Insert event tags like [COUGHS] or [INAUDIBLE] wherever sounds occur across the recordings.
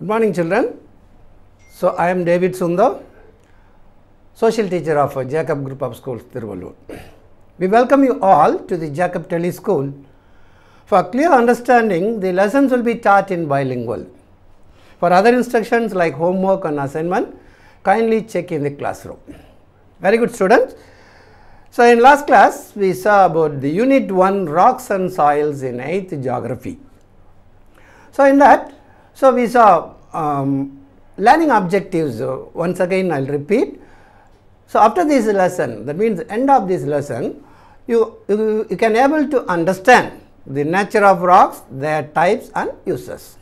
Good morning children. So I am David Sundo, social teacher of Jacob Group of Schools, Tiruvallur. We welcome you all to the Jacob Tele School. For clear understanding, the lessons will be taught in bilingual. For other instructions like homework and assignment, kindly check in the classroom. Very good students. So in last class, we saw about the unit 1 rocks and soils in 8th geography. So in that, so we saw um, learning objectives uh, once again I will repeat. So after this lesson that means end of this lesson you, you, you can able to understand the nature of rocks, their types and uses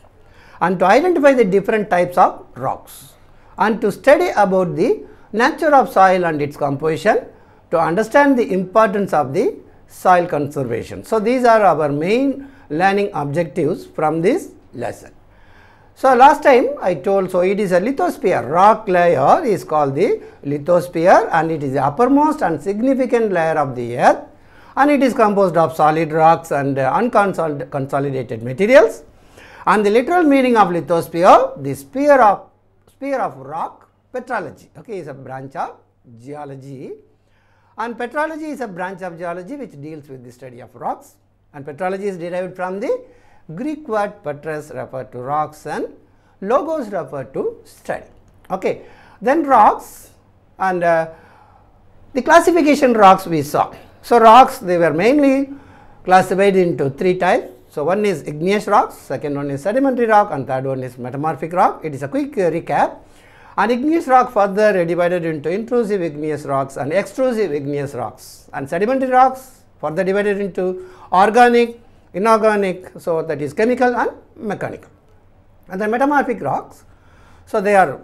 and to identify the different types of rocks and to study about the nature of soil and its composition to understand the importance of the soil conservation. So, these are our main learning objectives from this lesson. So last time I told, so it is a lithosphere. Rock layer is called the lithosphere and it is the uppermost and significant layer of the earth and it is composed of solid rocks and uh, unconsolidated materials. And the literal meaning of lithosphere, the sphere of, sphere of rock, petrology, okay, is a branch of geology. And petrology is a branch of geology which deals with the study of rocks. And petrology is derived from the Greek word petras refer to rocks and logos refer to study. Okay. Then rocks and uh, the classification rocks we saw. So, rocks they were mainly classified into three types. So, one is igneous rocks, second one is sedimentary rock and third one is metamorphic rock. It is a quick uh, recap. And igneous rock further divided into intrusive igneous rocks and extrusive igneous rocks and sedimentary rocks further divided into organic, inorganic, so that is chemical and mechanical. And the metamorphic rocks, so they are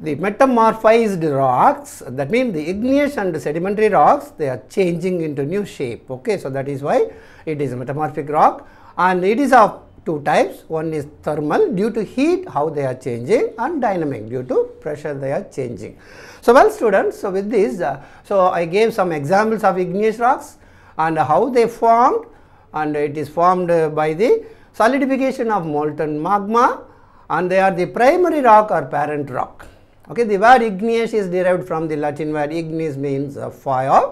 the metamorphized rocks that means the igneous and the sedimentary rocks they are changing into new shape okay so that is why it is a metamorphic rock and it is of two types one is thermal due to heat how they are changing and dynamic due to pressure they are changing so well students so with this uh, so i gave some examples of igneous rocks and how they formed and it is formed uh, by the solidification of molten magma and they are the primary rock or parent rock. Okay, the word igneous is derived from the Latin word ignis means uh, fire.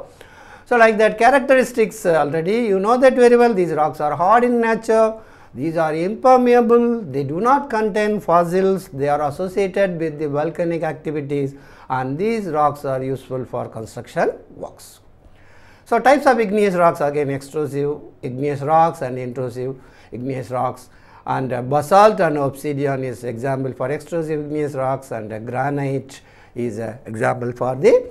So, like that characteristics uh, already you know that very well these rocks are hard in nature, these are impermeable, they do not contain fossils, they are associated with the volcanic activities and these rocks are useful for construction works. So types of igneous rocks again extrusive igneous rocks and intrusive igneous rocks and uh, basalt and obsidian is example for extrusive igneous rocks and uh, granite is uh, example for the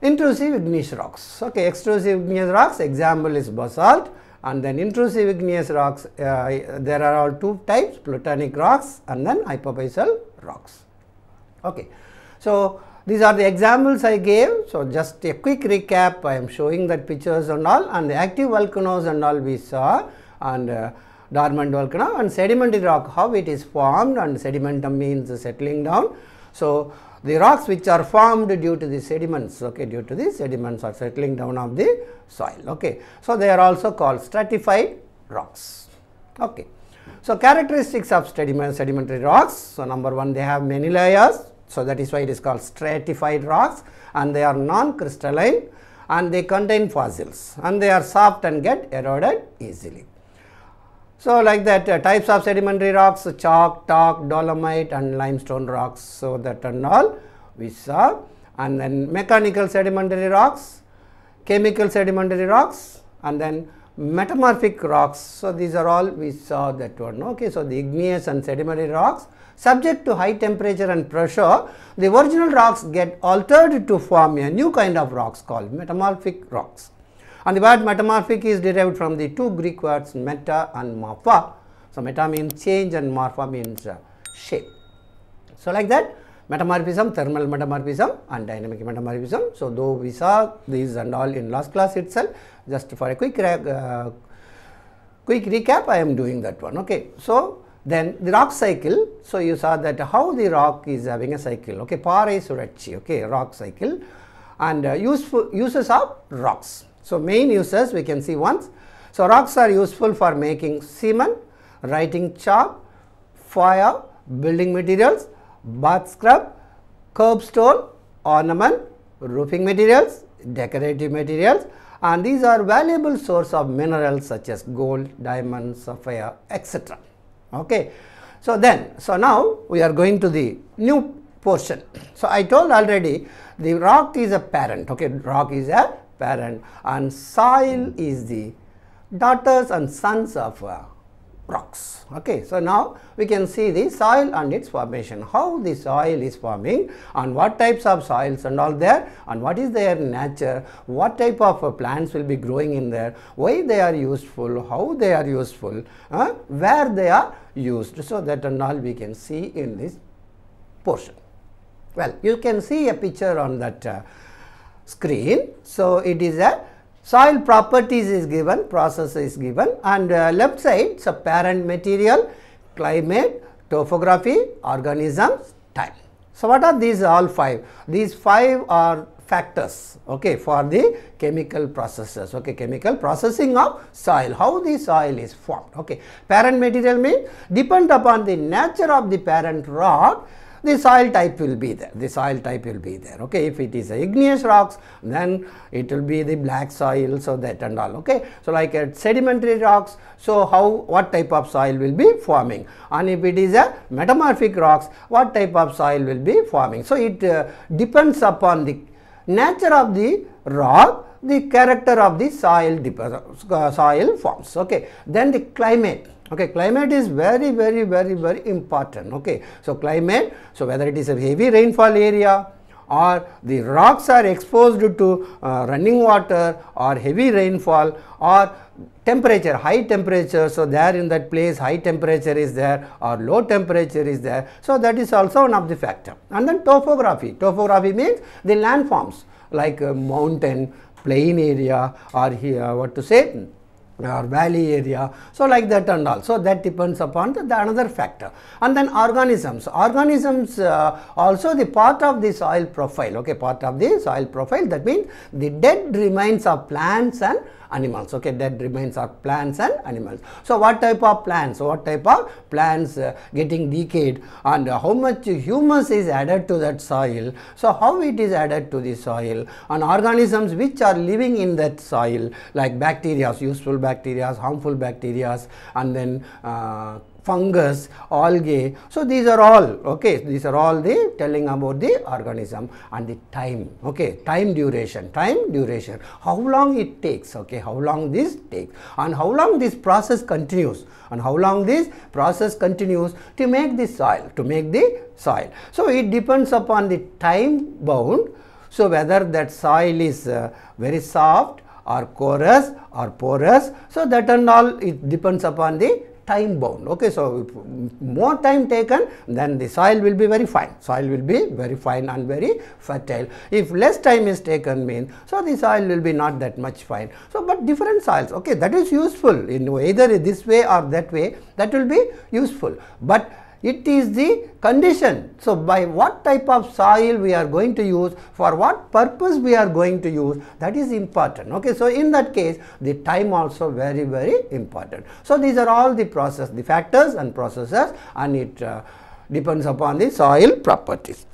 intrusive igneous rocks. Okay, extrusive igneous rocks example is basalt and then intrusive igneous rocks uh, there are all two types plutonic rocks and then hypobasil rocks. Okay. So, these are the examples I gave. So, just a quick recap I am showing that pictures and all and the active volcanoes and all we saw and uh, dormant volcano and sedimentary rock how it is formed and sedimentum means settling down. So, the rocks which are formed due to the sediments okay due to the sediments are settling down of the soil okay. So, they are also called stratified rocks okay. So, characteristics of sediment, sedimentary rocks. So, number 1 they have many layers so, that is why it is called stratified rocks and they are non-crystalline and they contain fossils and they are soft and get eroded easily. So, like that uh, types of sedimentary rocks chalk, talc, dolomite and limestone rocks. So, that and all we saw and then mechanical sedimentary rocks, chemical sedimentary rocks and then metamorphic rocks. So, these are all we saw that one. Okay. So, the igneous and sedimentary rocks subject to high temperature and pressure, the original rocks get altered to form a new kind of rocks called metamorphic rocks. And the word metamorphic is derived from the two Greek words meta and morpha. So, meta means change and morpha means uh, shape. So, like that metamorphism, thermal metamorphism and dynamic metamorphism. So, though we saw these and all in last class itself, just for a quick, uh, quick recap I am doing that one. Okay. So, then the rock cycle, so you saw that how the rock is having a cycle, okay, pare surachi, okay, rock cycle and uh, useful uses of rocks. So, main uses we can see once. So, rocks are useful for making cement, writing chalk, fire, building materials bath scrub, curb stone, ornament, roofing materials, decorative materials and these are valuable source of minerals such as gold, diamond, sapphire, etc. Okay. So, then, so now we are going to the new portion. So, I told already the rock is a parent, okay, rock is a parent and soil is the daughters and sons of uh, rocks. Okay. So, now we can see the soil and its formation, how the soil is forming and what types of soils and all there and what is their nature, what type of uh, plants will be growing in there, why they are useful, how they are useful, uh, where they are used. So, that and all we can see in this portion. Well, you can see a picture on that uh, screen. So, it is a soil properties is given, process is given and uh, left side so parent material, climate, topography, organisms, time. So, what are these all five? These five are factors okay for the chemical processes okay chemical processing of soil how the soil is formed okay parent material means depend upon the nature of the parent rock the soil type will be there the soil type will be there okay if it is igneous rocks then it will be the black soil so that and all okay so like at sedimentary rocks so how what type of soil will be forming and if it is a metamorphic rocks what type of soil will be forming so it uh, depends upon the nature of the rock the character of the soil uh, soil forms okay then the climate okay climate is very very very very important okay so climate so whether it is a heavy rainfall area or the rocks are exposed to uh, running water or heavy rainfall or temperature high temperature so there in that place high temperature is there or low temperature is there so that is also one of the factor and then topography topography means the landforms like mountain plain area or here what to say or valley area. So, like that and all. So, that depends upon the, the another factor. And then organisms. Organisms uh, also the part of the soil profile, okay, part of the soil profile that means the dead remains of plants and animals okay that remains are plants and animals so what type of plants what type of plants uh, getting decayed and how much humus is added to that soil so how it is added to the soil and organisms which are living in that soil like bacteria useful bacteria harmful bacteria and then uh, fungus, algae. So, these are all, okay, these are all the telling about the organism and the time, okay, time duration, time duration, how long it takes, okay, how long this takes and how long this process continues and how long this process continues to make the soil, to make the soil. So, it depends upon the time bound. So, whether that soil is uh, very soft or porous or porous. So, that and all it depends upon the time bound okay so more time taken then the soil will be very fine soil will be very fine and very fertile if less time is taken mean so the soil will be not that much fine so but different soils okay that is useful in either this way or that way that will be useful but it is the condition. So, by what type of soil we are going to use, for what purpose we are going to use, that is important. Okay, So, in that case, the time also very, very important. So, these are all the process, the factors and processes and it uh, depends upon the soil properties.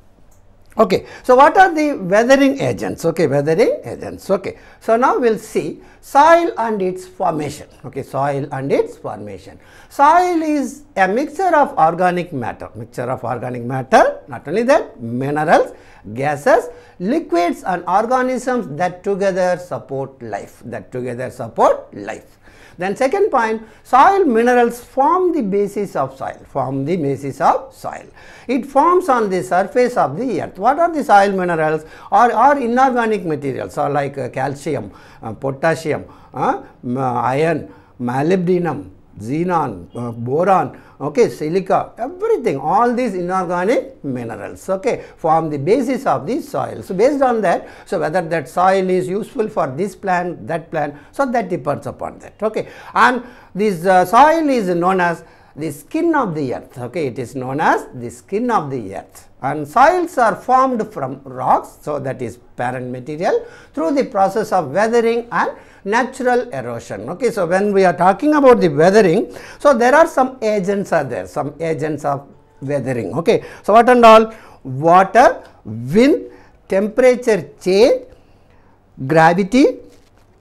Okay, so what are the weathering agents? Okay, weathering agents. Okay, so now we'll see soil and its formation. Okay, soil and its formation. Soil is a mixture of organic matter, mixture of organic matter, not only that, minerals, gases, liquids and organisms that together support life, that together support life. Then second point, soil minerals form the basis of soil, form the basis of soil. It forms on the surface of the earth. What are the soil minerals? Or, or inorganic materials or like uh, calcium, uh, potassium, uh, uh iron, molybdenum, xenon, uh, boron, okay, silica, everything, all these inorganic minerals, okay, form the basis of the soil. So, based on that, so whether that soil is useful for this plant, that plant, so that depends upon that, okay. And this uh, soil is known as the skin of the earth, okay, it is known as the skin of the earth. And soils are formed from rocks, so that is parent material, through the process of weathering and natural erosion. Okay, so when we are talking about the weathering, so there are some agents are there, some agents of weathering. Okay, so what and all? Water, wind, temperature change, gravity,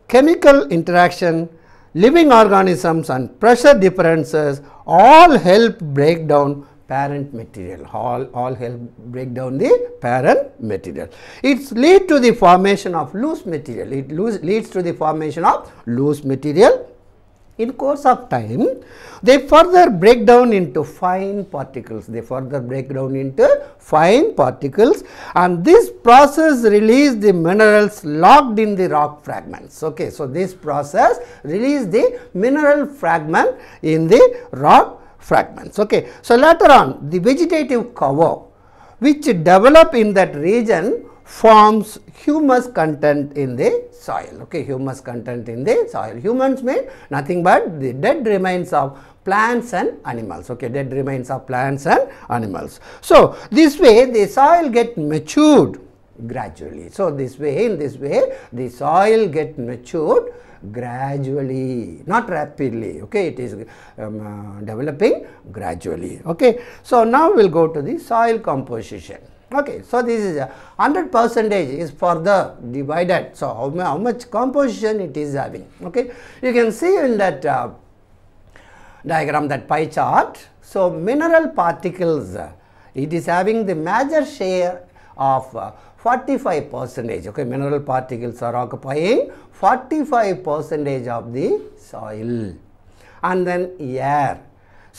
chemical interaction, living organisms and pressure differences all help break down parent material. All, all help break down the parent material. It leads to the formation of loose material. It loose, leads to the formation of loose material. In course of time, they further break down into fine particles. They further break down into fine particles and this process release the minerals locked in the rock fragments. Okay, so this process release the mineral fragment in the rock fragments. Okay. So, later on the vegetative cover which develop in that region forms humus content in the soil. Okay, humus content in the soil. Humans mean nothing but the dead remains of plants and animals. Okay, dead remains of plants and animals. So, this way the soil get matured gradually. So, this way in this way the soil get matured gradually not rapidly okay it is um, uh, developing gradually okay so now we'll go to the soil composition okay so this is a uh, 100 percentage is for the divided so how, how, much composition it is having okay you can see in that uh, diagram that pie chart so mineral particles uh, it is having the major share of uh, 45 percentage okay mineral particles are occupying 45 percentage of the soil and then air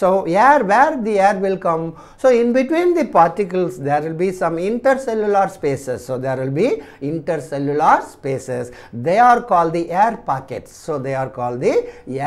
so air where the air will come so in between the particles there will be some intercellular spaces so there will be intercellular spaces they are called the air pockets so they are called the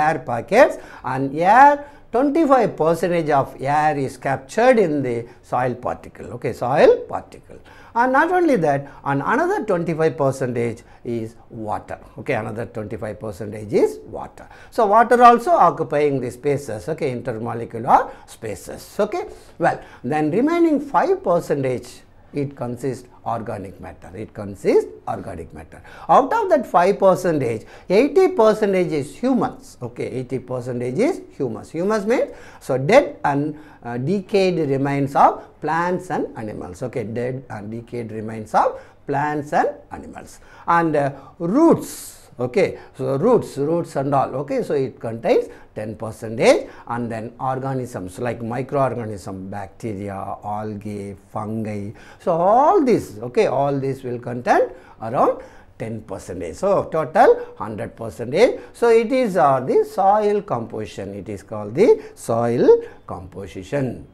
air pockets and air 25 percentage of air is captured in the soil particle okay soil particle and not only that and another 25 percentage is water okay another 25 percentage is water so water also occupying the spaces okay intermolecular spaces okay well then remaining 5 percentage it consists organic matter. It consists organic matter. Out of that 5 percentage, 80 percentage is humans. Okay, 80 percentage is humans. Humans means so dead and uh, decayed remains of plants and animals. Okay, dead and decayed remains of plants and animals. And uh, roots okay so roots roots and all okay so it contains 10 percentage and then organisms like microorganism bacteria algae fungi so all this okay all this will contain around 10 percentage. So, total 100 percentage. So, it is uh, the soil composition. It is called the soil composition.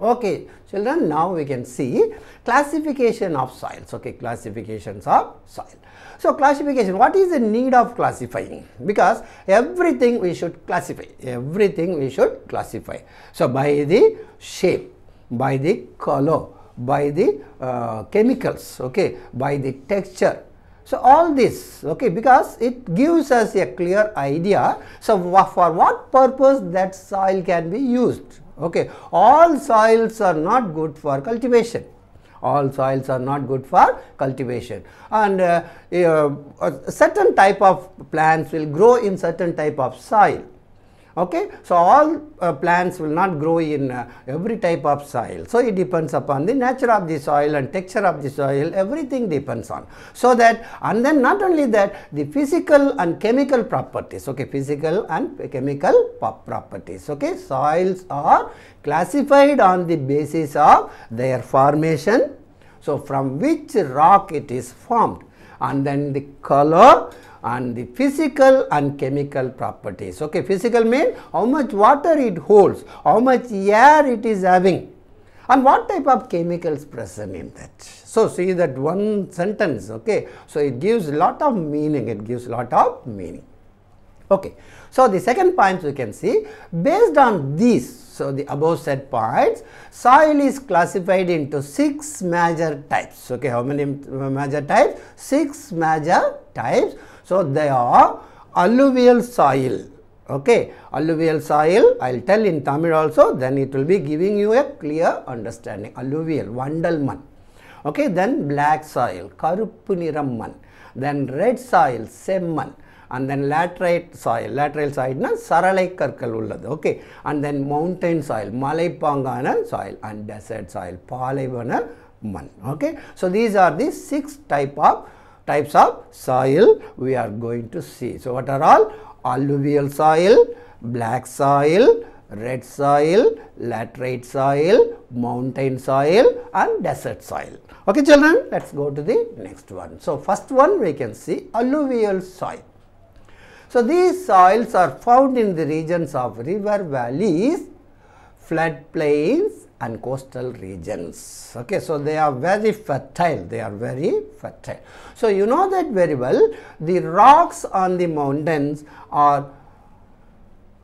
Okay, children, now we can see classification of soils. Okay, classifications of soil. So classification, what is the need of classifying? Because everything we should classify, everything we should classify. So by the shape, by the color, by the uh, chemicals, okay, by the texture, so all this, okay, because it gives us a clear idea. So for what purpose that soil can be used, okay. All soils are not good for cultivation, all soils are not good for cultivation and uh, uh, certain type of plants will grow in certain type of soil okay so all uh, plants will not grow in uh, every type of soil so it depends upon the nature of the soil and texture of the soil everything depends on so that and then not only that the physical and chemical properties okay physical and chemical properties okay soils are classified on the basis of their formation so from which rock it is formed and then the color and the physical and chemical properties. Okay, physical means how much water it holds, how much air it is having and what type of chemicals present in that. So, see that one sentence, okay. So, it gives lot of meaning, it gives lot of meaning. Okay. So, the second point we can see based on these, so the above said points, soil is classified into six major types. Okay, how many major types? Six major types so, they are alluvial soil. Okay, alluvial soil, I will tell in Tamil also, then it will be giving you a clear understanding. Alluvial, Vandalman. Okay, then black soil, Karupuniramman. Then red soil, Semman. And then lateral soil, லேட்ரைல் சாயில்னா சரளை கற்கள் உள்ளது okay and then soil, soil மலைப்பாங்கான soil, and desert soil பாலைவன மண் okay so these are the six type types of soil we are going to see. So, what are all? Alluvial soil, black soil, red soil, laterite soil, mountain soil and desert soil. Okay children, let us go to the next one. So, first one we can see alluvial soil. So, these soils are found in the regions of river valleys, flood plains and coastal regions. Okay, so they are very fertile, they are very fertile. So you know that very well, the rocks on the mountains are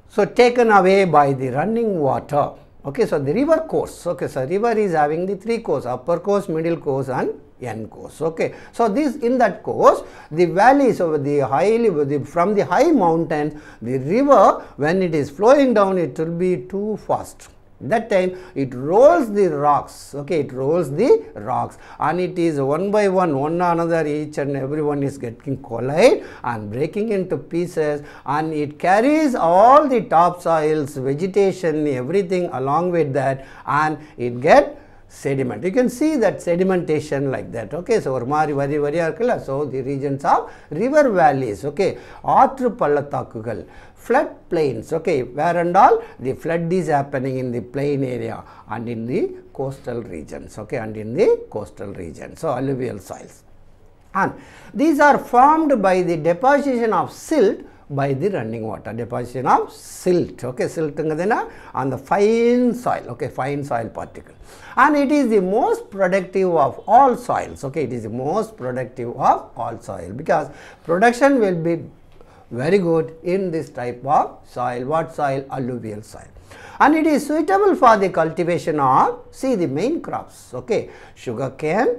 so taken away by the running water. Okay, so the river course, okay, so river is having the three course, upper course, middle course and n course okay so this in that course the valleys of the highly from the high mountain the river when it is flowing down it will be too fast that time it rolls the rocks okay it rolls the rocks and it is one by one one another each and everyone is getting collide and breaking into pieces and it carries all the topsoils vegetation everything along with that and it get sediment you can see that sedimentation like that okay so ஒரு மாதிரி வரி வரியா so the regions of river valleys okay ஆற்று பள்ளத்தாக்குகள் flood plains okay where and all the flood is happening in the plain area and in the coastal regions okay and in the coastal region so alluvial soils and these are formed by the deposition of silt by the running water deposition of silt okay silt engadena on the fine soil okay fine soil particle and it is the most productive of all soils okay it is the most productive of all soil because production will be very good in this type of soil. What soil? Alluvial soil. And it is suitable for the cultivation of, see the main crops, okay, sugar cane,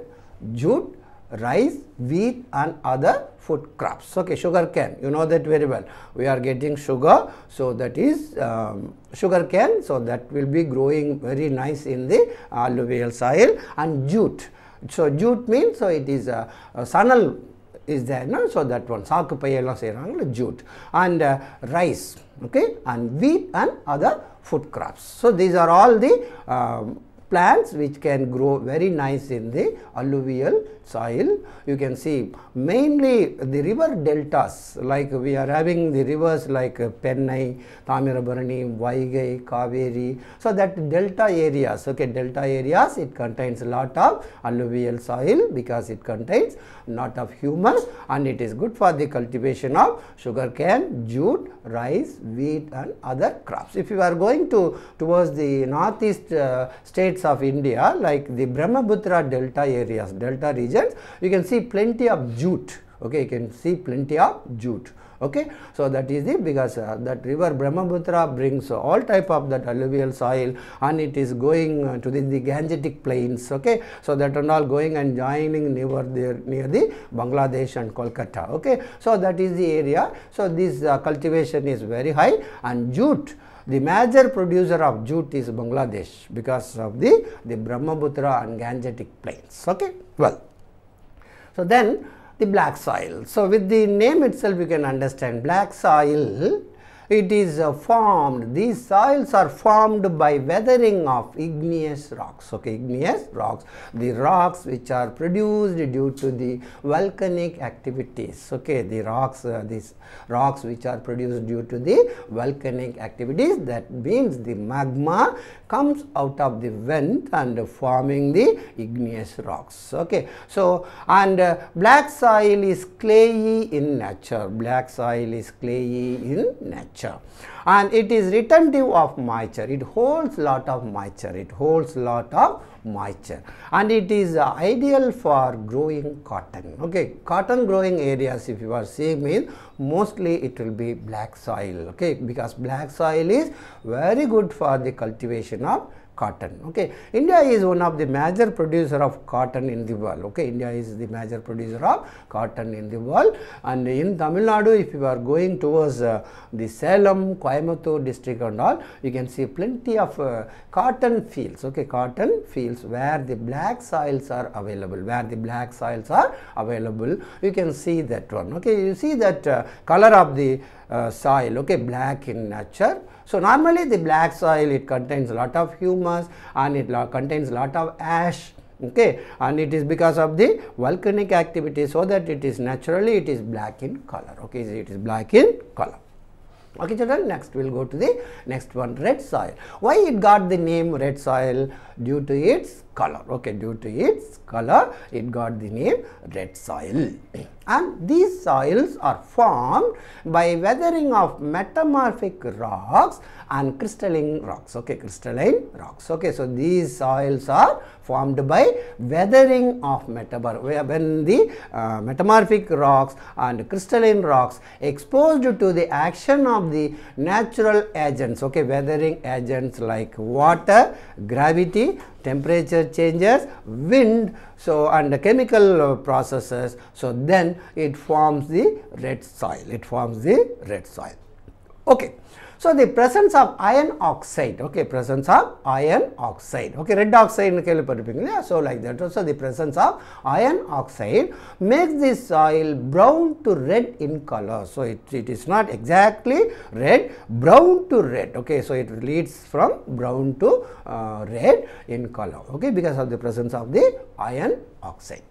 jute, rice, wheat and other food crops. Okay, sugar cane, you know that very well. We are getting sugar, so that is um, sugar cane, so that will be growing very nice in the alluvial soil and jute. So, jute means, so it is a, a sunnel is there no so that one சாக்கு பையெல்லாம் செய்கிறாங்களே jute and uh, rice okay and wheat and other food crops so these are all the um, plants which can grow very nice in the alluvial soil you can see mainly the river deltas like we are having the rivers like Pennai, Tamirabarani, Vaigai, Kaveri. So that delta areas, okay delta areas it contains lot of alluvial soil because it contains lot of humus and it is good for the cultivation of sugarcane, jute, rice, wheat and other crops. If you are going to towards the northeast uh, states of India like the Brahmaputra delta areas, delta region regions you can see plenty of jute okay you can see plenty of jute okay so that is the because uh, that river brahmaputra brings uh, all type of that alluvial soil and it is going uh, to the, the, gangetic plains okay so that and all going and joining near there near the bangladesh and kolkata okay so that is the area so this uh, cultivation is very high and jute the major producer of jute is bangladesh because of the the brahmaputra and gangetic plains okay well so then the black soil. So with the name itself you can understand black soil it is uh, formed these soils are formed by weathering of igneous rocks okay igneous rocks the rocks which are produced due to the volcanic activities okay the rocks uh, these rocks which are produced due to the volcanic activities that means the magma comes out of the vent and forming the igneous rocks okay so and uh, black soil is clayey in nature black soil is clayey in nature and it is retentive of moisture. it holds lot of moisture. it holds lot of moisture. and it is uh, ideal for growing cotton okay cotton growing areas if you are seeing means mostly it will be black soil okay because black soil is very good for the cultivation of cotton okay india is one of the major producer of cotton in the world okay india is the major producer of cotton in the world and in tamil nadu if you are going towards uh, the salem coimbatore district and all you can see plenty of uh, cotton fields okay cotton fields where the black soils are available where the black soils are available you can see that one okay you see that uh, color of the uh, soil okay black in nature so normally the black soil it contains a lot of humus and it contains a lot of ash okay and it is because of the volcanic activity so that it is naturally it is black in color okay it is black in color Okay, children, next we'll go to the next one, red soil. Why it got the name red soil? Due to its color. Okay, due to its color, it got the name red soil. [CLEARS THROAT] And these soils are formed by weathering of metamorphic rocks and crystalline rocks. Okay, crystalline rocks. Okay, so these soils are formed by weathering of metamorph when the uh, metamorphic rocks and crystalline rocks exposed to the action of the natural agents. Okay, weathering agents like water, gravity, temperature changes, wind, so and chemical uh, processes. So then it forms the red soil. It forms the red soil. Okay. So, the presence of iron oxide, okay, presence of iron oxide, okay, red oxide கேள்விப்பட்டிருப்பீங்களா so like that. So, the presence of iron oxide makes the soil brown to red in color. So, it, it is not exactly red, brown to red, okay. So, it leads from brown to uh, red in color, okay, because of the presence of the iron oxide.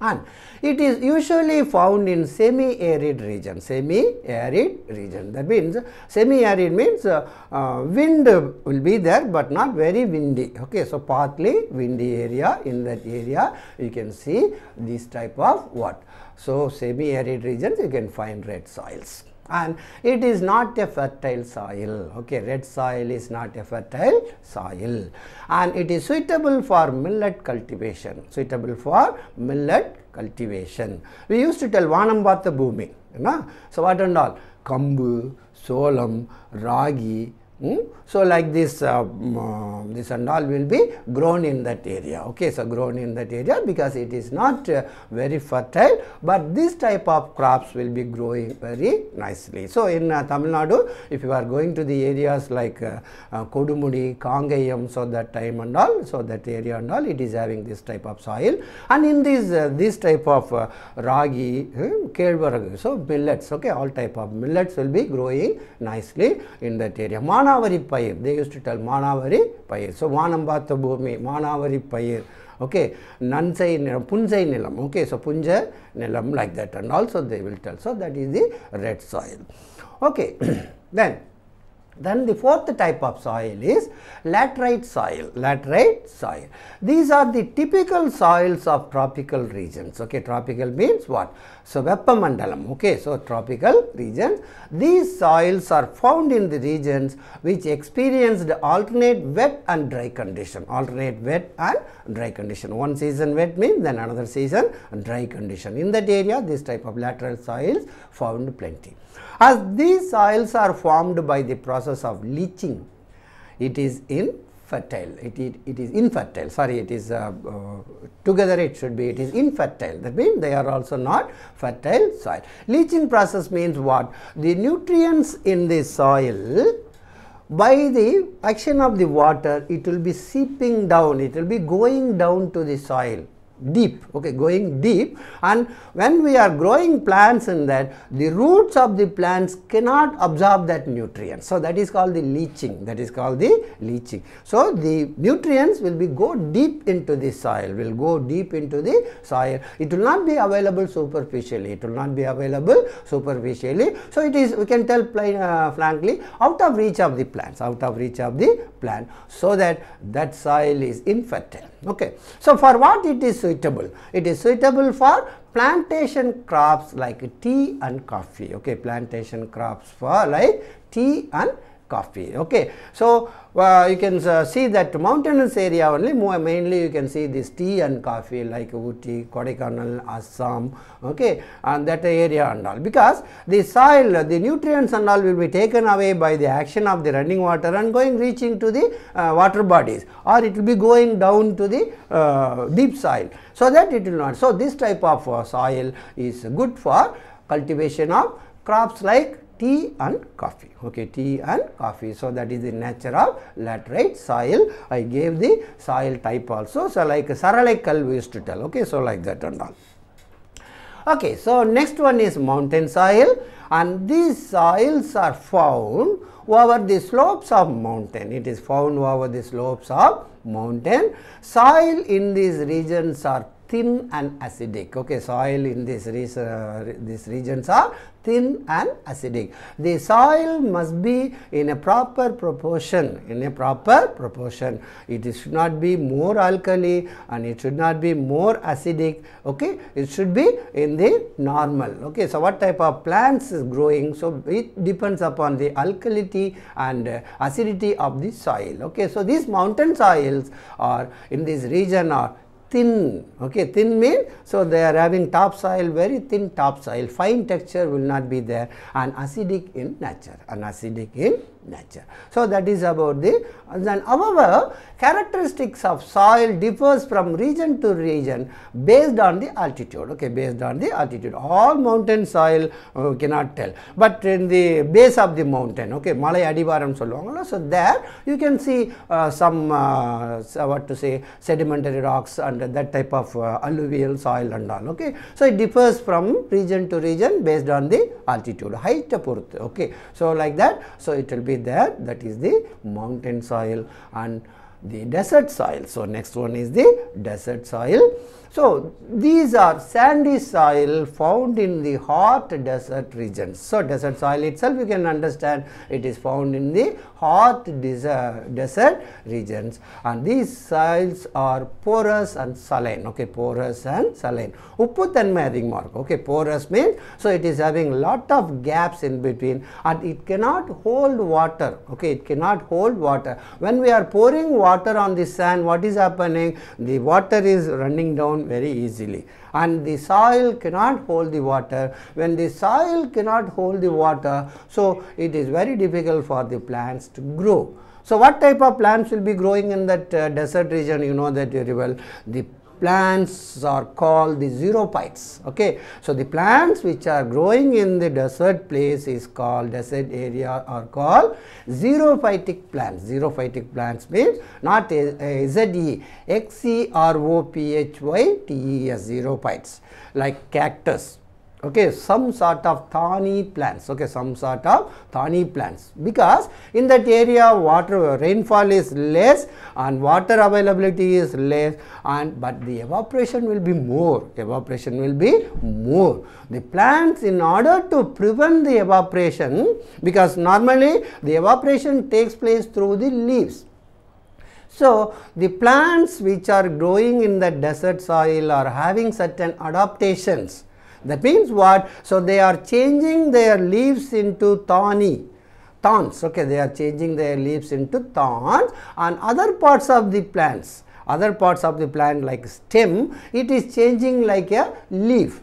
And It is usually found in semi-arid region, semi-arid region. That means semi-arid means uh, uh, wind will be there but not very windy. Okay, so partly windy area in that area you can see this type of what. So semi-arid regions you can find red soils and it is not a fertile soil. Okay, red soil is not a fertile soil and it is suitable for millet cultivation, suitable for millet cultivation. We used to tell Vanambatha Bhumi, you know? so what and all, Kambu, Solam, Ragi, Hmm? So, like this, uh, uh, this and all will be grown in that area. Okay, so grown in that area because it is not uh, very fertile, but this type of crops will be growing very nicely. So, in uh, Tamil Nadu, if you are going to the areas like uh, Kodumudi, Kangayam, so that time and all, so that area and all, it is having this type of soil. And in this, this type of ragi, hmm, so millets, okay, all type of millets will be growing nicely in that area. மானாவரி பயிர் they use to tell மானாவரி பயிர் so வானம் பார்த்த பூமி மானாவரி பயிர் okay நன்சை நிலம் புன்சை நிலம் ஓகே ஸோ புஞ்ச நிலம் like that and also they will tell so that is the red soil okay then Then the fourth type of soil is laterite soil, laterite soil. These are the typical soils of tropical regions, okay. Tropical means what? So, Vepamandalam, okay. So, tropical regions. These soils are found in the regions which experienced alternate wet and dry condition, alternate wet and dry condition. One season wet means then another season dry condition. In that area, this type of lateral soils found plenty. As these soils are formed by the process of leaching, it is infertile, it, it, it is infertile, sorry it is uh, uh, together it should be, it is infertile, that means they are also not fertile soil. Leaching process means what? The nutrients in the soil by the action of the water it will be seeping down, it will be going down to the soil deep okay going deep and when we are growing plants in that the roots of the plants cannot absorb that nutrient so that is called the leaching that is called the leaching so the nutrients will be go deep into the soil will go deep into the soil it will not be available superficially it will not be available superficially so it is we can tell plain uh, frankly out of reach of the plants out of reach of the plant so that that soil is infertile Okay. So, for what it is suitable? It is suitable for plantation crops like tea and coffee. Okay, plantation crops for like tea and coffee okay so uh, you can uh, see that mountainous area only more mainly you can see this tea and coffee like Uti, Kodaikanal, Assam okay and that area and all because the soil the nutrients and all will be taken away by the action of the running water and going reaching to the uh, water bodies or it will be going down to the uh, deep soil so that it will not so this type of uh, soil is good for cultivation of crops like tea and coffee okay tea and coffee so that is the nature of laterite soil i gave the soil type also so like saralaikal we used to tell okay so like that and all okay so next one is mountain soil and these soils are found over the slopes of mountain it is found over the slopes of mountain soil in these regions are thin and acidic. Okay, soil in this uh, these regions are thin and acidic. The soil must be in a proper proportion, in a proper proportion. It should not be more alkali and it should not be more acidic. Okay, it should be in the normal. Okay, so what type of plants is growing? So it depends upon the alkalinity and uh, acidity of the soil. Okay, so these mountain soils are in this region are thin okay thin mean so they are having top soil very thin top soil fine texture will not be there and acidic in nature and acidic in nature. So, that is about the then however, characteristics of soil differs from region to region based on the altitude okay based on the altitude all mountain soil uh, cannot tell but in the base of the mountain okay Malay adivaram solluvangala so there you can see uh, some uh, uh, what to say sedimentary rocks and that type of uh, alluvial soil and all okay so it differs from region to region based on the altitude height okay so like that so it will be with that that is the mountain soil and the desert soil. So, next one is the desert soil so, these are sandy soil found in the hot desert regions. So, desert soil itself you can understand it is found in the hot desert regions and these soils are porous and saline. Okay, porous and saline. Uppu tanmay mark. Okay, porous means so it is having lot of gaps in between and it cannot hold water. Okay, it cannot hold water. When we are pouring water on the sand, what is happening? The water is running down very easily and the soil cannot hold the water. When the soil cannot hold the water, so it is very difficult for the plants to grow. So, what type of plants will be growing in that uh, desert region you know that very well. The plants are called the xerophytes. Okay. So, the plants which are growing in the desert place is called desert area are called xerophytic plants. Xerophytic plants means not a, a xerophytes like cactus okay some sort of thorny plants okay some sort of thorny plants because in that area water rainfall is less and water availability is less and but the evaporation will be more evaporation will be more the plants in order to prevent the evaporation because normally the evaporation takes place through the leaves so, the plants which are growing in the desert soil are having certain adaptations that means what? So, they are changing their leaves into thorny thorns. Okay, they are changing their leaves into thorns and other parts of the plants, other parts of the plant like stem, it is changing like a leaf.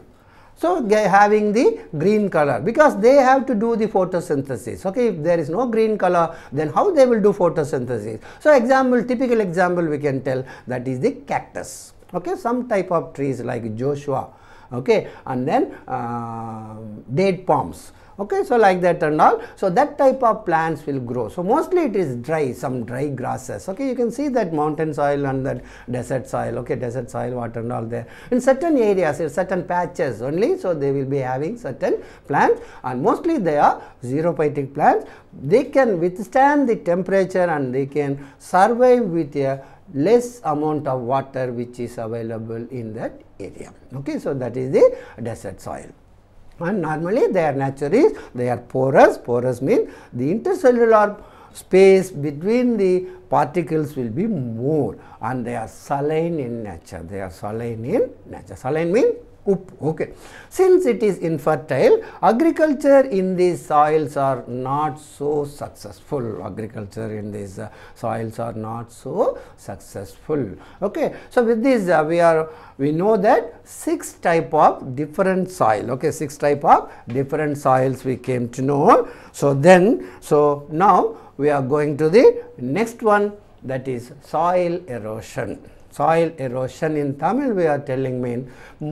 So, they having the green color because they have to do the photosynthesis. Okay, if there is no green color, then how they will do photosynthesis? So, example, typical example we can tell that is the cactus. Okay, some type of trees like Joshua okay and then uh, date palms okay so like that and all so that type of plants will grow so mostly it is dry some dry grasses okay you can see that mountain soil and that desert soil okay desert soil water and all there in certain areas in certain patches only so they will be having certain plants and mostly they are xerophytic plants they can withstand the temperature and they can survive with a less amount of water which is available in that area. Okay, so that is the desert soil. And normally their nature is they are porous. Porous means the intercellular space between the particles will be more and they are saline in nature. They are saline in nature. Saline means up okay since it is infertile agriculture in these soils are not so successful agriculture in these uh, soils are not so successful okay so with this uh, we are we know that six type of different soil okay six type of different soils we came to know so then so now we are going to the next one that is soil erosion soil erosion in Tamil we are telling mean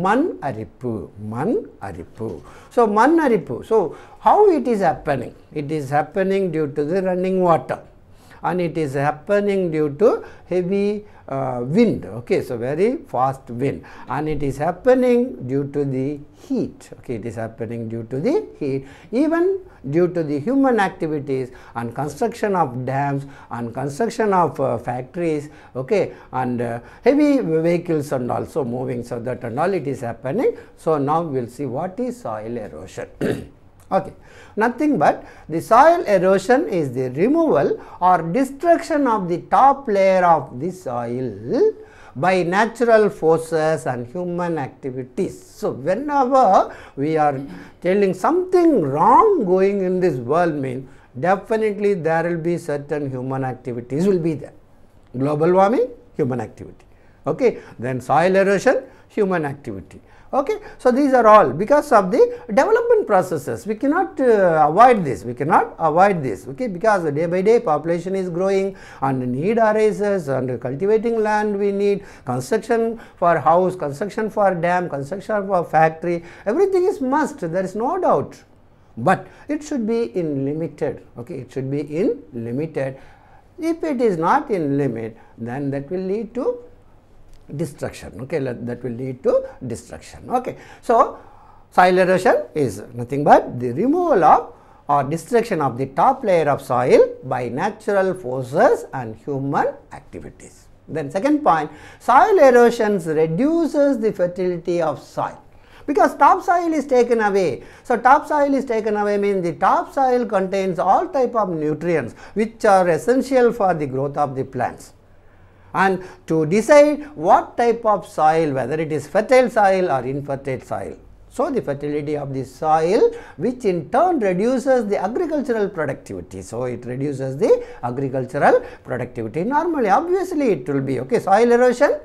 man aripu man aripu so man aripu so how it is happening it is happening due to the running water and it is happening due to heavy uh, wind okay so very fast wind and it is happening due to the heat okay it is happening due to the heat even due to the human activities and construction of dams and construction of uh, factories okay and uh, heavy vehicles and also moving so that and all it is happening so now we'll see what is soil erosion [COUGHS] okay nothing but the soil erosion is the removal or destruction of the top layer of the soil by natural forces and human activities. So, whenever we are telling something wrong going in this world mean definitely there will be certain human activities will be there. Global warming, human activity. Okay. Then soil erosion, human activity okay so these are all because of the development processes we cannot uh, avoid this we cannot avoid this okay because day by day population is growing and need arises and cultivating land we need construction for house construction for dam construction for factory everything is must there is no doubt but it should be in limited okay it should be in limited if it is not in limit then that will lead to destruction okay that will lead to destruction okay so soil erosion is nothing but the removal of or destruction of the top layer of soil by natural forces and human activities then second point soil erosions reduces the fertility of soil because topsoil is taken away. So, topsoil is taken away means the topsoil contains all type of nutrients which are essential for the growth of the plants and to decide what type of soil whether it is fertile soil or infertile soil. So, the fertility of the soil which in turn reduces the agricultural productivity. So, it reduces the agricultural productivity normally obviously it will be okay soil erosion.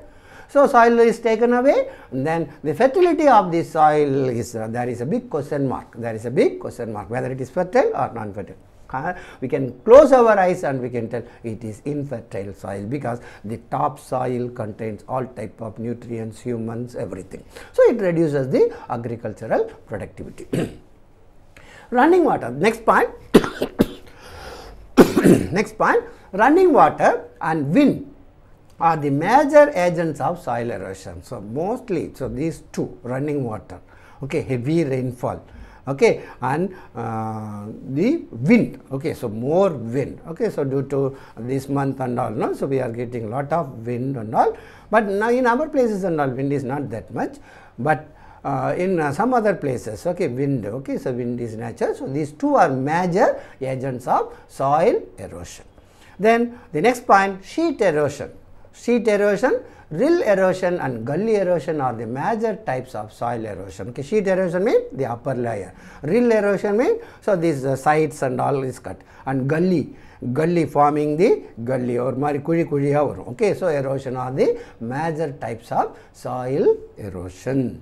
So, soil is taken away then the fertility of the soil is uh, there is a big question mark there is a big question mark whether it is fertile or non-fertile we can close our eyes and we can tell it is infertile soil because the top soil contains all type of nutrients humans everything so it reduces the agricultural productivity [COUGHS] running water next point [COUGHS] next point running water and wind are the major agents of soil erosion so mostly so these two running water okay heavy rainfall okay and uh, the wind okay so more wind okay so due to this month and all no so we are getting lot of wind and all but now in our places and all wind is not that much but uh, in uh, some other places okay wind okay so wind is natural. so these two are major agents of soil erosion then the next point sheet erosion sheet erosion Rill erosion and gully erosion are the major types of soil erosion. sheet erosion means the upper layer. Rill erosion means so these uh, sides and all is cut. And gully, gully forming the gully or mari kuri kuri over. Okay, so erosion are the major types of soil erosion.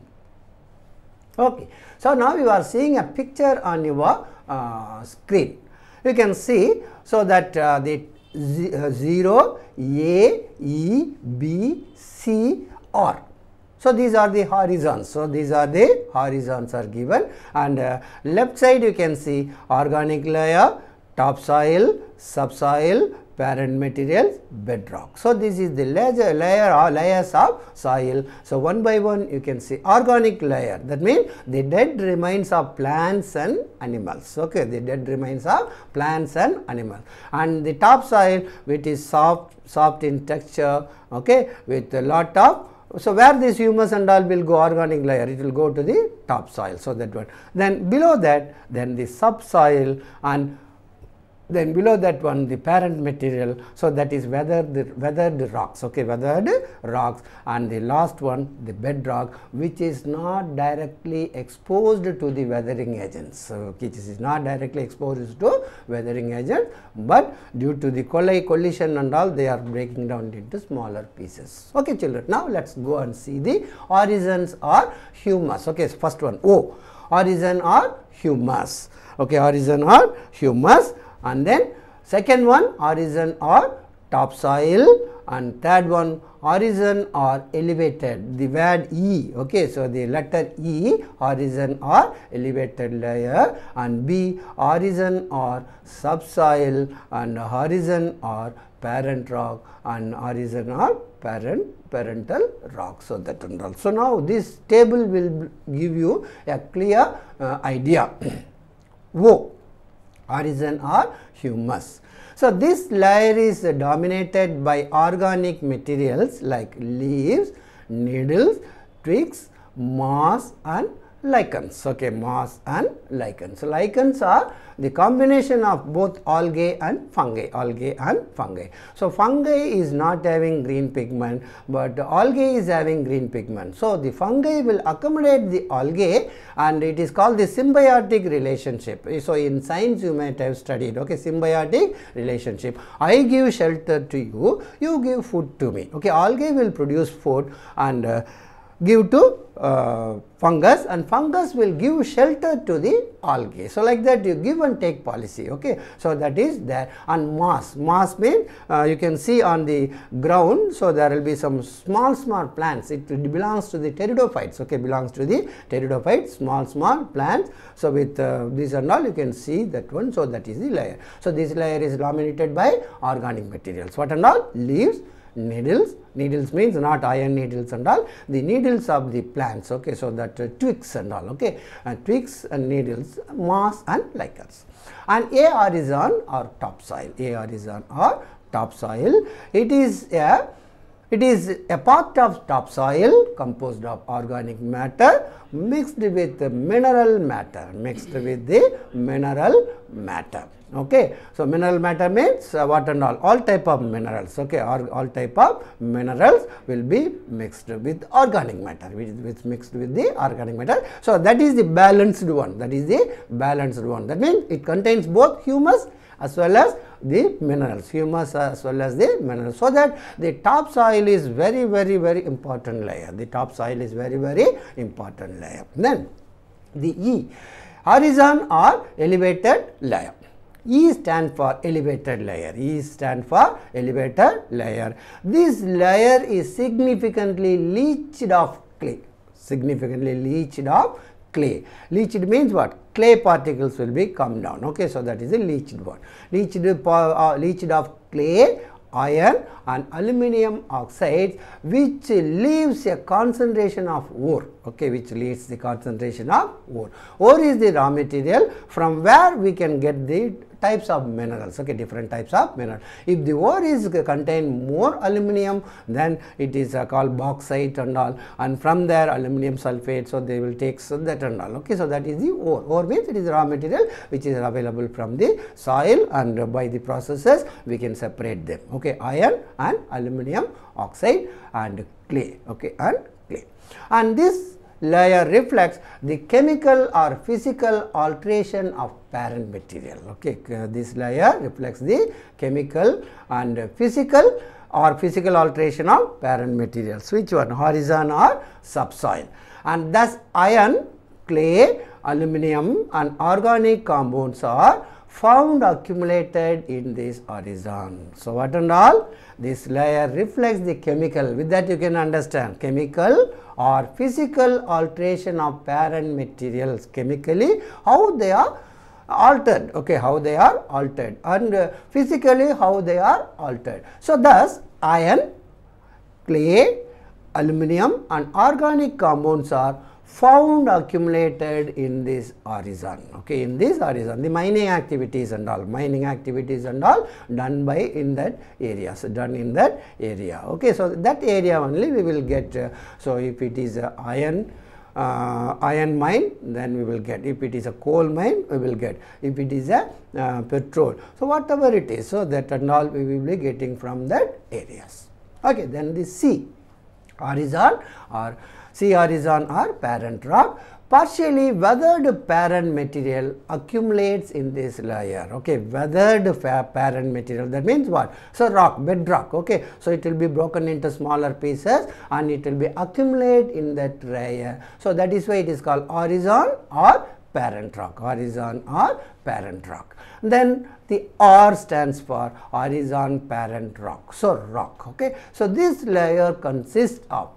Okay, so now you are seeing a picture on your uh, screen. You can see so that uh, the uh, 0, A, E, B, C, R. So, these are the horizons. So, these are the horizons are given and uh, left side you can see organic layer, topsoil, subsoil, parent material, bedrock. So, this is the layer, layer or layers of soil. So, one by one you can see organic layer that means the dead remains of plants and animals. Okay, the dead remains of plants and animals and the top soil which is soft, soft in texture okay, with a lot of so, where this humus and all will go organic layer, it will go to the top soil. So, that one. Then below that, then the subsoil and then below that one the parent material so that is weathered weathered rocks okay weathered rocks and the last one the bedrock which is not directly exposed to the weathering agents so is not directly exposed to weathering agent but due to the colli collision and all they are breaking down into smaller pieces okay children now let's go and see the origins or humus okay first one o origin or humus okay origin or humus and then second one horizon or topsoil and third one horizon or elevated the word E okay. So, the letter E horizon or elevated layer and B horizon or subsoil and horizon or parent rock and horizon or parent parental rock. So, that and all. So, now this table will give you a clear uh, idea. [CLEARS THROAT] o origin or humus. So, this layer is dominated by organic materials like leaves, needles, twigs, moss and lichens. Okay, moss and lichens. So, lichens are the combination of both algae and fungi, algae and fungi. So, fungi is not having green pigment, but algae is having green pigment. So, the fungi will accommodate the algae and it is called the symbiotic relationship. So, in science you might have studied, okay, symbiotic relationship. I give shelter to you, you give food to me, okay. Algae will produce food and uh, give to uh, fungus and fungus will give shelter to the algae. So, like that you give and take policy ok. So, that is there and moss, moss means uh, you can see on the ground. So, there will be some small small plants it belongs to the pteridophytes ok belongs to the pteridophytes small small plants. So, with uh, these and all you can see that one. So, that is the layer. So, this layer is dominated by organic materials what and all leaves needles. Needles means not iron needles and all, the needles of the plants, okay, so that uh, twigs and all, okay, and twigs and needles, moss and lichens. And AR is on or topsoil, AR is on or topsoil. It is a it is a part of topsoil composed of organic matter mixed with mineral matter, mixed with the mineral matter. Okay. So, mineral matter means uh, what and all, all type of minerals, okay, or all type of minerals will be mixed with organic matter, which is mixed with the organic matter. So, that is the balanced one, that is the balanced one. That means, it contains both humus as well as the minerals, humus as well as the minerals. So, that the top soil is very, very, very important layer. The top soil is very, very important layer. Then the E, horizon or elevated layer. E stand for elevated layer, E stand for elevated layer. This layer is significantly leached of clay, significantly leached of clay. Leached means what? clay particles will be come down okay so that is a leached one leached uh, leached of clay iron and aluminium oxides which leaves a concentration of ore okay which leads the concentration of ore ore is the raw material from where we can get the types of minerals okay different types of minerals. if the ore is contain more aluminum then it is uh, called bauxite and all and from there aluminum sulfate so they will take so that and all okay so that is the ore ore means it is raw material which is available from the soil and uh, by the processes we can separate them okay iron and aluminum oxide and clay okay and clay and this layer reflects the chemical or physical alteration of parent material. Okay, uh, this layer reflects the chemical and physical or physical alteration of parent materials, which one horizon or subsoil. And thus iron, clay, aluminum and organic compounds are found accumulated in this horizon. So, what and all? This layer reflects the chemical, with that you can understand chemical or physical alteration of parent materials chemically, how they are altered, okay, how they are altered and uh, physically how they are altered. So, thus iron, clay, aluminum and organic compounds are found accumulated in this horizon okay in this horizon the mining activities and all mining activities and all done by in that area so done in that area okay so that area only we will get uh, so if it is uh, iron uh, iron mine then we will get if it is a coal mine we will get if it is a uh, petrol so whatever it is so that and all we will be getting from that areas okay then the c horizon or CR is on our parent rock. Partially weathered parent material accumulates in this layer, okay, weathered parent material, that means what? So, rock, bedrock, okay, so it will be broken into smaller pieces and it will be accumulate in that layer. So, that is why it is called horizon or parent rock, horizon or parent rock. Then the R stands for horizon parent rock, so rock, okay. So, this layer consists of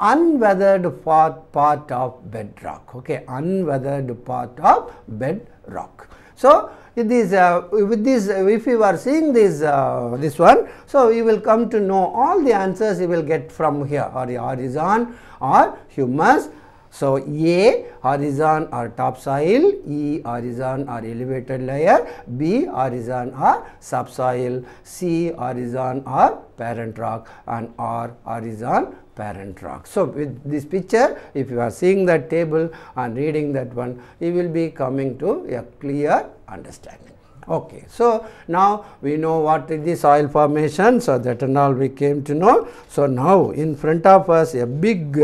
unweathered part of bedrock. Okay, unweathered part of bedrock. So, this, uh, with this if you are seeing this uh, this one so you will come to know all the answers you will get from here or horizon or humus so a horizon or topsoil e horizon or elevated layer b horizon or subsoil c horizon or parent rock and r horizon parent rock. So, with this picture if you are seeing that table and reading that one you will be coming to a clear understanding. Okay. So, now we know what is the soil formation. So, that and all we came to know. So, now in front of us a big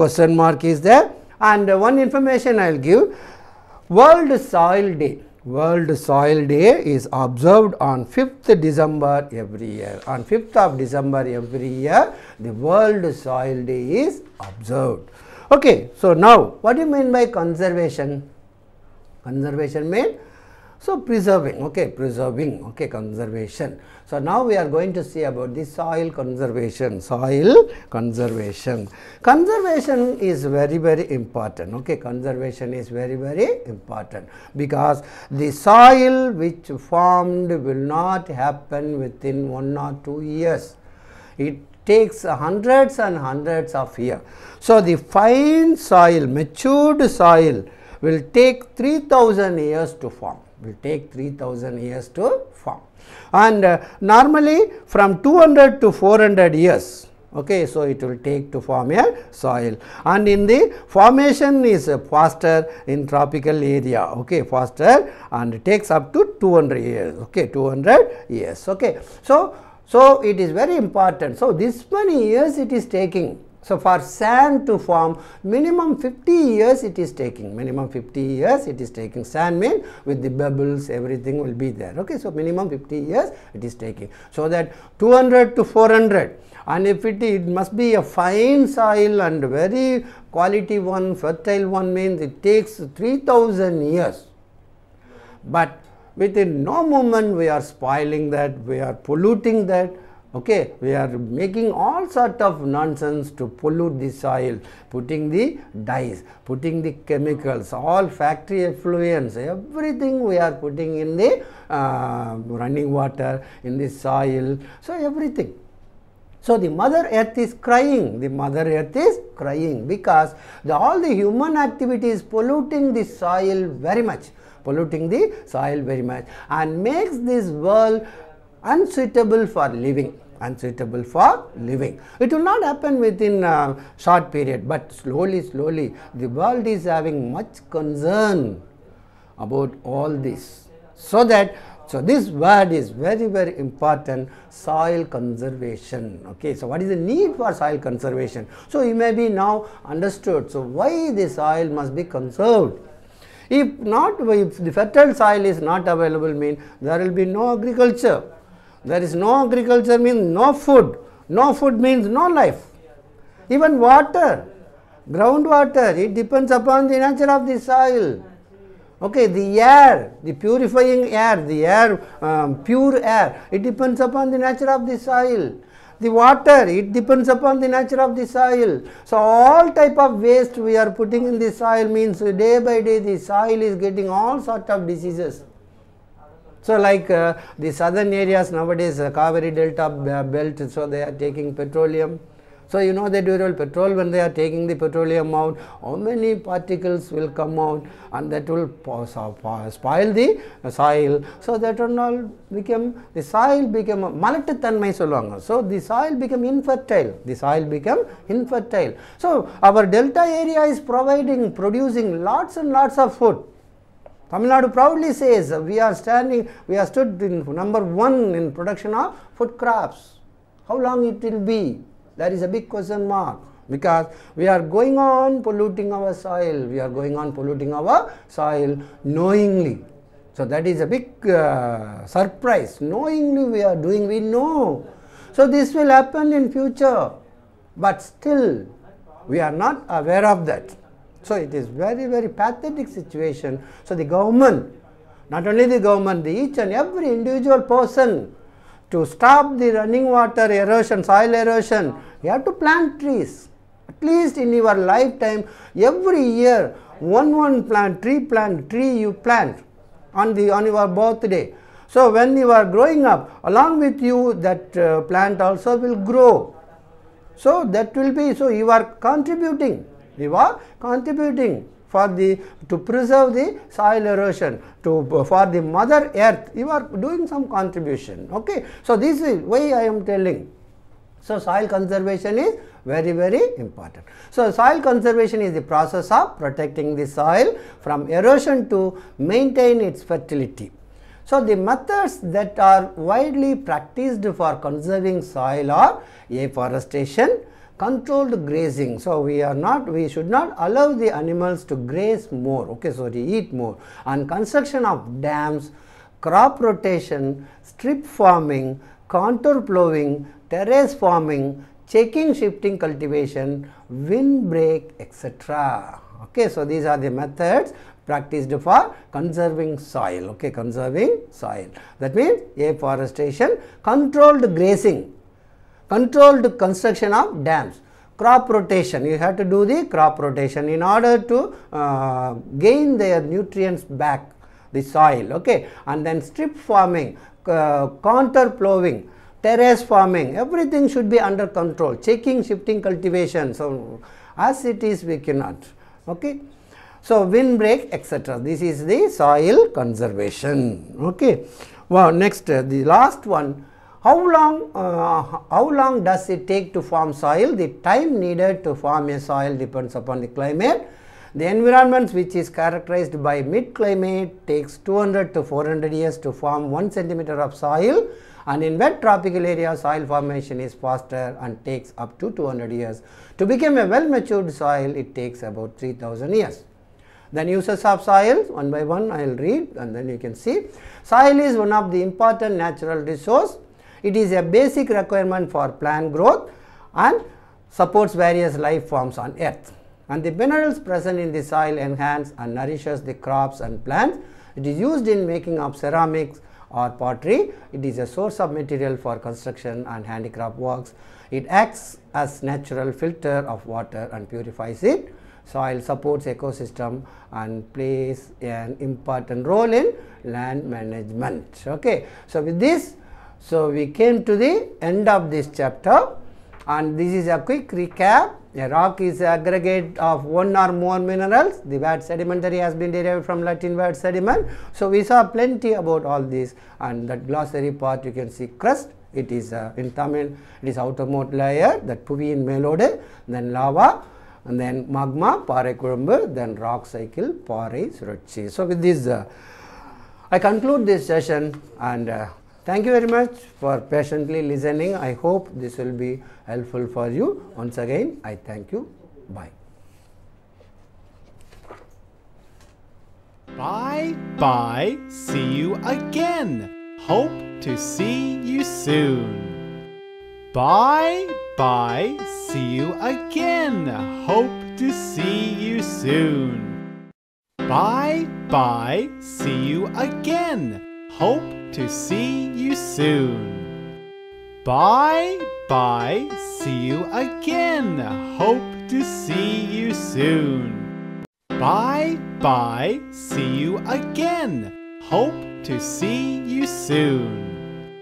question mark is there and one information I will give world soil day World Soil Day is observed on 5th December every year. On 5th of December every year, the World Soil Day is observed. Okay, so now what do you mean by conservation? Conservation means so preserving, okay, preserving, okay, conservation. So now we are going to see about the soil conservation, soil conservation. Conservation is very, very important, okay, conservation is very, very important because the soil which formed will not happen within one or two years. It takes hundreds and hundreds of years. So the fine soil, matured soil will take 3000 years to form will take 3000 years to form. And uh, normally from 200 to 400 years, okay, so it will take to form a soil. And in the formation is faster in tropical area, okay, faster and takes up to 200 years, okay, 200 years, okay. So, so it is very important. So, this many years it is taking so, for sand to form minimum 50 years it is taking, minimum 50 years it is taking. Sand mean with the bubbles everything will be there. Okay, So, minimum 50 years it is taking. So, that 200 to 400 and if it, it must be a fine soil and very quality one, fertile one means it takes 3000 years. But within no moment we are spoiling that, we are polluting that okay we are making all sort of nonsense to pollute the soil putting the dyes putting the chemicals all factory effluents everything we are putting in the uh, running water in the soil so everything so the mother earth is crying, the mother earth is crying because the, all the human activity is polluting the soil very much, polluting the soil very much and makes this world unsuitable for living unsuitable for living. It will not happen within a uh, short period, but slowly, slowly the world is having much concern about all this. So that so this word is very very important soil conservation okay so what is the need for soil conservation so it may be now understood so why the soil must be conserved if not if the fertile soil is not available mean there will be no agriculture there is no agriculture means no food. No food means no life. Even water, groundwater, it depends upon the nature of the soil. Okay, the air, the purifying air, the air, um, pure air, it depends upon the nature of the soil. The water, it depends upon the nature of the soil. So, all type of waste we are putting in the soil means day by day the soil is getting all sort of diseases. So like uh, the southern areas nowadays, the uh, Kaveri Delta uh, belt, so they are taking petroleum. So you know that during petrol, when they are taking the petroleum out, how many particles will come out and that will spoil the uh, soil. So that will all become, the soil become, malattanmai solvanga. So the soil become infertile, the soil become infertile. So our delta area is providing, producing lots and lots of food. Tamil Nadu proudly says we are standing, we are stood in number one in production of food crops. How long it will be? That is a big question mark because we are going on polluting our soil, we are going on polluting our soil knowingly. So that is a big uh, surprise. Knowingly we are doing, we know. So this will happen in future, but still we are not aware of that. So it is very, very pathetic situation. So the government, not only the government, the each and every individual person to stop the running water erosion, soil erosion, you have to plant trees. At least in your lifetime, every year, one one plant, tree plant, tree you plant on the on your birthday. So when you are growing up, along with you that uh, plant also will grow. So that will be, so you are contributing you are contributing for the to preserve the soil erosion to uh, for the mother earth you are doing some contribution okay so this is why i am telling so soil conservation is very very important so soil conservation is the process of protecting the soil from erosion to maintain its fertility so the methods that are widely practiced for conserving soil are afforestation controlled grazing. So, we are not, we should not allow the animals to graze more, okay, so to eat more. And construction of dams, crop rotation, strip farming, contour plowing, terrace farming, checking, shifting cultivation, windbreak, etc. Okay, so these are the methods practiced for conserving soil. Okay, conserving soil. That means afforestation, controlled grazing controlled construction of dams crop rotation you have to do the crop rotation in order to uh, gain their nutrients back the soil okay and then strip farming uh, counter plowing terrace farming everything should be under control checking shifting cultivation so as it is we cannot okay so windbreak etc this is the soil conservation okay wow well, next uh, the last one how long, uh, how long does it take to form soil? The time needed to form a soil depends upon the climate. The environment which is characterized by mid climate takes 200 to 400 years to form 1 centimeter of soil and in wet tropical areas soil formation is faster and takes up to 200 years. To become a well matured soil it takes about 3000 years. Then uses of soil one by one I will read and then you can see. Soil is one of the important natural resource it is a basic requirement for plant growth and supports various life forms on earth. And the minerals present in the soil enhance and nourishes the crops and plants. It is used in making of ceramics or pottery. It is a source of material for construction and handicraft works. It acts as natural filter of water and purifies it. Soil supports ecosystem and plays an important role in land management. Okay. So, with this so, we came to the end of this chapter and this is a quick recap. A rock is aggregate of one or more minerals. The word sedimentary has been derived from Latin word sediment. So, we saw plenty about all this and that glossary part you can see crust. It is uh, in Tamil, it is outermost layer that in melode, then lava, and then magma, parai kurumbu, then rock cycle, parai surachi. So, with this, uh, I conclude this session and uh, Thank you very much for patiently listening. I hope this will be helpful for you. Once again, I thank you. Bye. Bye bye. See you again. Hope to see you soon. Bye bye. See you again. Hope to see you soon. Bye bye. See you again. Hope to see you soon. Bye bye, see you again. Hope to see you soon. Bye bye, see you again. Hope to see you soon.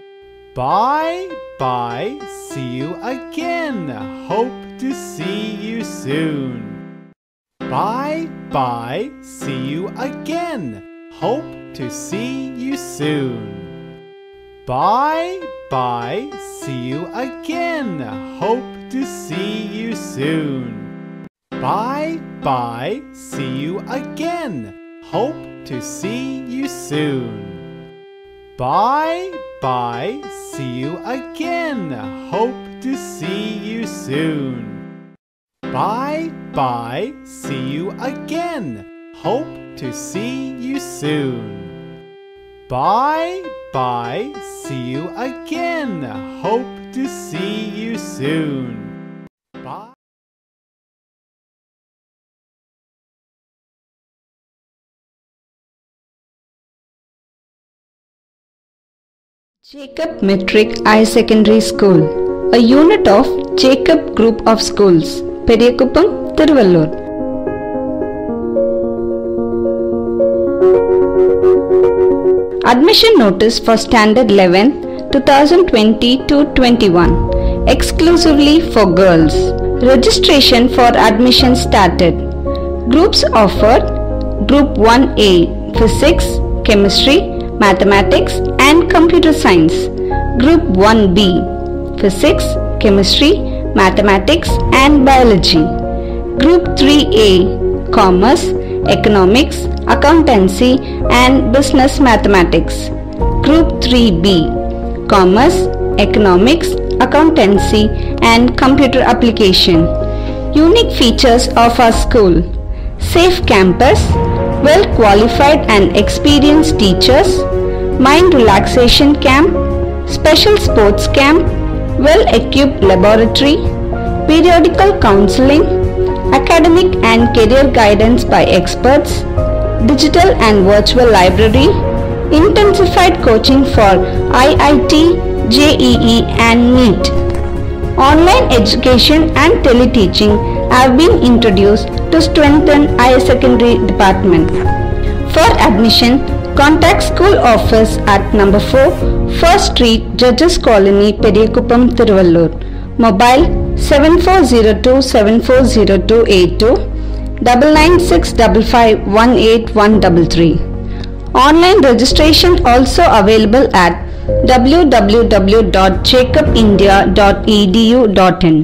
Bye bye, see you again. Hope to see you soon. Bye bye, see you again. Hope to see you soon. Bye bye. See you again. Hope to see you soon. Bye bye. See you again. Hope to see you soon. Bye bye. See you again. Hope to see you soon. Bye bye. See you again. Hope to see you soon. Bye bye. See you again. Hope to see you soon. Bye. Jacob Metric I Secondary School, a unit of Jacob Group of Schools, Periyakupam, Tiruvallur. Admission notice for Standard 11 2020 to 21 exclusively for girls. Registration for admission started. Groups offered Group 1A Physics, Chemistry, Mathematics and Computer Science. Group 1B Physics, Chemistry, Mathematics and Biology. Group 3A Commerce, Economics, Accountancy and Business Mathematics. Group 3B Commerce, Economics, Accountancy and Computer Application. Unique features of our school. Safe campus, well qualified and experienced teachers, mind relaxation camp, special sports camp, well equipped laboratory, periodical counseling, academic and career guidance by experts, digital and virtual library, intensified coaching for IIT, JEE and NEET. Online education and teleteaching have been introduced to strengthen higher secondary department. For admission, contact school office at number 4, 1st Street, Judges Colony, Periyakupam, Tiruvallur. Mobile seven four zero two seven four zero two eight two double nine six double five one eight one double three online registration also available at W dot dot dot India EDU www.jacobindia.edu.in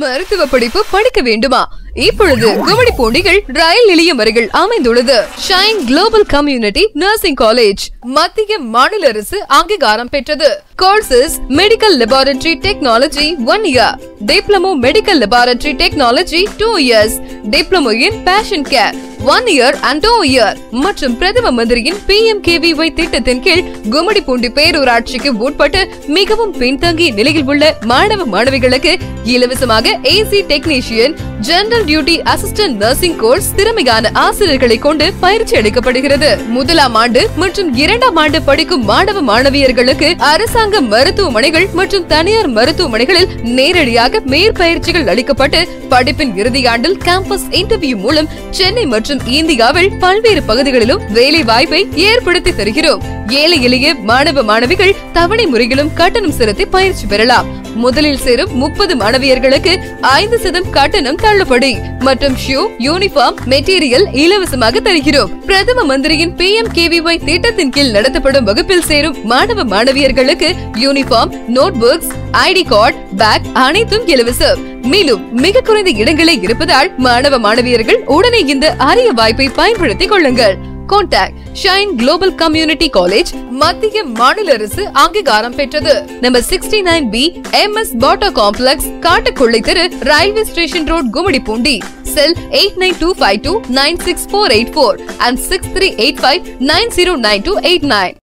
மருத்துவ படிப்பு படிக்க வேண்டுமா இப்பொழுது குமடி போண்டிகள் ரயில் நிலையம் அருகில் அமைந்துள்ளது Shine global community nursing college மத்திய மாநில அரசு அங்கீகாரம் பெற்றது Courses Medical Laboratory Technology 1 year Diploma Medical Laboratory Technology 2 years Diploma in Patient Care one year and two year மற்றும் பிரதம மந்திரியின் பி எம் கேவிஒய் திட்டத்தின் கீழ் கும்மிடிப்பூண்டி பேரூராட்சிக்கு உட்பட்டு மிகவும் பின்தங்கிய நிலையில் உள்ள மாணவ மாணவிகளுக்கு இலவசமாக AC technician general duty assistant nursing course திறமையான ஆசிரியர்களை கொண்டு பயிற்சி அளிக்கப்படுகிறது முதலாம் ஆண்டு மற்றும் இரண்டாம் ஆண்டு படிக்கும் மாணவ மாணவியர்களுக்கு அரசாங்க அரசாங்க மருத்துவமனைகள் மற்றும் தனியார் மருத்துவமனைகளில் நேரடியாக மேற்பயிற்சிகள் அளிக்கப்பட்டு படிப்பின் இறுதியாண்டில் கேம்பஸ் இன்டர்வியூ மூலம் சென்னை மற்றும் இந்தியாவில் பல்வேறு பகுதிகளிலும் வேலை வாய்ப்பை ஏற்படுத்தி தருகிறோம் ஏழை எளிய மாணவ மாணவிகள் தவணை முறையிலும் கட்டணம் செலுத்தி பயிற்சி பெறலாம் முதலில் சேரும் முப்பது மாணவியர்களுக்கு ஐந்து சதம் கட்டணம் தள்ளுபடி மற்றும் ஷூ யூனிஃபார்ம் மெட்டீரியல் இலவசமாக தருகிறோம் பிரதம மந்திரியின் பி எம் கேவிஒய் திட்டத்தின் கீழ் நடத்தப்படும் வகுப்பில் சேரும் மாணவ மாணவியர்களுக்கு uniform note books ID card bag அனைத்தும் இலவசம் மேலும் மிக குறைந்த இடங்களே இருப்பதால் மாணவ மாணவியர்கள் உடனே இந்த அரிய வாய்ப்பை பயன்படுத்திக் கொள்ளுங்கள் contact Shine global community college மத்திய மாநில அரசு அங்கீகாரம் பெற்றது number sixty nine B M S Bata complex Kattukollai தெரு railway station road Poondi cell eight nine two five two nine six four eight four and six three eight five nine zero nine two eight nine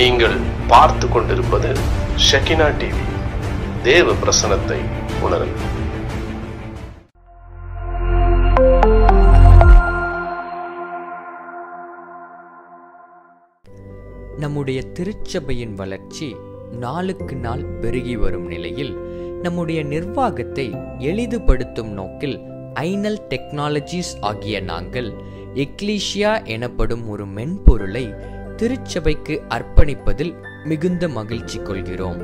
நீங்கள் பார்த்து கொண்டிருப்பது ஷெகினா TV தேவ பிரசனத்தை உணரும் நம்முடைய திருச்சபையின் வளர்ச்சி நாளுக்கு நாள் பெருகி வரும் நிலையில் நம்முடைய நிர்வாகத்தை எளிதுபடுத்தும் நோக்கில் ஐனல் டெக்னாலஜிஸ் ஆகிய நாங்கள் எக்லீஷியா எனப்படும் ஒரு மென்பொருளை திருச்சபைக்கு அர்ப்பணிப்பதில் மிகுந்த மகிழ்ச்சி கொள்கிறோம்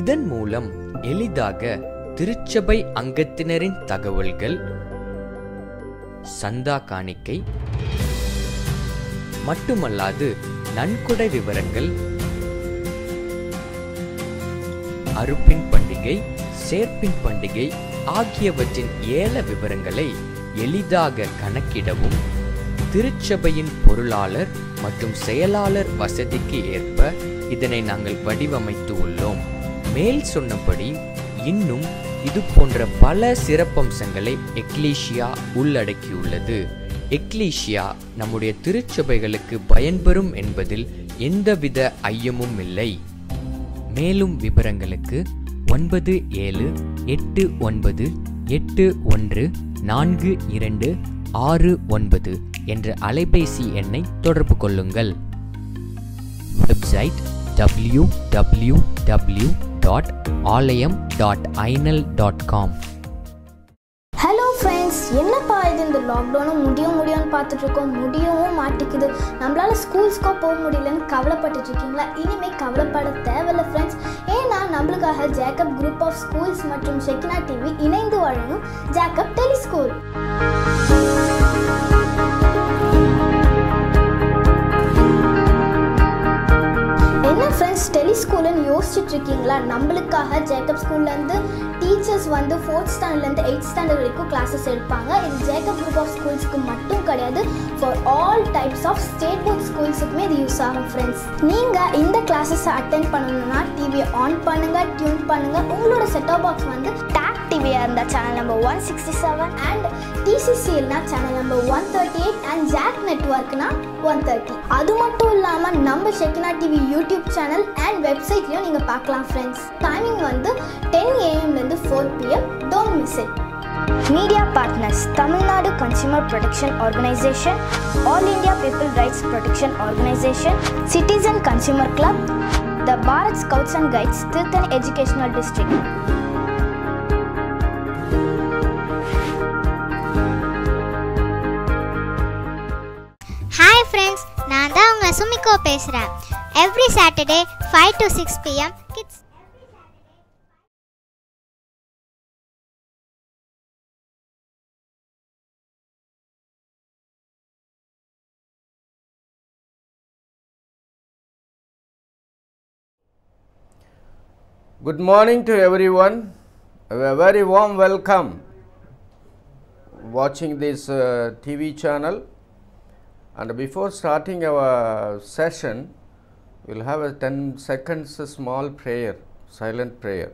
இதன் மூலம் எளிதாக திருச்சபை அங்கத்தினரின் தகவல்கள் சந்தா காணிக்கை மட்டுமல்லாது நன்கொடை விவரங்கள் அறுப்பின் பண்டிகை சேர்ப்பின் பண்டிகை ஆகியவற்றின் ஏல விவரங்களை எளிதாக கணக்கிடவும் திருச்சபையின் பொருளாளர் மற்றும் செயலாளர் வசதிக்கு ஏற்ப இதனை நாங்கள் வடிவமைத்து உள்ளோம் மேல் சொன்னபடி இன்னும் இது போன்ற பல சிறப்பம்சங்களை எக்லீஷியா உள்ளடக்கியுள்ளது எக்லீஷியா நம்முடைய திருச்சபைகளுக்கு பயன்பெறும் என்பதில் எந்தவித ஐயமும் இல்லை மேலும் விவரங்களுக்கு ஒன்பது ஏழு எட்டு ஒன்பது எட்டு ஒன்று நான்கு இரண்டு ஆறு ஒன்பது என்ற அலைபேசி எண்ணை தொடர்பு கொள்ளுங்கள் website W W W dot ஆலயம் டாட் ஐனல் டாட் காம் என்னப்பா இது இந்த லாக்டவுனும் முடியும் முடியும்னு பார்த்துட்ருக்கோம் முடியவும் மாட்டிக்குது நம்மளால ஸ்கூல்ஸ்க்கோ போக முடியலன்னு கவலைப்பட்டுட்டு இருக்கீங்களா இனிமேல் கவலைப்பட தேவையில்ல ஃப்ரெண்ட்ஸ் ஏன்னா நம்மளுக்காக ஜேக்கப் குரூப் ஆஃப் ஸ்கூல்ஸ் மற்றும் செக்கினா டிவி இணைந்து வழங்கும் ஜேக்கப் டெலிஸ்கூல் ஃப்ரெண்ட்ஸ் டெலி ஸ்கூலுன்னு யோசிச்சுட்டு இருக்கீங்களா நம்மளுக்காக ஜேக்கப் ஸ்கூல்லேருந்து டீச்சர்ஸ் வந்து ஃபோர்த் ஸ்டாண்டர்ட்லேருந்து எயிட் ஸ்டாண்டர்ட் வரைக்கும் கிளாஸஸ் எடுப்பாங்க இது ஜேக்கப் குரூப் ஆஃப் ஸ்கூல்ஸுக்கு மட்டும் கிடையாது for all types of state board ஸ்கூல்ஸுக்குமே இது யூஸ் ஆகும் ஃப்ரெண்ட்ஸ் நீங்கள் இந்த கிளாஸஸை அட்டென்ட் பண்ணணும்னா டிவியை ஆன் பண்ணுங்கள் டியூன் பண்ணுங்கள் உங்களோட செட்டப் பாக்ஸ் வந்து டேக் டிவியாக இருந்தால் channel number one sixty seven and டிசிசிஎல்னா channel number one thirty eight and Jack நெட்ஒர்க்னா ஒன் தேர்ட்டி அது மட்டும் இல்லாமல் நம்ம Shekinah TV YouTube channel and வெப்சைட்லையும் நீங்கள் பார்க்கலாம் ஃப்ரெண்ட்ஸ் டைமிங் வந்து டென் ஏஎம்லேருந்து four PM don't miss it media partners Tamil Nadu consumer protection organisation all India people rights protection organisation citizen consumer club the Bharat scouts and guides திருத்தன் educational district friends நான் தான் உங்கள் சுமிக்கோ பேசுகிறேன் every Saturday five to six PM kids Good morning to everyone. A very warm welcome watching this uh, TV channel. And before starting our session, we will have a 10 seconds small prayer, silent prayer.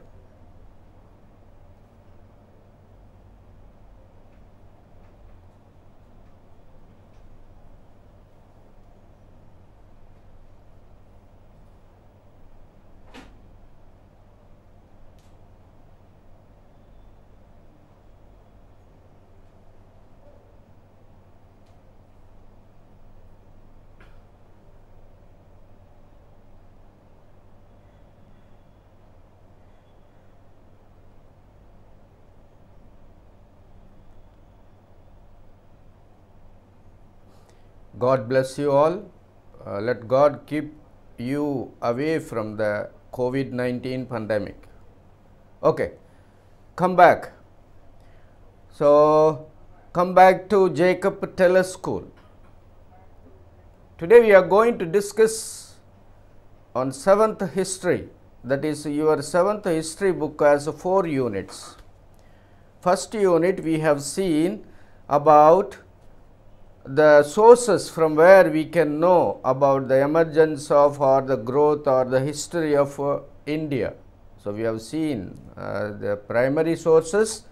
God bless you all. Uh, let God keep you away from the COVID 19 pandemic. Okay, come back. So, come back to Jacob Teller School. Today, we are going to discuss on seventh history, that is, your seventh history book has four units. First unit, we have seen about the sources from where we can know about the emergence of or the growth or the history of uh, India. So, we have seen uh, the primary sources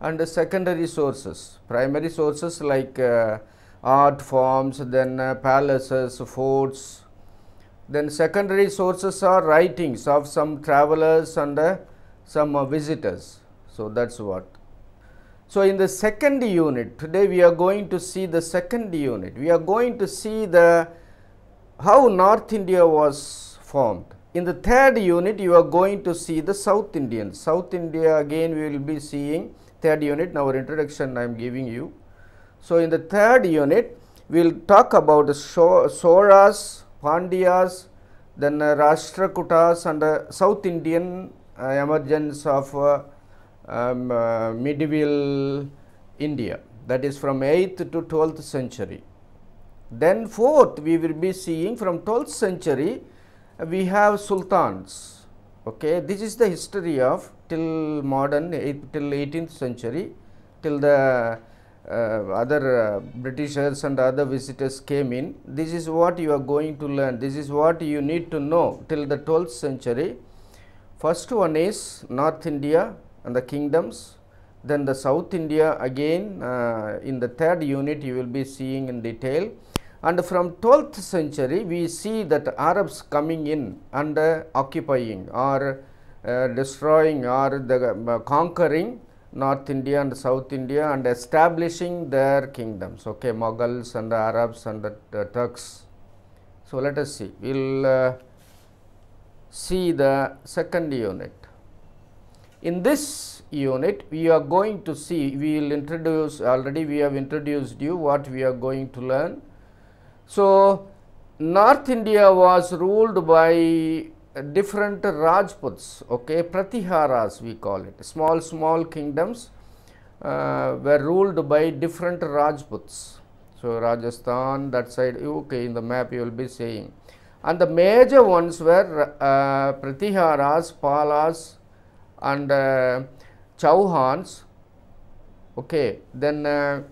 and the secondary sources. Primary sources like uh, art forms, then uh, palaces, forts. Then secondary sources are writings of some travelers and uh, some visitors. So, that is what so, in the second unit, today we are going to see the second unit. We are going to see the how North India was formed. In the third unit, you are going to see the South Indians. South India again we will be seeing third unit. Now, our introduction I am giving you. So, in the third unit, we will talk about the Soras, Pandyas, then uh, Rashtrakutas and uh, South Indian uh, emergence of uh, um, uh, medieval India that is from 8th to 12th century. Then fourth we will be seeing from 12th century we have sultans. Okay, this is the history of till modern till 18th century till the uh, other uh, Britishers and other visitors came in. This is what you are going to learn. This is what you need to know till the 12th century. First one is North India, and the kingdoms. Then the South India again uh, in the third unit you will be seeing in detail. And from 12th century we see that Arabs coming in and uh, occupying or uh, destroying or the, uh, conquering North India and South India and establishing their kingdoms, okay, Mughals and the Arabs and the Turks. So, let us see, we will uh, see the second unit. In this unit, we are going to see, we will introduce, already we have introduced you what we are going to learn. So, North India was ruled by different Rajputs, okay, Pratiharas we call it, small, small kingdoms uh, were ruled by different Rajputs. So, Rajasthan that side, okay, in the map you will be seeing. And the major ones were uh, Pratiharas, Palas, and uh, Chauhans, okay, then uh,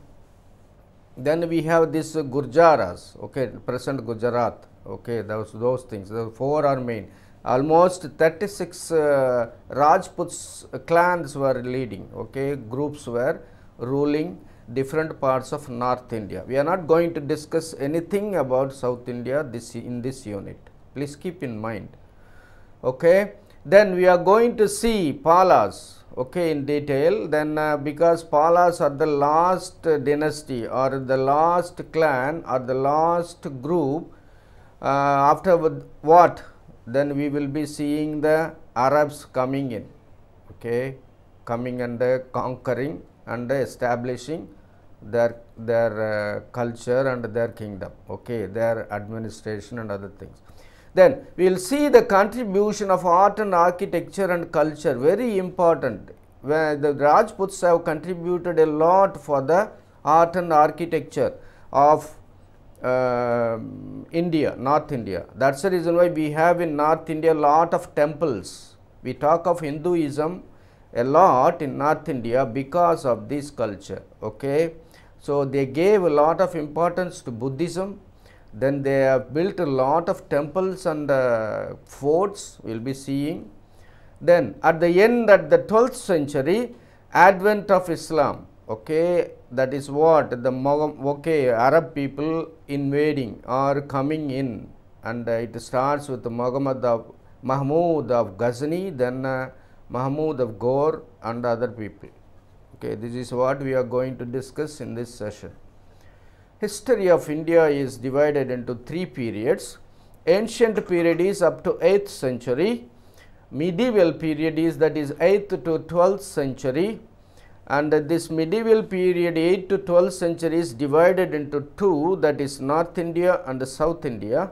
then we have this uh, Gurjaras, okay, present Gujarat, okay, those those things. The four are main. Almost 36 uh, Rajputs clans were leading, okay, groups were ruling different parts of North India. We are not going to discuss anything about South India this in this unit. Please keep in mind. Okay then we are going to see Palas okay in detail then uh, because Palas are the last dynasty or the last clan or the last group uh, after what then we will be seeing the Arabs coming in okay coming and uh, conquering and establishing their their uh, culture and their kingdom okay their administration and other things then we will see the contribution of art and architecture and culture very important where the Rajputs have contributed a lot for the art and architecture of uh, India, North India. That is the reason why we have in North India lot of temples. We talk of Hinduism a lot in North India because of this culture. Okay? So, they gave a lot of importance to Buddhism then they have built a lot of temples and uh, forts, we will be seeing. Then at the end, at the 12th century, advent of Islam, okay, that is what the okay, Arab people invading or coming in and uh, it starts with Muhammad of, Mahmud of Ghazni, then uh, Mahmud of Gore and other people. Okay, this is what we are going to discuss in this session. History of India is divided into three periods. Ancient period is up to 8th century, medieval period is that is 8th to 12th century and this medieval period 8th to 12th century is divided into two that is North India and South India.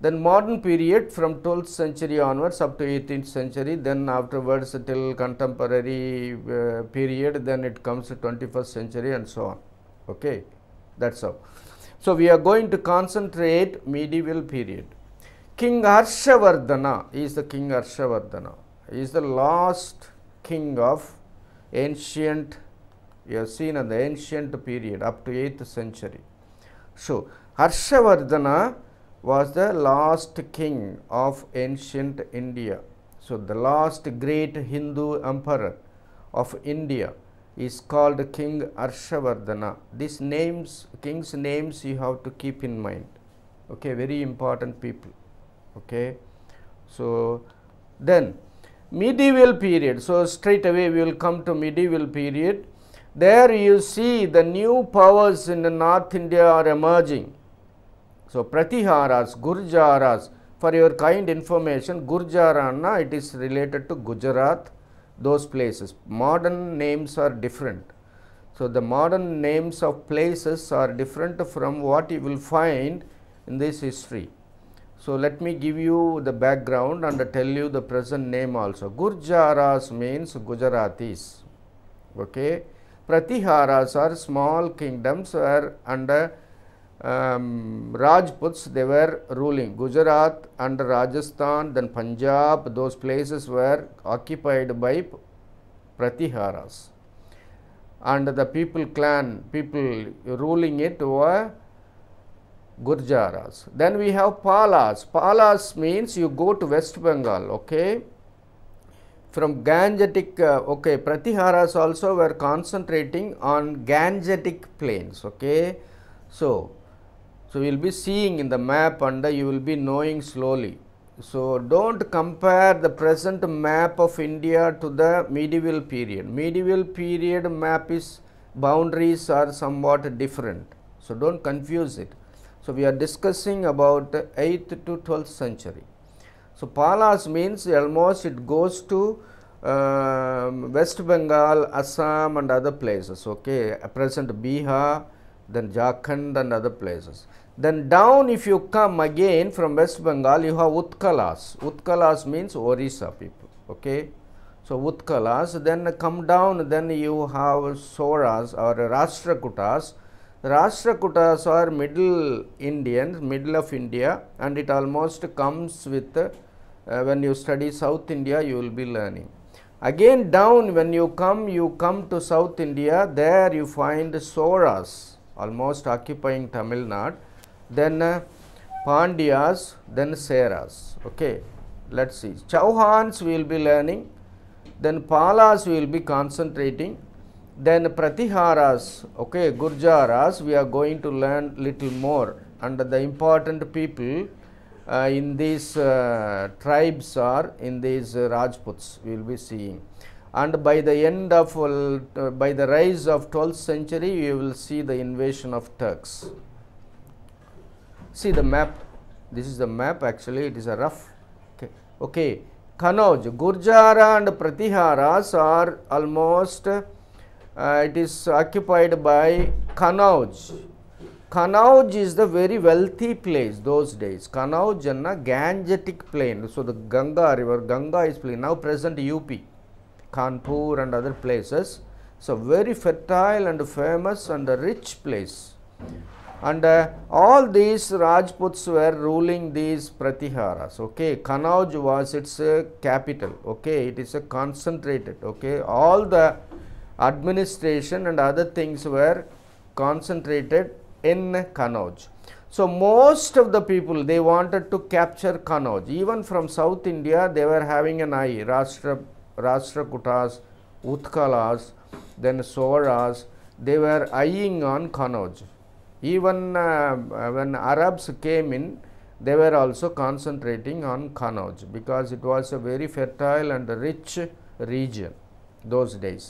Then modern period from 12th century onwards up to 18th century then afterwards till contemporary uh, period then it comes to 21st century and so on. Okay. That's all. So we are going to concentrate medieval period. King Harshavardhana is the King Harshavardhana. He is the last king of ancient, you have seen in the ancient period up to 8th century. So Harshavardhana was the last king of ancient India. So the last great Hindu emperor of India is called King Arshavardhana. These names, king's names you have to keep in mind. Okay, very important people. Okay. So then medieval period. So straight away we will come to medieval period. There you see the new powers in the North India are emerging. So Pratiharas, Gurjaras, for your kind information, Gurjarana, it is related to Gujarat those places. Modern names are different. So, the modern names of places are different from what you will find in this history. So, let me give you the background and tell you the present name also. Gurjaras means Gujaratis. Okay. Pratiharas are small kingdoms are under um, Rajputs, they were ruling Gujarat and Rajasthan, then Punjab, those places were occupied by Pratiharas. And the people clan, people ruling it were Gurjaras. Then we have Palas. Palas means you go to West Bengal, okay. From Gangetic, uh, okay, Pratiharas also were concentrating on Gangetic plains, okay. So, so, we will be seeing in the map and you will be knowing slowly. So, do not compare the present map of India to the medieval period. Medieval period map is boundaries are somewhat different. So, do not confuse it. So, we are discussing about 8th to 12th century. So, Palas means almost it goes to uh, West Bengal, Assam and other places, okay, present Bihar, then Jharkhand and other places. Then down if you come again from West Bengal, you have Utkalas. Utkalas means Orissa people. Okay. So Utkalas, then come down, then you have Soras or Rashtrakutas. Rashtrakutas are middle Indians, middle of India and it almost comes with, uh, when you study South India, you will be learning. Again down when you come, you come to South India, there you find Soras almost occupying Tamil Nadu then uh, Pandyas, then Seras. Okay, let's see. Chauhans we will be learning, then Palas we will be concentrating, then Pratiharas, okay, Gurjaras we are going to learn little more. And the important people uh, in these uh, tribes are in these uh, Rajputs we will be seeing. And by the end of, uh, by the rise of 12th century, you will see the invasion of Turks see the map this is the map actually it is a rough okay, okay. Kanauj, Gurjara and Pratiharas are almost uh, it is occupied by Kanauj. Kanauj is the very wealthy place those days. Kanauj and a Gangetic plain. So the Ganga river, Ganga is plain. Now present UP, Kanpur and other places. So very fertile and famous and a rich place and uh, all these Rajputs were ruling these Pratiharas. Okay, Kanauj was its uh, capital. Okay, it is a uh, concentrated. Okay, all the administration and other things were concentrated in Kanauj. So most of the people they wanted to capture Kanauj. Even from South India they were having an eye. Rashtra, Rashtrakutas, Utkalas, then Sovaras. They were eyeing on Kanauj. Even uh, uh, when Arabs came in, they were also concentrating on Kanauj because it was a very fertile and rich region those days.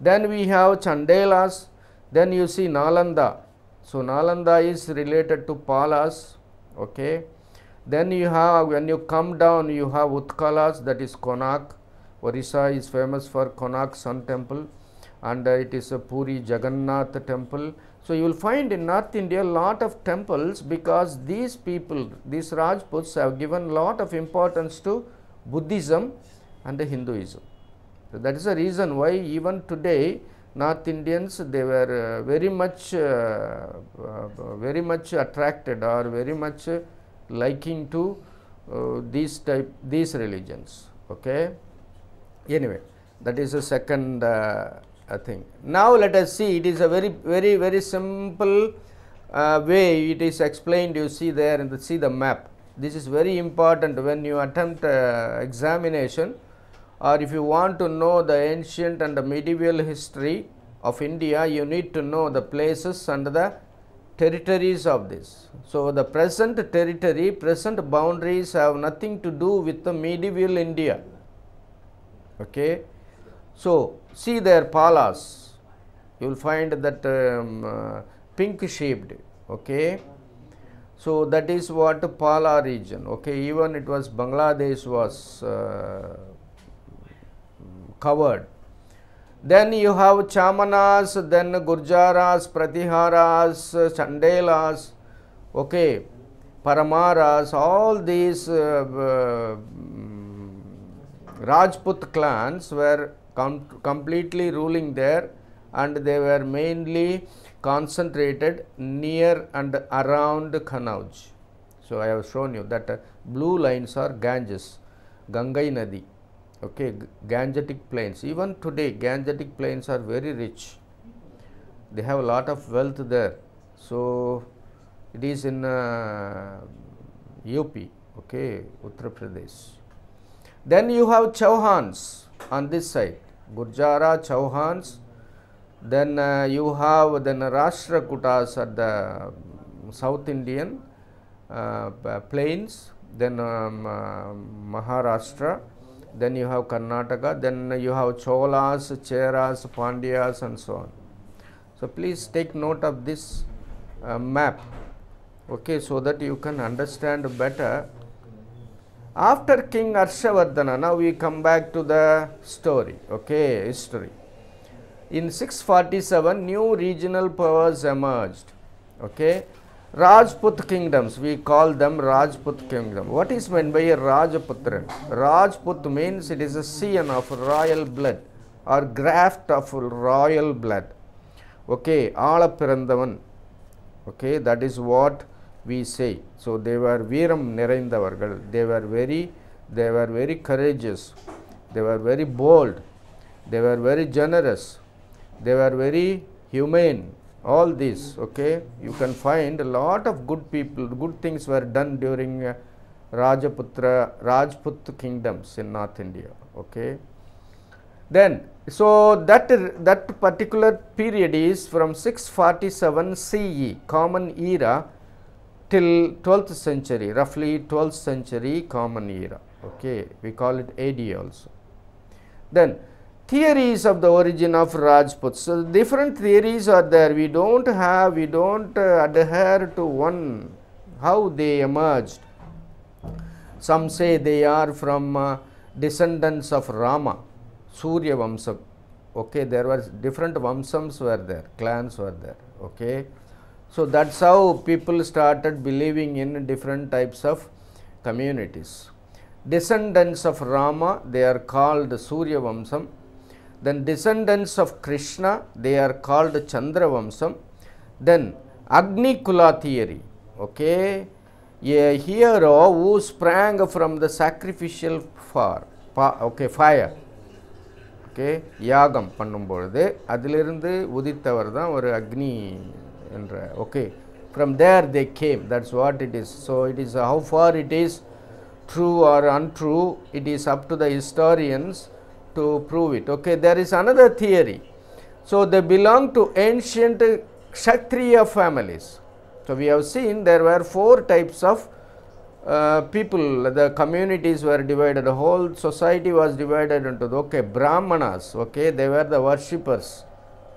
Then we have Chandelas, then you see Nalanda. So, Nalanda is related to Palas, okay. Then you have, when you come down, you have Utkalas, that is Konak. Orissa is famous for Konak Sun Temple and uh, it is a Puri Jagannath Temple so, you will find in North India lot of temples because these people, these Rajputs have given lot of importance to Buddhism and the Hinduism. So, that is the reason why even today North Indians they were uh, very much uh, uh, very much attracted or very much liking to uh, these type these religions. Okay. Anyway, that is the second uh, a thing. Now let us see it is a very very very simple uh, way it is explained you see there and see the map. This is very important when you attempt uh, examination or if you want to know the ancient and the medieval history of India you need to know the places and the territories of this. So, the present territory, present boundaries have nothing to do with the medieval India. Okay. So, see their palas, you will find that um, uh, pink shaped, okay. So, that is what Pala region, okay, even it was Bangladesh was uh, covered. Then you have Chamanas, then Gurjaras, Pratiharas, Chandelas, okay, Paramaras, all these uh, uh mm, Rajput clans were com completely ruling there and they were mainly concentrated near and around Kanauj. So, I have shown you that uh, blue lines are Ganges, Gangai Nadi, okay, Gangetic plains. Even today, Gangetic plains are very rich. They have a lot of wealth there. So, it is in uh, UP, okay, Uttar Pradesh. Then you have Chauhans on this side Gurjara, Chauhans, then uh, you have then Rashtrakutas at the um, South Indian uh, uh, plains, then um, uh, Maharashtra, then you have Karnataka, then you have Cholas, Cheras, Pandyas and so on. So please take note of this uh, map okay so that you can understand better after King Arshavardhana, now we come back to the story, okay, history. In 647, new regional powers emerged, okay. Rajput kingdoms, we call them Rajput kingdom. What is meant by a Rajputra? Rajput means it is a scion of royal blood or graft of royal blood. Okay, of Pirandavan. Okay, that is what we say. So they were Veeram They were very they were very courageous, they were very bold, they were very generous, they were very humane. All this, okay, you can find a lot of good people, good things were done during uh, Rajaputra, Rajput kingdoms in North India, okay. Then, so that, that particular period is from 647 CE, common era till 12th century, roughly 12th century common era. Okay, we call it AD also. Then theories of the origin of Rajputs. So, different theories are there. We don't have, we don't uh, adhere to one. How they emerged. Some say they are from uh, descendants of Rama, Surya Vamsa, Okay, there were different Vamsams were there, clans were there. Okay. So that's how people started believing in different types of communities. Descendants of Rama, they are called Surya Vamsam. Then descendants of Krishna, they are called Chandra Vamsam. Then Agni Kula theory, okay, a hero who sprang from the sacrificial fire, okay, fire, okay யாகம் பண்ணும்பொழுது அதிலிருந்து உதித்தவர் தான் ஒரு அக்னி okay from there they came that is what it is. So, it is how far it is true or untrue it is up to the historians to prove it. Okay. There is another theory. So, they belong to ancient Kshatriya families. So, we have seen there were four types of uh, people the communities were divided the whole society was divided into okay brahmanas okay they were the worshippers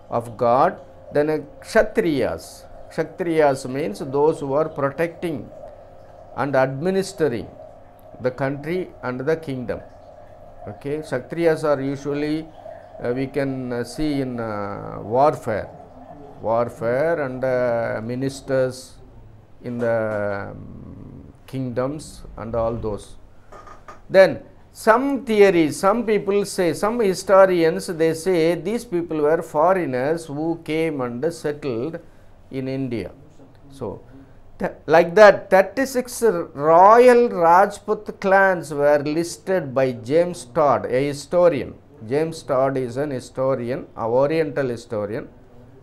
of god then uh, Kshatriyas. Kshatriyas means those who are protecting and administering the country and the kingdom. Okay, Kshatriyas are usually uh, we can uh, see in uh, warfare, warfare and uh, ministers in the um, kingdoms and all those. Then some theories, some people say, some historians they say these people were foreigners who came and settled in India. So, th like that 36 royal Rajput clans were listed by James Todd, a historian. James Todd is an historian, an oriental historian,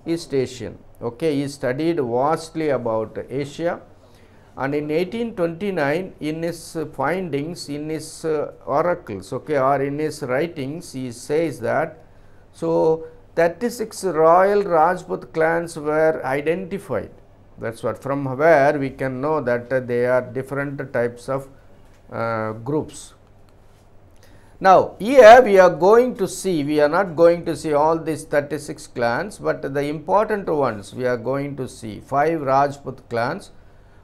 East Asian. Okay, he studied vastly about Asia and in 1829 in his findings in his uh, oracles okay or in his writings he says that so 36 royal rajput clans were identified that's what from where we can know that uh, they are different types of uh, groups now here we are going to see we are not going to see all these 36 clans but the important ones we are going to see five rajput clans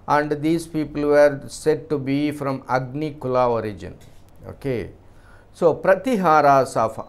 and these people were said to be from Agni Kula origin. Okay. So, pratiharas of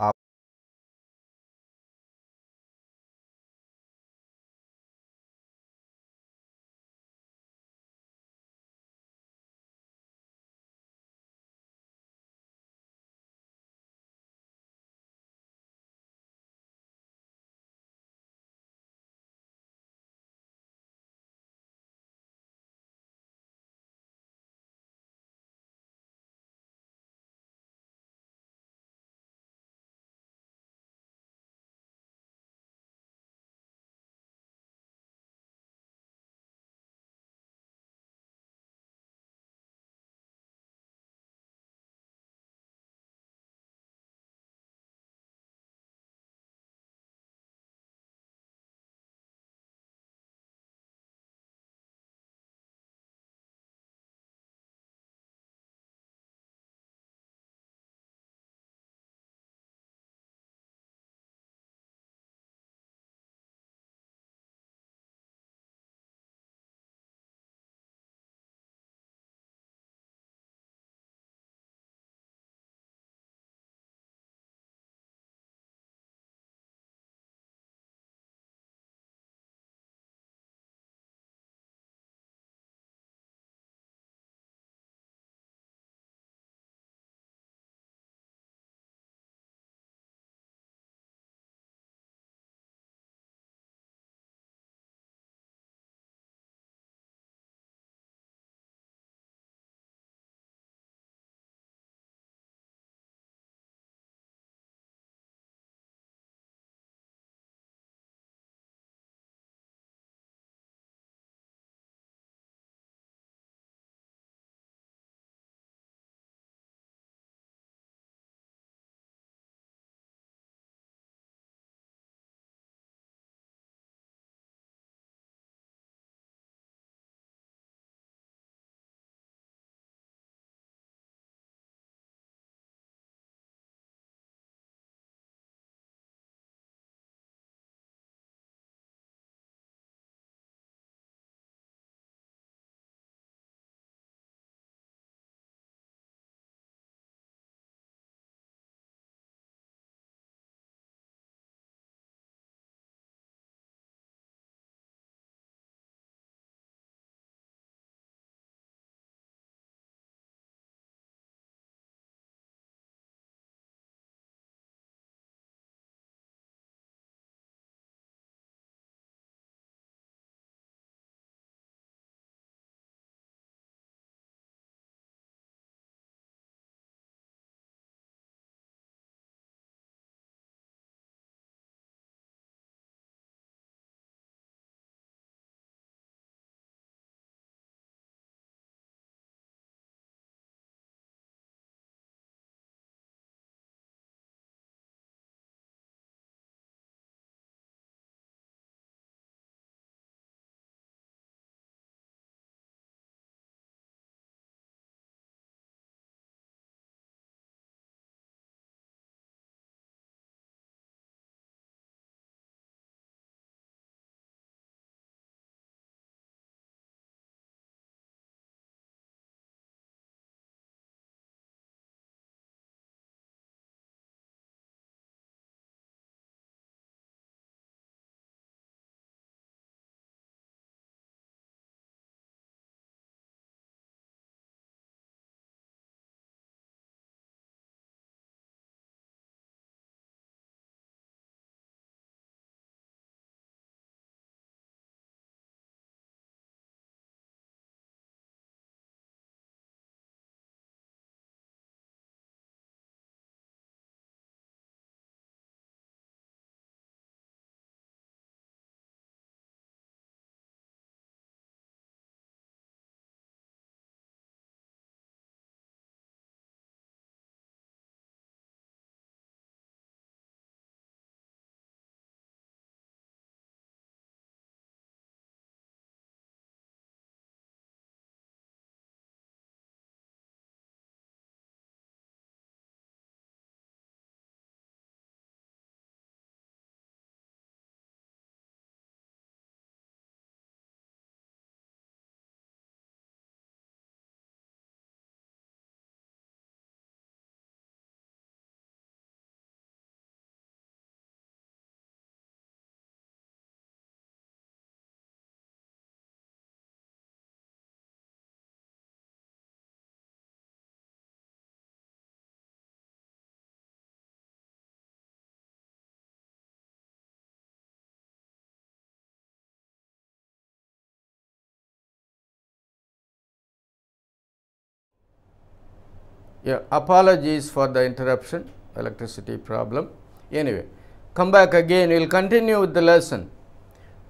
yeah, apologies for the interruption, electricity problem. Anyway, come back again, we will continue with the lesson.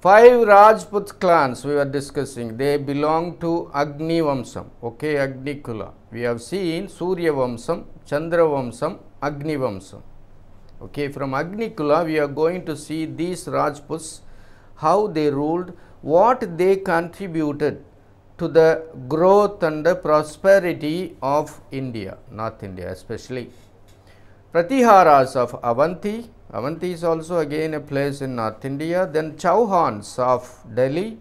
Five Rajput clans we were discussing, they belong to Agni Vamsam, okay, Agni Kula. We have seen Surya Vamsam, Chandra Vamsam, Agni Vamsam. Okay, from Agni Kula we are going to see these Rajputs, how they ruled, what they contributed to the growth and the prosperity of India, North India especially. Pratiharas of Avanti, Avanti is also again a place in North India, then Chauhans of Delhi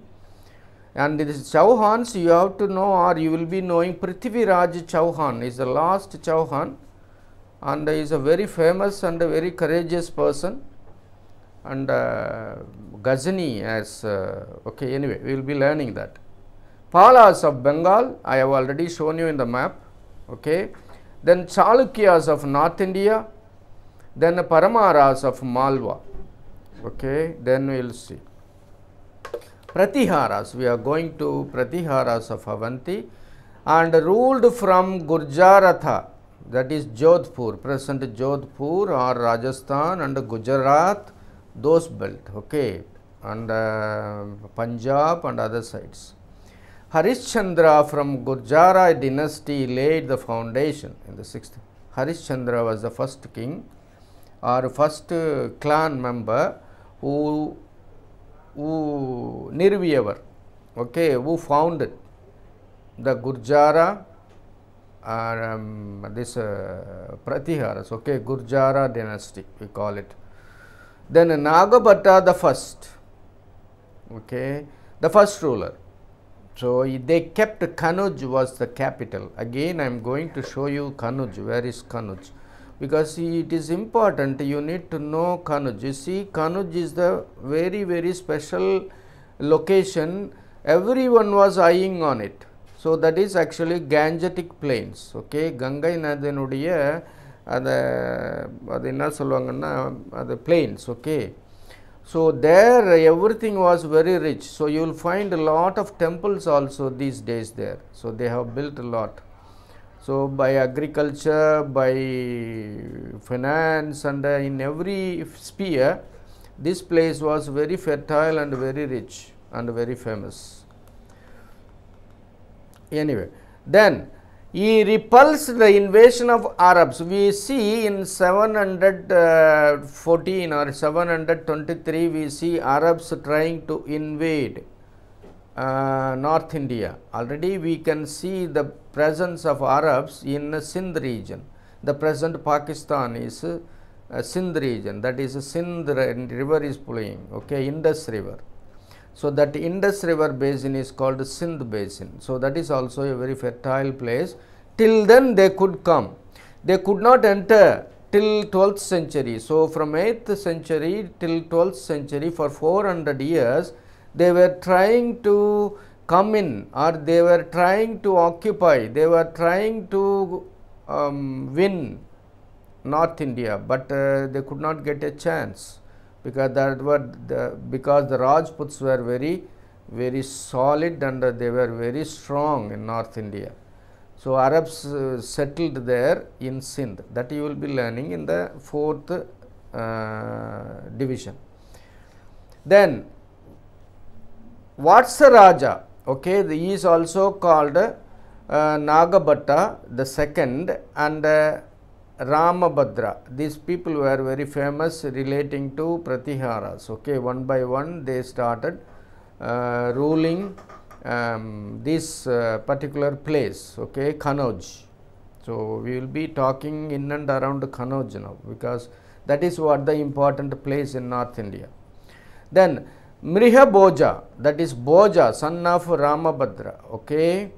and this Chauhans you have to know or you will be knowing Prithviraj Chauhan is the last Chauhan and is a very famous and a very courageous person and uh, as, uh, okay anyway we will be learning that. Palas of Bengal, I have already shown you in the map, okay. Then Chalukyas of North India, then Paramaras of Malwa, okay. Then we will see. Pratiharas, we are going to Pratiharas of Avanti and ruled from Gurjaratha, that is Jodhpur, present Jodhpur or Rajasthan and Gujarat, those belt, okay, and uh, Punjab and other sides. Harishchandra from Gurjara dynasty laid the foundation in the 6th. Harishchandra was the first king or first clan member who, who Nirviyavar, okay, who founded the Gurjara and um, this uh, Pratiharas, okay, Gurjara dynasty we call it. Then Nagabhatta the first, okay, the first ruler so they kept Kanuj was the capital. Again, I am going to show you Kanuj. Where is Kanuj? Because it is important. You need to know Kanuj. You see, Kanuj is the very very special location. Everyone was eyeing on it. So that is actually Gangetic plains. Okay, Gangai நதியினுடைய அதை அது என்ன சொல்லுவாங்கன்னா plains. Okay. So, there everything was very rich. So, you will find a lot of temples also these days there. So, they have built a lot. So, by agriculture, by finance and uh, in every sphere, this place was very fertile and very rich and very famous. Anyway, then he repulsed the invasion of Arabs. We see in 714 uh, or 723 we see Arabs trying to invade uh, North India. Already we can see the presence of Arabs in the Sindh region. The present Pakistan is uh, Sindh region that is Sindh river is flowing okay Indus river. So that Indus river basin is called Sindh basin. So that is also a very fertile place. Till then they could come. They could not enter till 12th century. So from 8th century till 12th century for 400 years they were trying to come in or they were trying to occupy, they were trying to um, win North India, but uh, they could not get a chance because that were the, because the Rajputs were very very solid and they were very strong in North India. So, Arabs uh, settled there in Sindh that you will be learning in the fourth uh, division. Then what's the Raja? Okay, he is also called uh, Nagabhatta the second and uh, Ramabhadra. These people were very famous relating to Pratiharas. Okay, one by one they started uh, ruling um, this uh, particular place. Okay, Kanauj. So we will be talking in and around Kanauj now because that is what the important place in North India. Then Mriha Boja, that is Boja, son of Ramabhadra. Okay.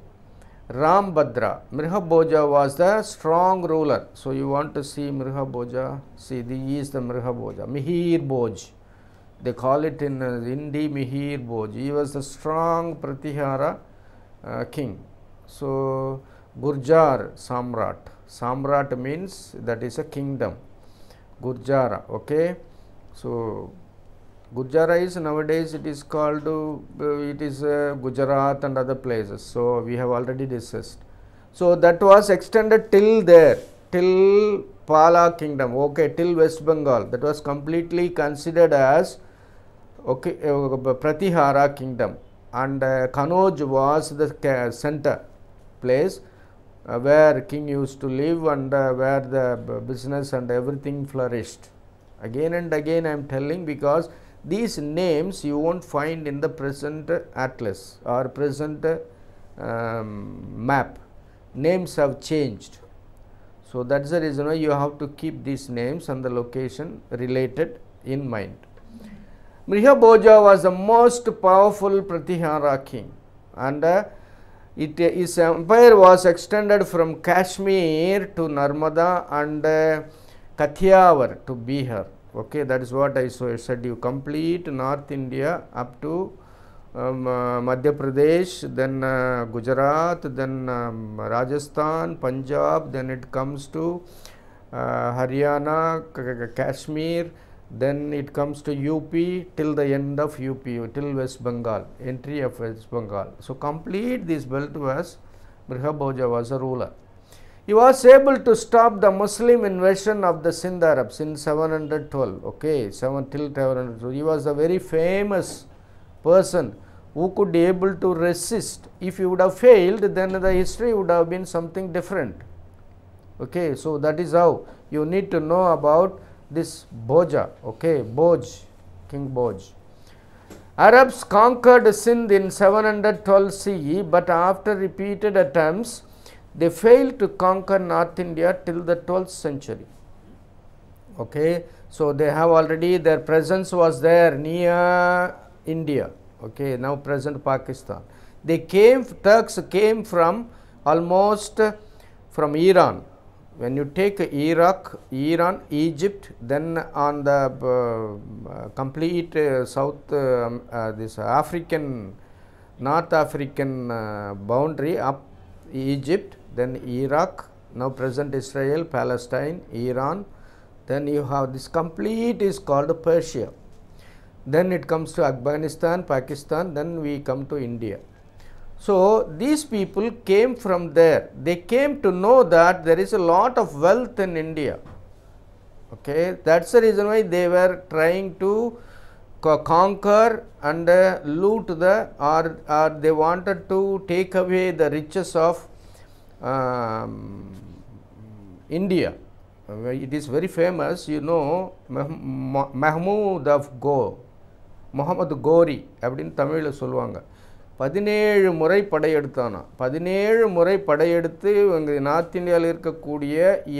Rambhadra. Mrihabhoja was the strong ruler. So you want to see Mrihabhoja? See, the, he is the Mihir Boj. They call it in uh, Hindi Mihir Boj. He was the strong Pratihara uh, king. So Gurjar Samrat. Samrat means that is a kingdom. Gurjara, okay? So Gujarat nowadays it is called it is uh, Gujarat and other places. So we have already discussed. So that was extended till there, till Pala kingdom, okay, till West Bengal. That was completely considered as okay uh, Pratihara kingdom, and uh, Kanoj was the center place uh, where king used to live and uh, where the business and everything flourished. Again and again, I am telling because these names you won't find in the present atlas or present um, map. Names have changed. So that is the reason why you have to keep these names and the location related in mind. Mrihya was the most powerful Pratihara king and uh, it, uh, his empire was extended from Kashmir to Narmada and uh, Kathiawar to Bihar okay that is what i said you complete north india up to um, uh, madhya pradesh then uh, gujarat then um, rajasthan punjab then it comes to uh, haryana kashmir then it comes to up till the end of up till west bengal entry of west bengal so complete this belt was brihabhoja was a ruler he was able to stop the Muslim invasion of the Sindh Arabs in 712. Okay, 7 till 712. He was a very famous person who could be able to resist. If he would have failed, then the history would have been something different. Okay, so that is how you need to know about this Boja. Okay, Boj, King Boj. Arabs conquered Sindh in 712 CE, but after repeated attempts, they failed to conquer North India till the 12th century. Okay, so they have already their presence was there near India. Okay, now present Pakistan. They came Turks came from almost from Iran. When you take Iraq, Iran, Egypt, then on the uh, complete uh, South um, uh, this African North African uh, boundary up Egypt then Iraq, now present Israel, Palestine, Iran, then you have this complete is called Persia. Then it comes to Afghanistan, Pakistan, then we come to India. So, these people came from there, they came to know that there is a lot of wealth in India. Okay, that is the reason why they were trying to conquer and uh, loot the or, or they wanted to take away the riches of Um, India. It is very famous, you know, Mahmoud of கோ முகமது கோரி அப்படின்னு தமிழில் சொல்லுவாங்க பதினேழு முறை படையெடுத்தானா பதினேழு முறை படையெடுத்து எங்கள் நார்த் இந்தியாவில் இருக்கக்கூடிய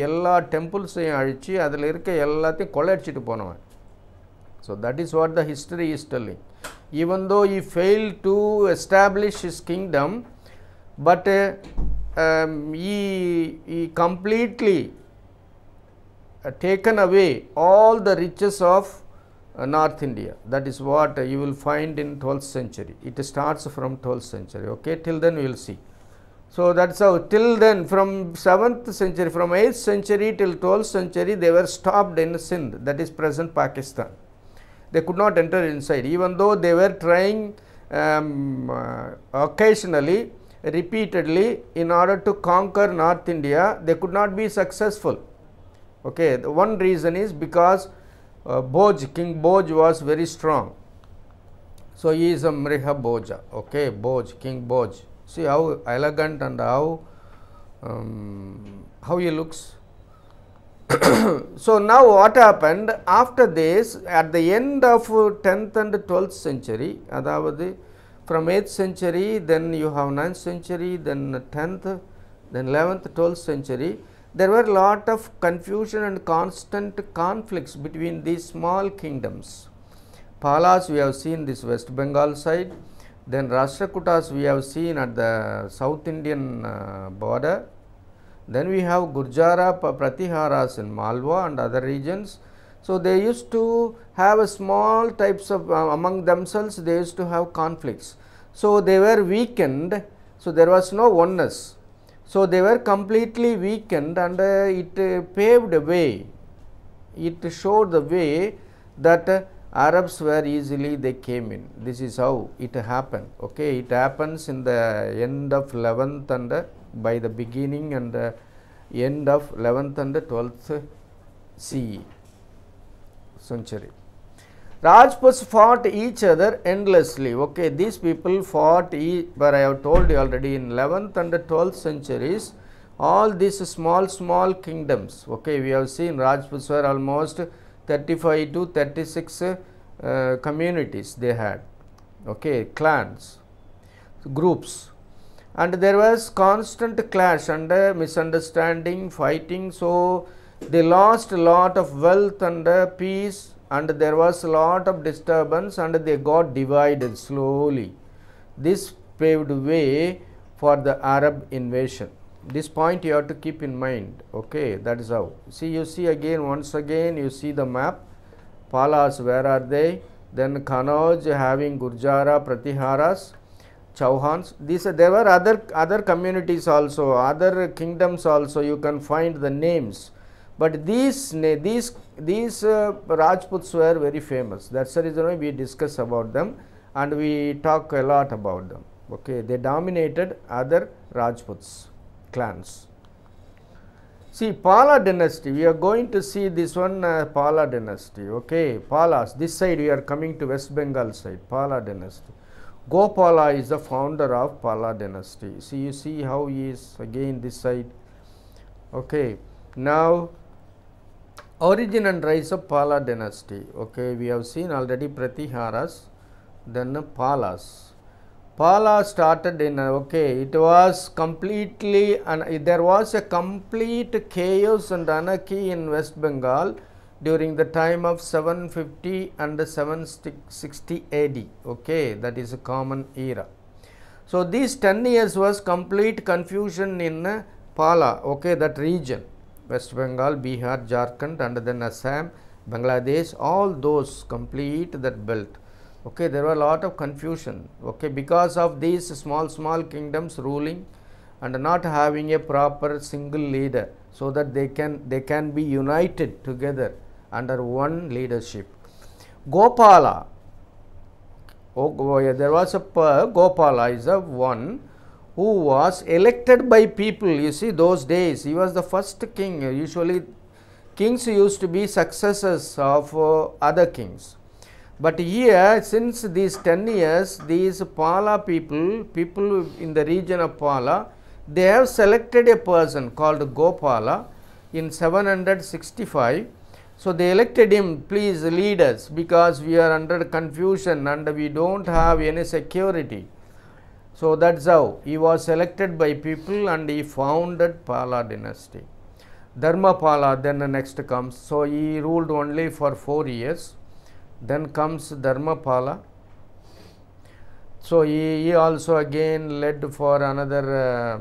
எல்லா டெம்பிள்ஸையும் அழித்து அதில் இருக்க எல்லாத்தையும் கொள்ளையடிச்சிட்டு போனவன் so that is what the history is telling even though he fail to establish his kingdom but um, he, he completely uh, taken away all the riches of uh, North India. That is what uh, you will find in 12th century. It starts from 12th century. Okay, till then we will see. So that is how till then from 7th century, from 8th century till 12th century, they were stopped in Sindh, that is present Pakistan. They could not enter inside, even though they were trying um, uh, occasionally repeatedly in order to conquer North India, they could not be successful. Okay, the one reason is because uh, Boj, King Boj was very strong. So, he is a Mriha Boja, okay, Boj, King Boj. See how elegant and how, um, how he looks. [COUGHS] so, now what happened after this at the end of 10th and 12th century, அதாவது from 8th century then you have 9th century then 10th then 11th 12th century there were a lot of confusion and constant conflicts between these small kingdoms palas we have seen this west bengal side then rashtrakutas we have seen at the south indian uh, border then we have gurjara pratiharas in malwa and other regions so, they used to have small types of uh, among themselves they used to have conflicts. So, they were weakened. So, there was no oneness. So, they were completely weakened and uh, it uh, paved a way. It showed the way that uh, Arabs were easily they came in. This is how it happened. Okay, it happens in the end of 11th and uh, by the beginning and the uh, end of 11th and 12th CE century. Rajputs fought each other endlessly. Okay, these people fought, e but I have told you already in 11th and 12th centuries, all these small, small kingdoms. Okay, we have seen Rajputs were almost 35 to 36 uh, communities they had, okay, clans, groups. And there was constant clash and misunderstanding, fighting. So, they lost a lot of wealth and uh, peace and there was a lot of disturbance and they got divided slowly. This paved way for the Arab invasion. This point you have to keep in mind, okay, that is how. See, you see again, once again, you see the map, Palas, where are they? Then Kanauj having Gurjara, Pratiharas, Chauhans. These there were other other communities also, other kingdoms also. You can find the names. But these, these, these uh, Rajputs were very famous. That's the reason why we discuss about them and we talk a lot about them. Okay, they dominated other Rajputs clans. See, Pala dynasty, we are going to see this one uh, Pala dynasty. Okay, Palas, this side we are coming to West Bengal side, Pala dynasty. Gopala is the founder of Pala dynasty. See, you see how he is again this side. Okay, now origin and rise of Pala dynasty. Okay, we have seen already Pratiharas, then Palas. Pala started in okay, it was completely and there was a complete chaos and anarchy in West Bengal during the time of 750 and 760 AD. Okay, that is a common era. So, these 10 years was complete confusion in Pala, okay, that region. West Bengal, Bihar, Jharkhand and then Assam, Bangladesh, all those complete that belt. Okay, there were a lot of confusion. Okay, because of these small, small kingdoms ruling and not having a proper single leader so that they can they can be united together under one leadership. Gopala, oh, oh there was a Gopala is a one who was elected by people. You see, those days he was the first king. Usually, kings used to be successors of uh, other kings. But here, since these 10 years, these Pala people, people in the region of Pala, they have selected a person called Gopala in 765. So, they elected him, please lead us because we are under confusion and we don't have any security. So that's how he was selected by people and he founded Pala dynasty. Dharmapala then the next comes. So he ruled only for four years. Then comes Dharmapala. So he, he also again led for another, uh,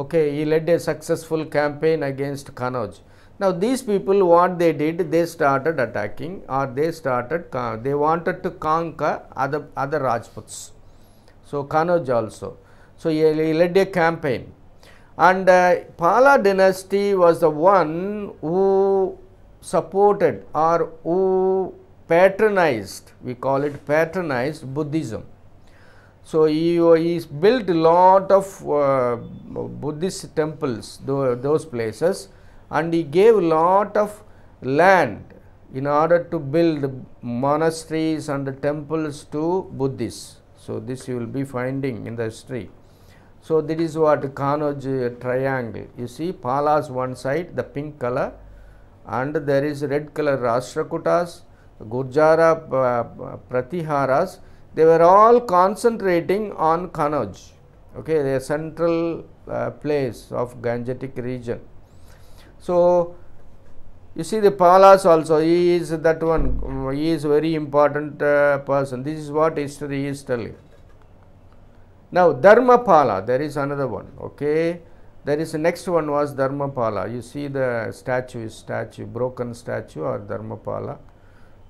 okay, he led a successful campaign against Kanauj. Now these people what they did, they started attacking or they started, they wanted to conquer other, other Rajputs. So Kanoj also. So he led a campaign. And uh, Pala dynasty was the one who supported or who patronized, we call it patronized Buddhism. So he, he built a lot of uh, Buddhist temples, those places and he gave lot of land in order to build monasteries and temples to Buddhists. So, this you will be finding in the history. So, is what Kanoj triangle. You see Palas one side, the pink color and there is red color Rashtrakutas, Gurjara uh, Pratiharas. They were all concentrating on Kanoj, okay, the central uh, place of Gangetic region. So, you see the Palas also, he is that one, he is very important uh, person. This is what history is telling. Now, Dharmapala, there is another one, okay. There is the next one was Dharmapala. You see the statue, statue, broken statue or Dharmapala.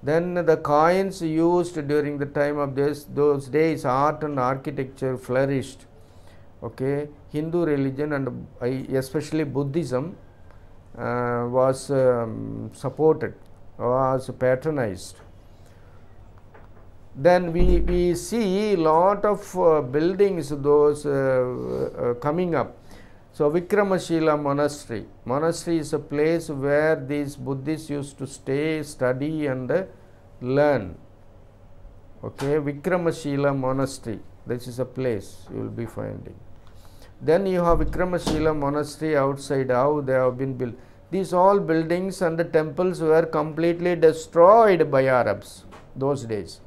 Then the coins used during the time of this, those days, art and architecture flourished. Okay, Hindu religion and especially Buddhism uh, was um, supported, was patronized. Then we, we see lot of uh, buildings those uh, coming up. So Vikramashila monastery. Monastery is a place where these Buddhists used to stay, study and uh, learn. Okay, Vikramashila monastery. This is a place you will be finding. Then you have Vikramashila monastery outside, how they have been built. These all buildings and the temples were completely destroyed by Arabs those days.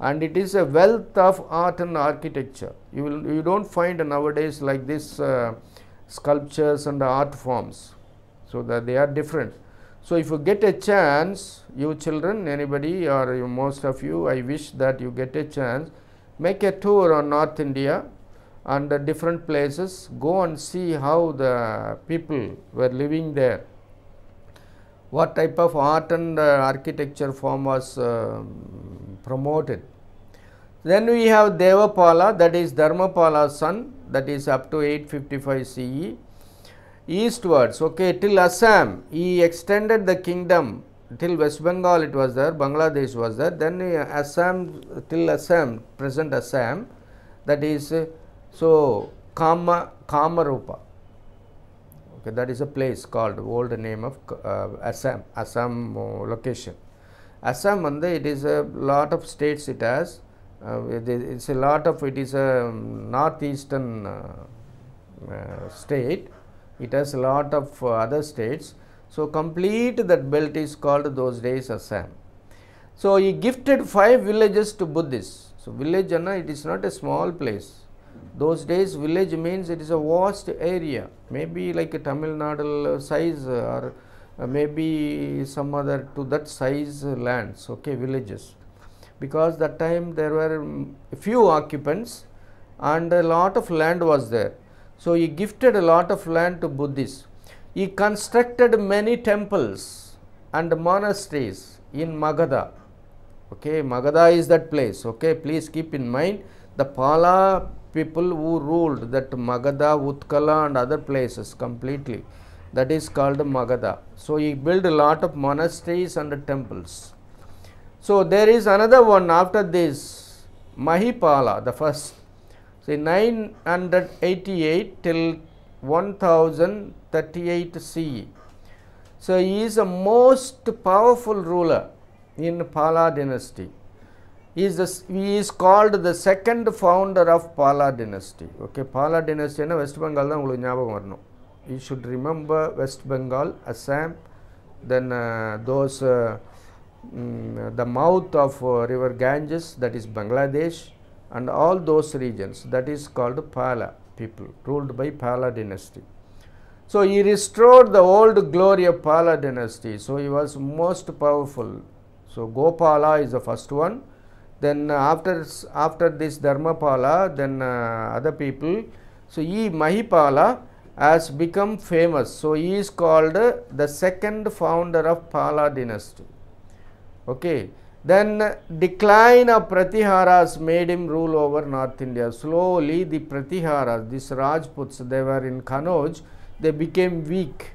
And it is a wealth of art and architecture. You, will, you don't find nowadays like this uh, sculptures and art forms. So that they are different. So if you get a chance, you children, anybody or you, most of you, I wish that you get a chance, make a tour on North India and the different places go and see how the people were living there what type of art and uh, architecture form was uh, promoted then we have devapala that is dharmapala's son that is up to 855 ce eastwards okay till assam he extended the kingdom till west bengal it was there bangladesh was there then uh, assam till assam present assam that is uh, so, Kama, Kamarupa, okay, that is a place called old name of uh, Assam, Assam uh, location. Assam, it is a lot of states it has. Uh, it is, a lot of, it is a um, northeastern uh, uh, state. It has a lot of uh, other states. So, complete that belt is called those days Assam. So, he gifted five villages to Buddhists. So, village, it is not a small place. Those days village means it is a vast area, maybe like a Tamil Nadu size or uh, maybe some other to that size lands, okay, villages. Because that time there were um, few occupants and a lot of land was there. So he gifted a lot of land to Buddhists. He constructed many temples and monasteries in Magadha. Okay, Magadha is that place. Okay, please keep in mind the Pala people who ruled that Magadha, Utkala and other places completely. That is called Magadha. So he built a lot of monasteries and temples. So there is another one after this, Mahipala, the first. See, 988 till 1038 CE. So he is a most powerful ruler in Pala dynasty he is, called the second founder of Pala dynasty. Okay, Pala dynasty in West Bengal. You should remember West Bengal, Assam, then uh, those, uh, mm, the mouth of uh, river Ganges, that is Bangladesh, and all those regions, that is called Pala people, ruled by Pala dynasty. So, he restored the old glory of Pala dynasty. So, he was most powerful. So, Gopala is the first one then uh, after after this Dharmapala, then uh, other people. So E Mahipala has become famous. So he is called the second founder of Pala dynasty. Okay. Then decline of Pratiharas made him rule over North India. Slowly the Pratiharas, these Rajputs, they were in Kanauj, they became weak.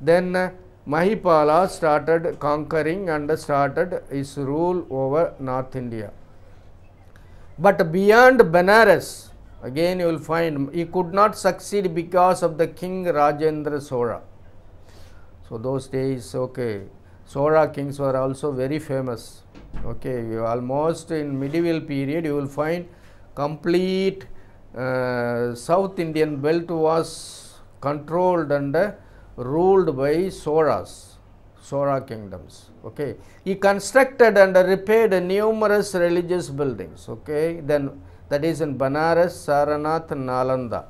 Then Mahipala started conquering and started his rule over North India. But beyond Benares, again you will find he could not succeed because of the king Rajendra Sora. So, those days, okay, Sora kings were also very famous. Okay, almost in medieval period, you will find complete uh, South Indian belt was controlled under ruled by Soras, Sora kingdoms. Okay. He constructed and repaired numerous religious buildings. Okay. Then that is in Banaras, Saranath, Nalanda.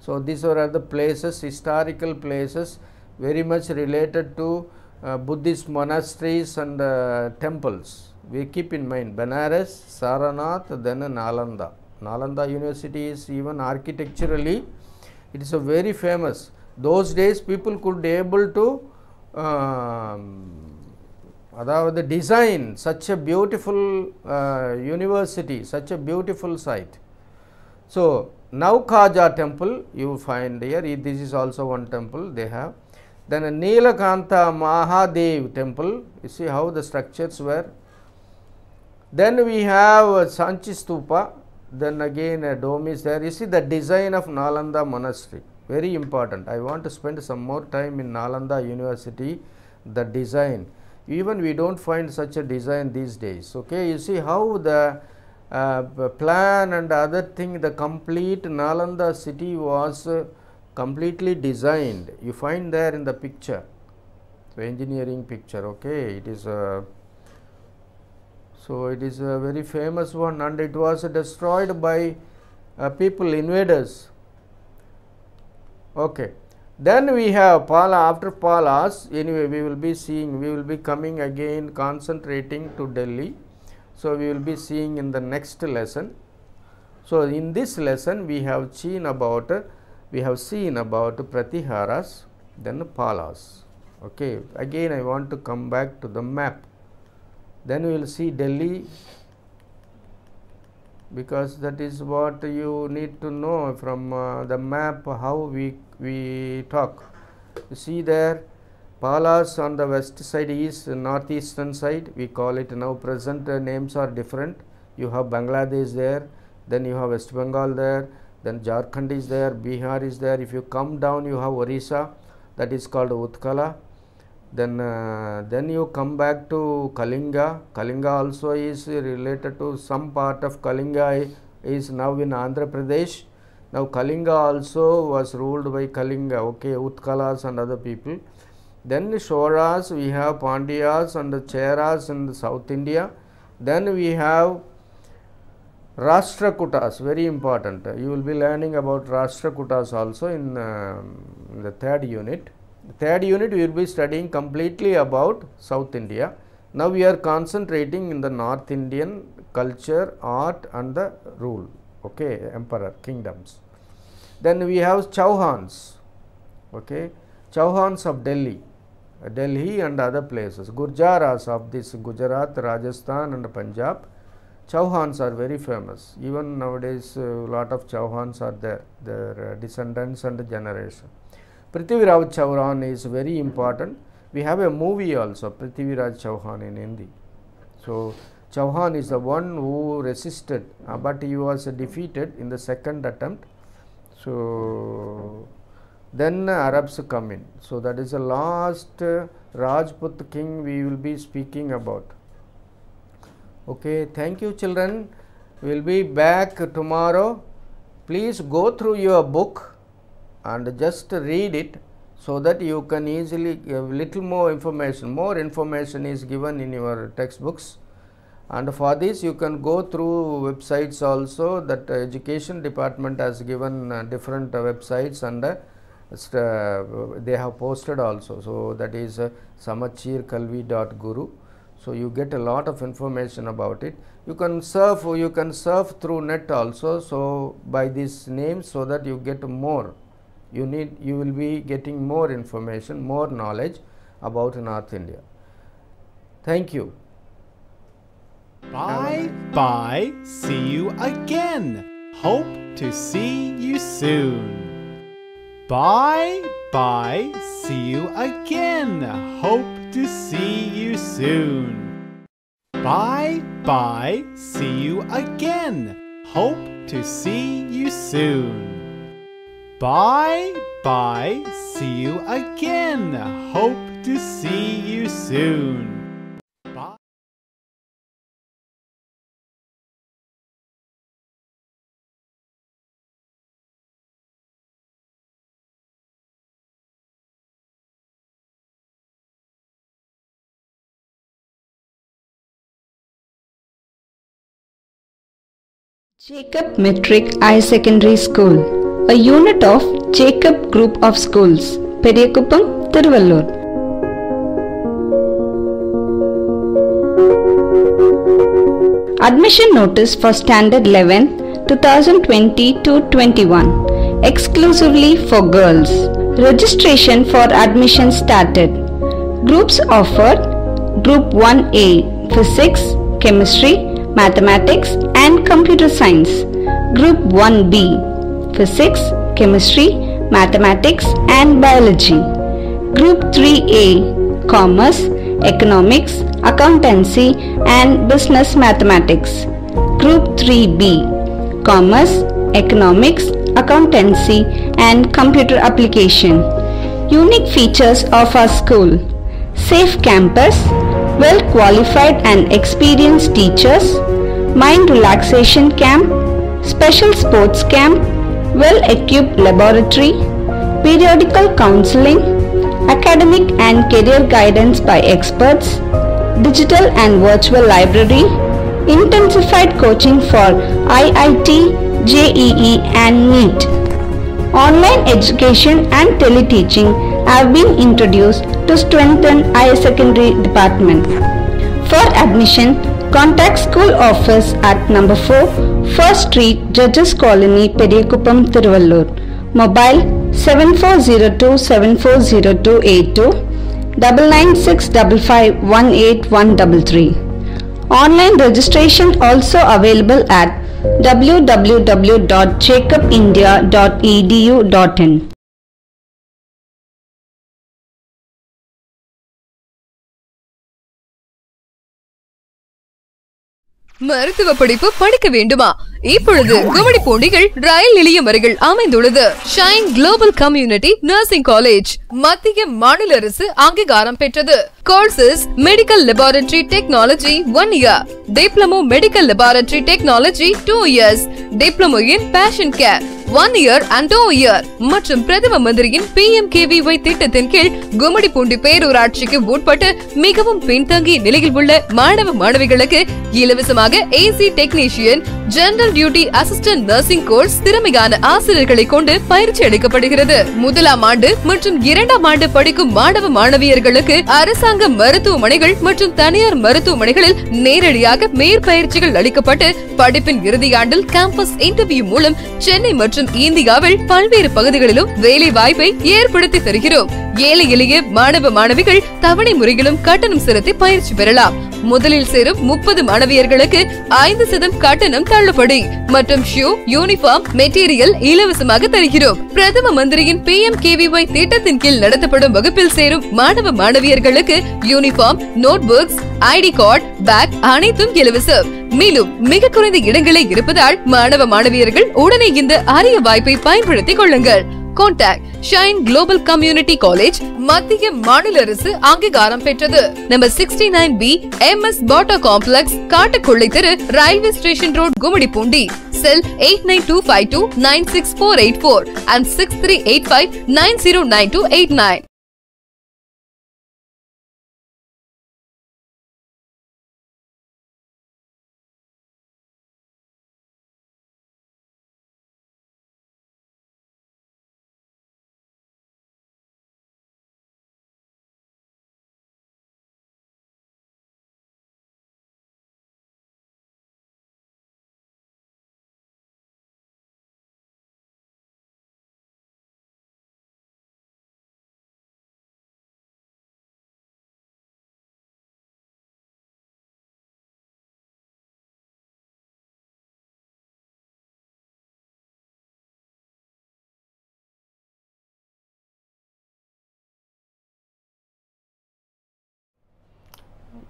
So these were the places, historical places, very much related to uh, Buddhist monasteries and uh, temples. We keep in mind Banaras, Saranath, then Nalanda. Nalanda University is even architecturally, it is a very famous those days people could be able to uh, design such a beautiful uh, university, such a beautiful site. So, now Kaja temple you find here, this is also one temple they have. Then a Neelakanta Mahadev temple, you see how the structures were. Then we have Sanchi Stupa, then again a dome is there, you see the design of Nalanda monastery very important I want to spend some more time in Nalanda University the design even we don't find such a design these days okay you see how the uh, plan and other thing the complete Nalanda city was uh, completely designed you find there in the picture so engineering picture okay it is a uh, so it is a very famous one and it was destroyed by uh, people invaders Okay. Then we have Pala, after Palas, anyway we will be seeing, we will be coming again concentrating to Delhi. So, we will be seeing in the next lesson. So, in this lesson we have seen about, we have seen about Pratiharas, then Palas. Okay. Again I want to come back to the map. Then we will see Delhi because that is what you need to know from uh, the map how we we talk. You see there Palas on the west side is northeastern side we call it now present uh, names are different. You have Bangladesh there, then you have West Bengal there, then Jharkhand is there, Bihar is there. If you come down you have Orissa that is called Utkala. Then, uh, then you come back to Kalinga. Kalinga also is related to some part of Kalinga is now in Andhra Pradesh now Kalinga also was ruled by Kalinga, okay, Utkalas and other people. Then Shoras, we have Pandyas and the Cheras in the South India. Then we have Rashtrakutas, very important. You will be learning about Rashtrakutas also in, uh, in the third unit. The third unit we will be studying completely about South India. Now we are concentrating in the North Indian culture, art and the rule, okay, emperor, kingdoms. Then we have Chauhans, okay, Chauhans of Delhi, Delhi and other places, Gurjaras of this Gujarat, Rajasthan and Punjab. Chauhans are very famous. Even nowadays, a uh, lot of Chauhans are there, their uh, descendants and generation. Prithviraj Chauhan is very important. We have a movie also, Prithviraj Chauhan in Hindi. So, Chauhan is the one who resisted, uh, but he was defeated in the second attempt so then Arabs come in. So that is the last Rajput king we will be speaking about. Okay, thank you children. We will be back tomorrow. Please go through your book and just read it so that you can easily give little more information. More information is given in your textbooks and for this you can go through websites also that uh, education department has given uh, different uh, websites and they have posted also. So, that is uh, samachirkalvi.guru. So, you get a lot of information about it. You can surf, you can surf through net also. So, by this name so that you get more, you need, you will be getting more information, more knowledge about North India. Thank you. Bye bye. See you again. Hope to see you soon. Bye bye. See you again. Hope to see you soon. Bye bye. See you again. Hope to see you soon. Bye bye. See you again. Hope to see you soon. Jacob Metric I Secondary School, a unit of Jacob Group of Schools, Periyakupam, Tiruvallur. Admission notice for Standard 11 2020 to 21 exclusively for girls. Registration for admission started. Groups offered Group 1A Physics, Chemistry, Mathematics and Computer Science, Group 1B, Physics, Chemistry, Mathematics and Biology, Group 3A, Commerce, Economics, Accountancy and Business Mathematics, Group 3B, Commerce, Economics, Accountancy and Computer Application. Unique features of our school Safe Campus well qualified and experienced teachers, mind relaxation camp, special sports camp, well equipped laboratory, periodical counseling, academic and career guidance by experts, digital and virtual library, intensified coaching for IIT, JEE and NEET online education and teleteaching have been introduced to strengthen higher secondary department. For admission, contact school office at number 4, 1st Street, Judges Colony, Periyakupam, Tiruvallur. Mobile 7402-740282, Online registration also available at www.jacobindia.edu.in மருத்துவ படிப்பு படிக்க வேண்டுமா இப்பொழுது குமடி போண்டிகள் ரயில் நிலையம் அருகில் அமைந்துள்ளது Shine global community nursing college மத்திய மாநில அரசு அங்கீகாரம் பெற்றது courses medical laboratory technology one year diploma medical laboratory technology two years diploma in patient care one year and two year மற்றும் பிரதம மந்திரியின் பி எம் கேவி ஒய் திட்டத்தின் கீழ் கும்மிடிப்பூண்டி பேரூராட்சிக்கு உட்பட்டு மிகவும் பின்தங்கிய நிலையில் உள்ள மாணவ மாணவிகளுக்கு இலவசமாக AC technician general duty assistant nursing course திறமையான ஆசிரியர்களை கொண்டு பயிற்சி அளிக்கப்படுகிறது முதலாம் ஆண்டு மற்றும் இரண்டாம் ஆண்டு படிக்கும் மாணவ மாணவியர்களுக்கு அரசாங்க மருத்துவமனைகள் மற்றும் தனியார் மருத்துவமனைகளில் நேரடியாக மேற்பயிற்சிகள் அளிக்கப்பட்டு படிப்பின் இறுதியாண்டில் கேம்பஸ் இன்டர்வியூ மூலம் சென்னை மற்றும் இந்தியாவில் பல்வேறு பகுதிகளிலும் வேலை வாய்ப்பை ஏற்படுத்தி தருகிறோம் ஏழை எளிய மாணவ மாணவிகள் தவணை முறையிலும் கட்டணம் செலுத்தி பயிற்சி பெறலாம் முதலில் சேரும் முப்பது மாணவியர்களுக்கு ஐந்து சதம் கட்டணம் தள்ளுபடி மற்றும் ஷூ யூனிஃபார்ம் மெட்டீரியல் இலவசமாக தருகிறோம் பிரதம மந்திரியின் பி எம் கேவிஒய் திட்டத்தின் கீழ் நடத்தப்படும் வகுப்பில் சேரும் மாணவ மாணவியர்களுக்கு uniform note books ID card bag அனைத்தும் இலவசம் மேலும் மிக குறைந்த இடங்களே இருப்பதால் மாணவ மாணவியர்கள் உடனே இந்த அரிய வாய்ப்பை பயன்படுத்திக் கொள்ளுங்கள் contact Shine global community college மத்திய மாநில அரசு அங்கீகாரம் பெற்றது number sixty nine B M S Bata complex Kattukollai தெரு railway station road Gummidipoondi cell eight nine two five two nine six four eight four and six three eight five nine zero nine two eight nine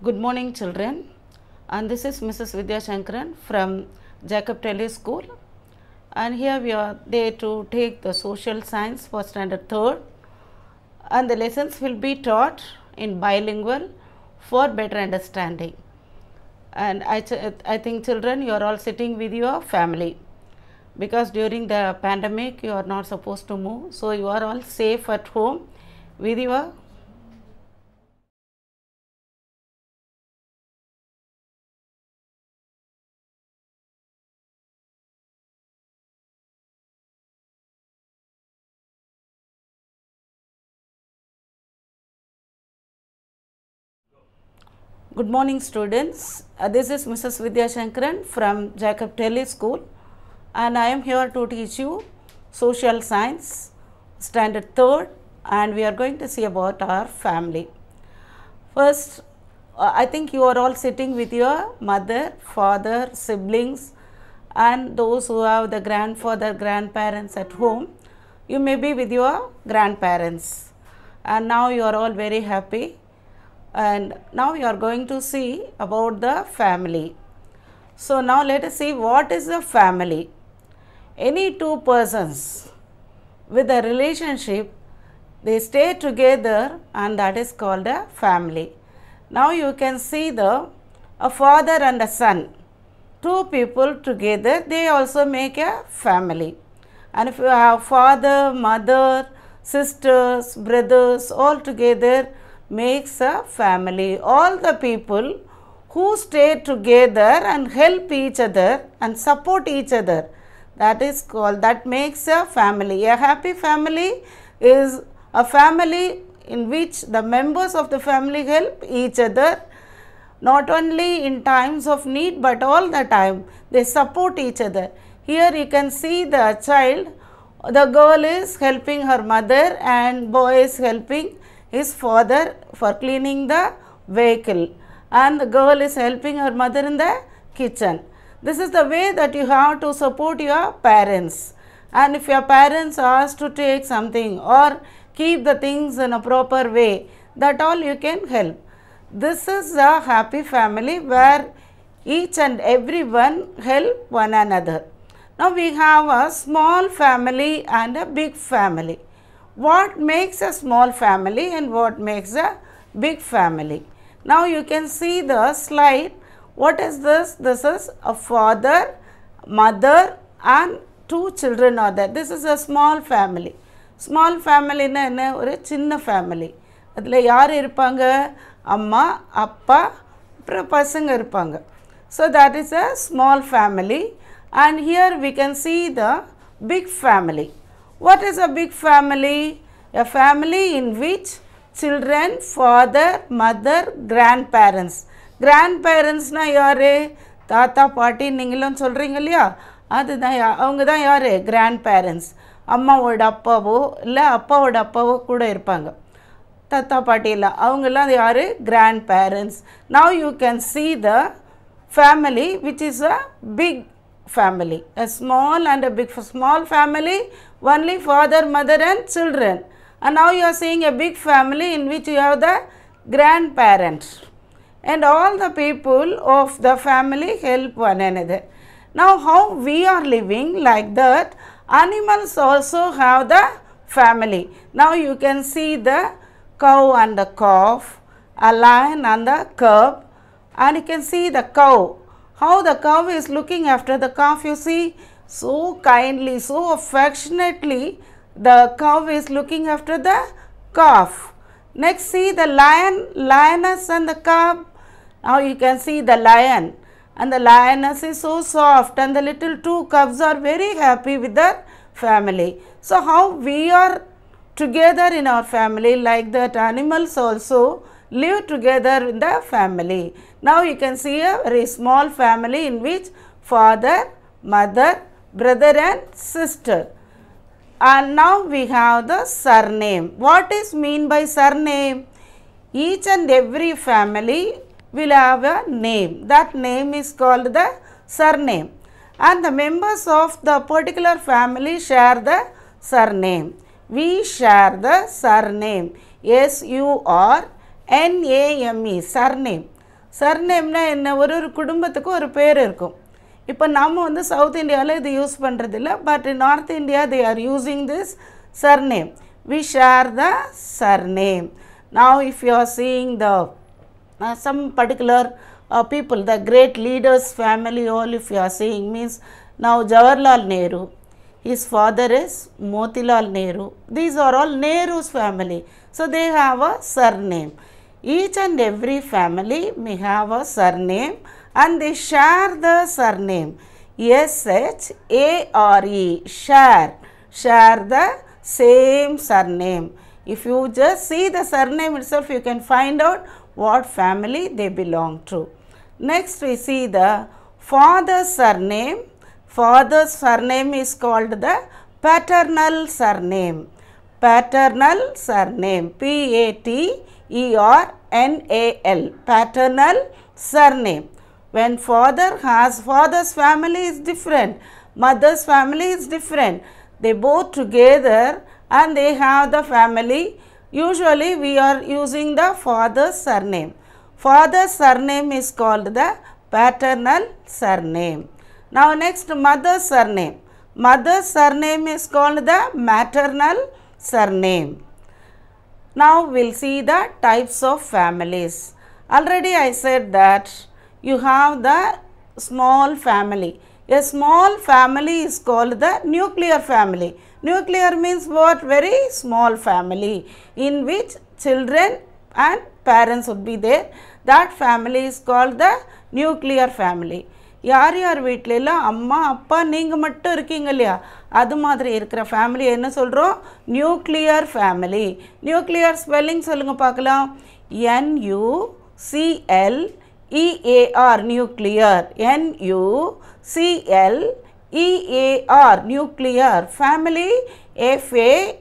Good morning children and this is Mrs. Vidya Shankaran from Jacob Telly School and here we are there to take the social science for standard 3rd and the lessons will be taught in bilingual for better understanding and I, I think children you are all sitting with your family because during the pandemic you are not supposed to move so you are all safe at home with your Good morning students. Uh, this is Mrs. Vidya Shankaran from Jacob Telly School and I am here to teach you social science standard 3rd and we are going to see about our family. First uh, I think you are all sitting with your mother, father, siblings and those who have the grandfather, grandparents at home. You may be with your grandparents and now you are all very happy and now we are going to see about the family. So now let us see what is the family. Any two persons with a relationship they stay together and that is called a family. Now you can see the a father and a son two people together they also make a family and if you have father mother sisters brothers all together makes a family. All the people who stay together and help each other and support each other. That is called, that makes a family. A happy family is a family in which the members of the family help each other not only in times of need but all the time they support each other. Here you can see the child, the girl is helping her mother and boy is helping is father for cleaning the vehicle and the girl is helping her mother in the kitchen. This is the way that you have to support your parents. And if your parents ask to take something or keep the things in a proper way, that all you can help. This is a happy family where each and everyone help one another. Now we have a small family and a big family what makes a small family and what makes a big family. Now you can see the slide. What is this? This is a father, mother and two children are there. This is a small family. Small family, என்ன a சின்ன family. அதில் யார் இருப்பாங்க அம்மா அப்பா அப்புறம் பசங்க இருப்பாங்க so that is a small family and What is a big family? A family in which children, father, mother, grandparents. கிராண்ட்பேரண்ட்ஸ்னால் யார் தாத்தா பாட்டி நீங்களும் சொல்கிறீங்க இல்லையா அதுதான் அவங்க தான் யார் கிராண்ட் பேரண்ட்ஸ் அம்மாவோட அப்பாவோ இல்லை அப்பாவோட அப்பாவோ கூட இருப்பாங்க தாத்தா பாட்டி இல்லை அவங்கெல்லாம் யார் grandparents now you can see the family which is a big family a small and a big small family only father, mother and children. And now you are seeing a big family in which you have the grandparents. And all the people of the family help one another. Now how we are living like that, animals also have the family. Now you can see the cow and the calf, a lion and the cub and you can see the cow. How the cow is looking after the calf you see so kindly, so affectionately the cow is looking after the calf. Next see the lion, lioness and the cub. Now you can see the lion and the lioness is so soft and the little two cubs are very happy with their family. So how we are together in our family like that animals also live together in the family. Now you can see a very small family in which father, mother, brother and sister. And now we have the surname. What is mean by surname? Each and every family will have a name. That name is called the surname. And the members of the particular family share the surname. We share the surname. S-U-R-N-A-M-E, surname. சர்நேம்னா என்ன ஒரு ஒரு குடும்பத்துக்கு ஒரு இப்போ நம்ம வந்து south இந்தியாவில் இது யூஸ் பண்ணுறதில்ல but north India they are using this surname we share the surname now if you are seeing the uh, some particular uh, people the great leaders family all if you are seeing means now Jawaharlal Nehru his father is Motilal Nehru these are all Nehru's family so they have a surname each and every family may have a surname and they share the surname. S-H-A-R-E, share, share the same surname. If you just see the surname itself, you can find out what family they belong to. Next, we see the father's surname. Father's surname is called the paternal surname. Paternal surname, P-A-T-E-R-N-A-L, paternal surname. When father has, father's family is different, mother's family is different. They both together and they have the family. Usually we are using the father's surname. Father's surname is called the paternal surname. Now next mother's surname. Mother's surname is called the maternal surname. Now we'll see the types of families. Already I said that you have the small family. A small family is called the nuclear family. Nuclear means what? Very small family in which children and parents would be there. That family is called the nuclear family யார் யார் வீட்டிலலாம் அம்மா அப்பா நீங்கள் மட்டும் இருக்கீங்க இல்லையா அது மாதிரி இருக்கிற ஃபேமிலி என்ன சொல்கிறோம் நியூக்ளியர் ஃபேமிலி நியூக்ளியர் ஸ்பெல்லிங் சொல்லுங்கள் பார்க்கலாம் N U C L EAR nuclear NUCL EAR nuclear family FAMILY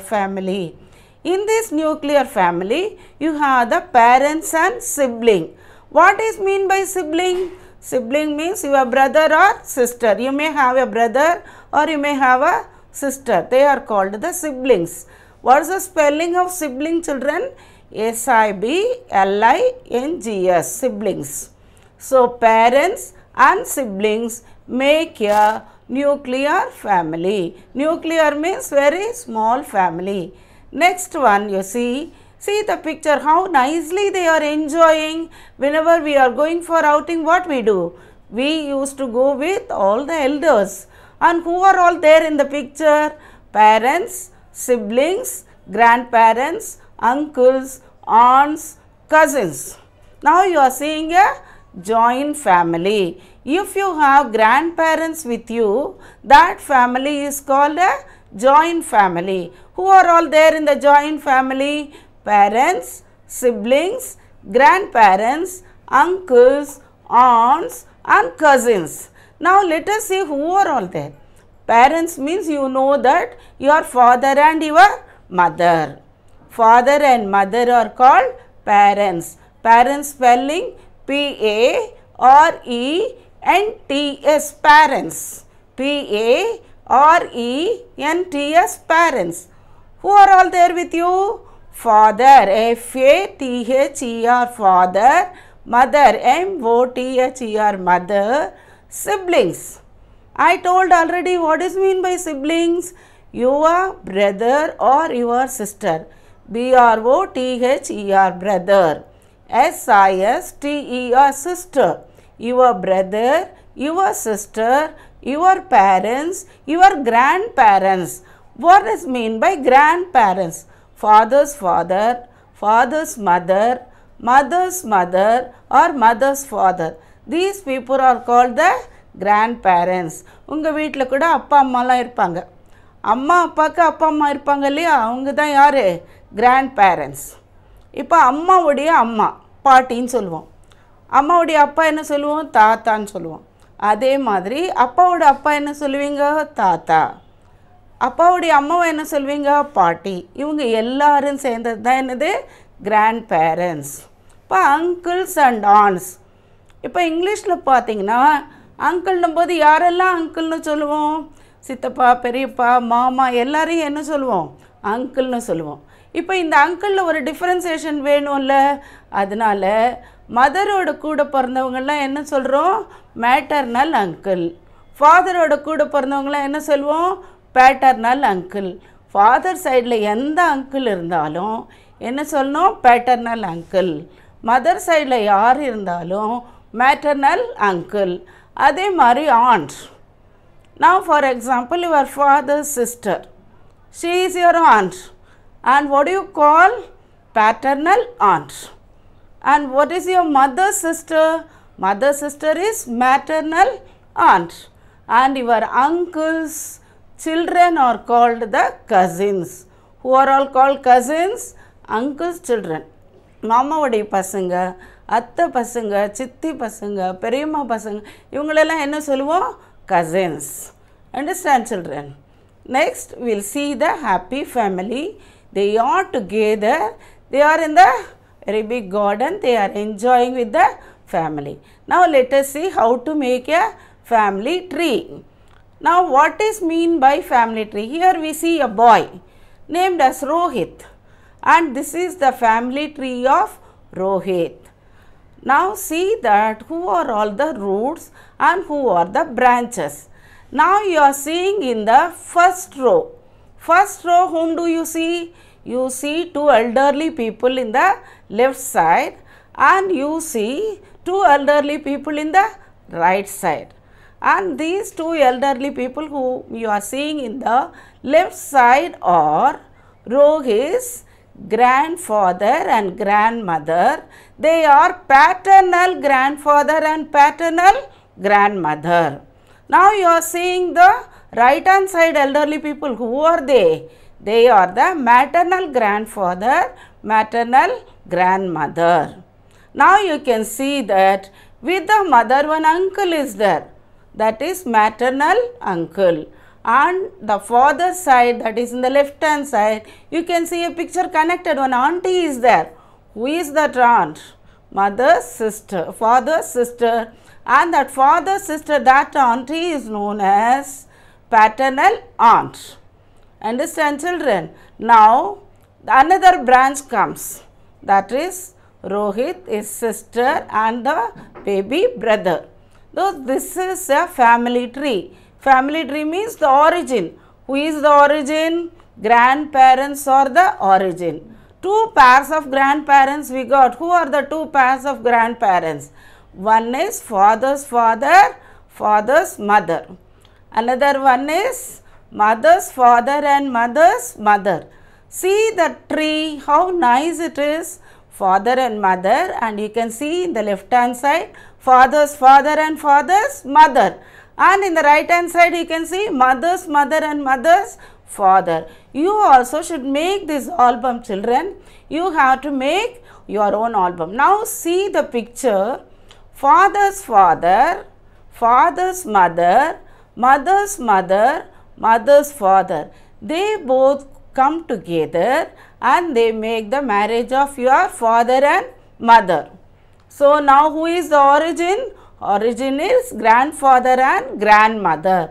family. In this nuclear family you have the parents and sibling. What is mean by sibling? Sibling means your brother or sister. You may have a brother or you may have a sister. They are called the siblings. What is the spelling of sibling children? S-I-B-L-I-N-G-S, siblings. So, parents and siblings make a nuclear family. Nuclear means very small family. Next one you see, see the picture how nicely they are enjoying. Whenever we are going for outing what we do? We used to go with all the elders. And who are all there in the picture? Parents, siblings, grandparents, uncles, aunts, cousins. Now you are seeing a joint family. If you have grandparents with you, that family is called a joint family. Who are all there in the joint family? Parents, siblings, grandparents, uncles, aunts and cousins. Now let us see who are all there. Parents means you know that your father and your mother. Father and mother are called parents. Parents spelling P-A-R-E-N-T-S parents. P-A-R-E-N-T-S parents. Who are all there with you? Father, F-A-T-H-E-R, father. Mother, M-O-T-H-E-R, mother. Siblings. I told already what is mean by siblings. Your brother or your sister. B R O T H E R brother S I S T E R sister your brother your sister your parents your grandparents what is mean by grandparents father's father father's mother mother's mother or mother's father these people are call the grandparents உங்கள் வீட்டில் கூட அப்பா அம்மாலாம் இருப்பாங்க அம்மா அப்பாவுக்கு அப்பா அம்மா இருப்பாங்க இல்லையா அவங்க தான் யார் கிராண்ட் பேரண்ட்ஸ் இப்போ அம்மாவுடைய அம்மா பாட்டின்னு சொல்லுவோம் அம்மாவுடைய அப்பா என்ன சொல்லுவோம் தாத்தான்னு சொல்லுவோம் அதே மாதிரி அப்பாவோட அப்பா என்ன சொல்லுவீங்க தாத்தா அப்பாவுடைய அம்மாவை என்ன சொல்லுவீங்க பாட்டி இவங்க எல்லாரும் சேர்ந்தது தான் என்னது கிராண்ட் பேரண்ட்ஸ் இப்போ அங்கிள்ஸ் அண்ட் ஆன்ஸ் இப்போ இங்கிலீஷில் பார்த்தீங்கன்னா அங்கிள்னும் போது யாரெல்லாம் அங்கிள்னு சொல்லுவோம் சித்தப்பா பெரியப்பா மாமா எல்லாரையும் என்ன சொல்லுவோம் அங்கிள்னு சொல்லுவோம் இப்போ இந்த அங்கிளில் ஒரு டிஃப்ரென்சேஷன் வேணும்ல அதனால் மதரோட கூட பிறந்தவங்கள்லாம் என்ன சொல்கிறோம் மேட்டர்னல் அங்கிள் ஃபாதரோட கூட பிறந்தவங்களாம் என்ன சொல்லுவோம் பேட்டர்னல் அங்கிள் ஃபாதர் சைடில் எந்த அங்கிள் இருந்தாலும் என்ன சொல்லணும் பேட்டர்னல் அங்கிள் மதர் சைடில் யார் இருந்தாலும் மேட்டர்னல் அங்கிள் அதே மாதிரி ஆண்ட் நான் for example your father sister she is your aunt and what do you call paternal aunt and what is your mother sister mother sister is maternal aunt and your uncles children are called the cousins who are all called cousins uncles children மாமாவுடைய பசங்க அத்தை பசங்க சித்தி பசங்க பெரியம்மா பசங்க இவங்களெல்லாம் என்ன சொல்லுவோம் cousins understand children next will see the happy family they are together, they are in the very big garden, they are enjoying with the family. Now, let us see how to make a family tree. Now, what is mean by family tree? Here we see a boy named as Rohit and this is the family tree of Rohit. Now, see that who are all the roots and who are the branches. Now, you are seeing in the first row First row whom do you see? You see two elderly people in the left side and you see two elderly people in the right side. And these two elderly people who you are seeing in the left side or row is grandfather and grandmother. They are paternal grandfather and paternal grandmother. Now you are seeing the right hand side elderly people who are they they are the maternal grandfather maternal grandmother now you can see that with the mother one uncle is there that is maternal uncle And the father side that is in the left hand side you can see a picture connected one auntie is there who is that aunt mother's sister father's sister and that father's sister that auntie is known as paternal aunt. Understand children? Now, another branch comes. That is Rohit, his sister and the baby brother. So, this is a family tree. Family tree means the origin. Who is the origin? Grandparents are the origin. Two pairs of grandparents we got. Who are the two pairs of grandparents? One is father's father, father's mother. Another one is mother's father and mother's mother. See the tree, how nice it is. Father and mother and you can see in the left hand side, father's father and father's mother. And in the right hand side, you can see mother's mother and mother's father. You also should make this album children. You have to make your own album. Now see the picture. Father's father, father's mother mother's mother, mother's father. They both come together and they make the marriage of your father and mother. So, now who is the origin? Origin is grandfather and grandmother.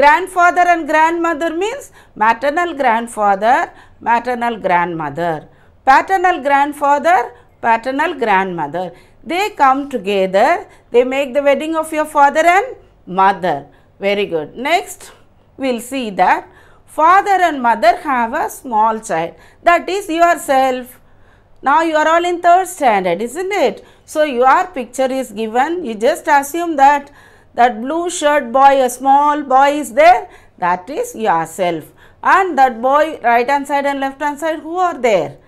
Grandfather and grandmother means maternal grandfather, maternal grandmother. Paternal grandfather, paternal grandmother. They come together, they make the wedding of your father and mother. Very good. Next, we will see that father and mother have a small child. That is yourself. Now you are all in third standard, isn't it? So your picture is given. You just assume that that blue shirt boy, a small boy is there. That is yourself. And that boy, right hand side and left hand side, who are there?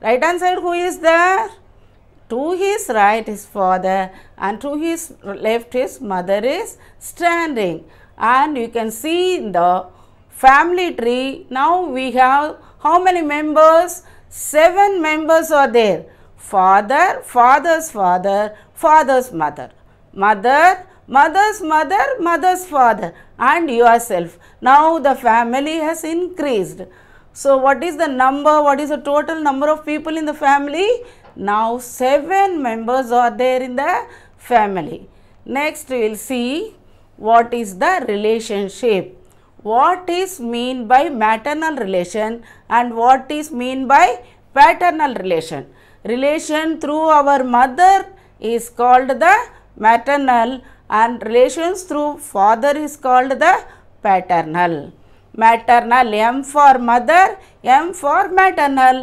Right hand side, who is there? To his right, his father and to his left, his mother is standing and you can see the family tree. Now we have how many members? 7 members are there. Father, father's father, father's mother, mother, mother's mother, mother's father and yourself. Now the family has increased. So what is the number? What is the total number of people in the family? Now 7 members are there in the family. Next we will see what is the relationship what is mean by maternal relation and what is mean by paternal relation relation through our mother is called the maternal and relations through father is called the paternal maternal m for mother m for maternal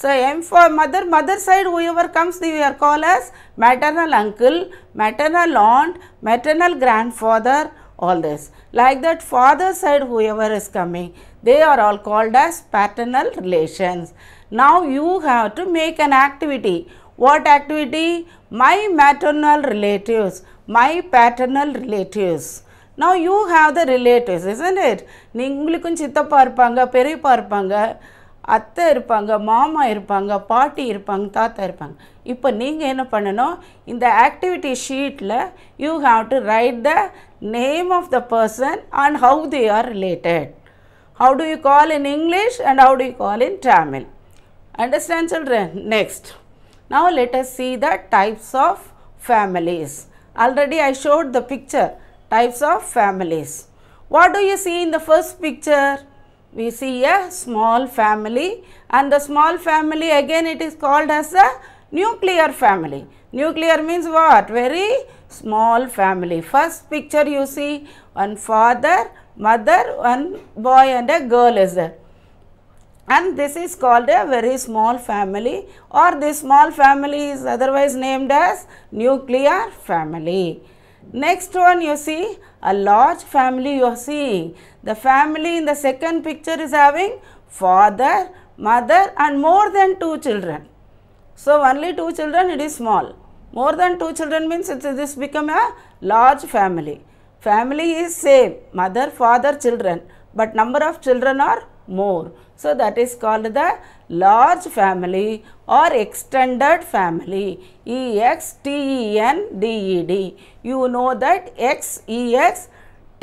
so, M for mother, mother side whoever comes they are called as maternal uncle, maternal aunt, maternal grandfather, all this. Like that father side whoever is coming, they are all called as paternal relations. Now, you have to make an activity. What activity? My maternal relatives, my paternal relatives. Now, you have the relatives, isn't it? உங்களுக்கும் சித்தப்பா இருப்பாங்க பெரியப்பா இருப்பாங்க அத்தை இருப்பாங்க மாமா இருப்பாங்க பாட்டி இருப்பாங்க தாத்தா இருப்பாங்க இப்போ நீங்கள் என்ன பண்ணணும் இந்த ஆக்டிவிட்டி ஷீட்டில் you have to write the name of the person and how they are related how to you call in English and how to you call in Tamil understand சொல்கிறேன் next now let us see the types of families already I showed the picture types of families what do you see in the first picture we see a small family and the small family again it is called as a nuclear family. Nuclear means what? Very small family. First picture you see one father, mother, one boy and a girl is there. And this is called a very small family or this small family is otherwise named as nuclear family. Next one you see a large family you are seeing. The family in the second picture is having father, mother and more than two children. So only two children it is small. More than two children means it is become a large family. Family is same mother, father, children but number of children are more. So that is called the large family or extended family. E X T E N D E D you know that XEX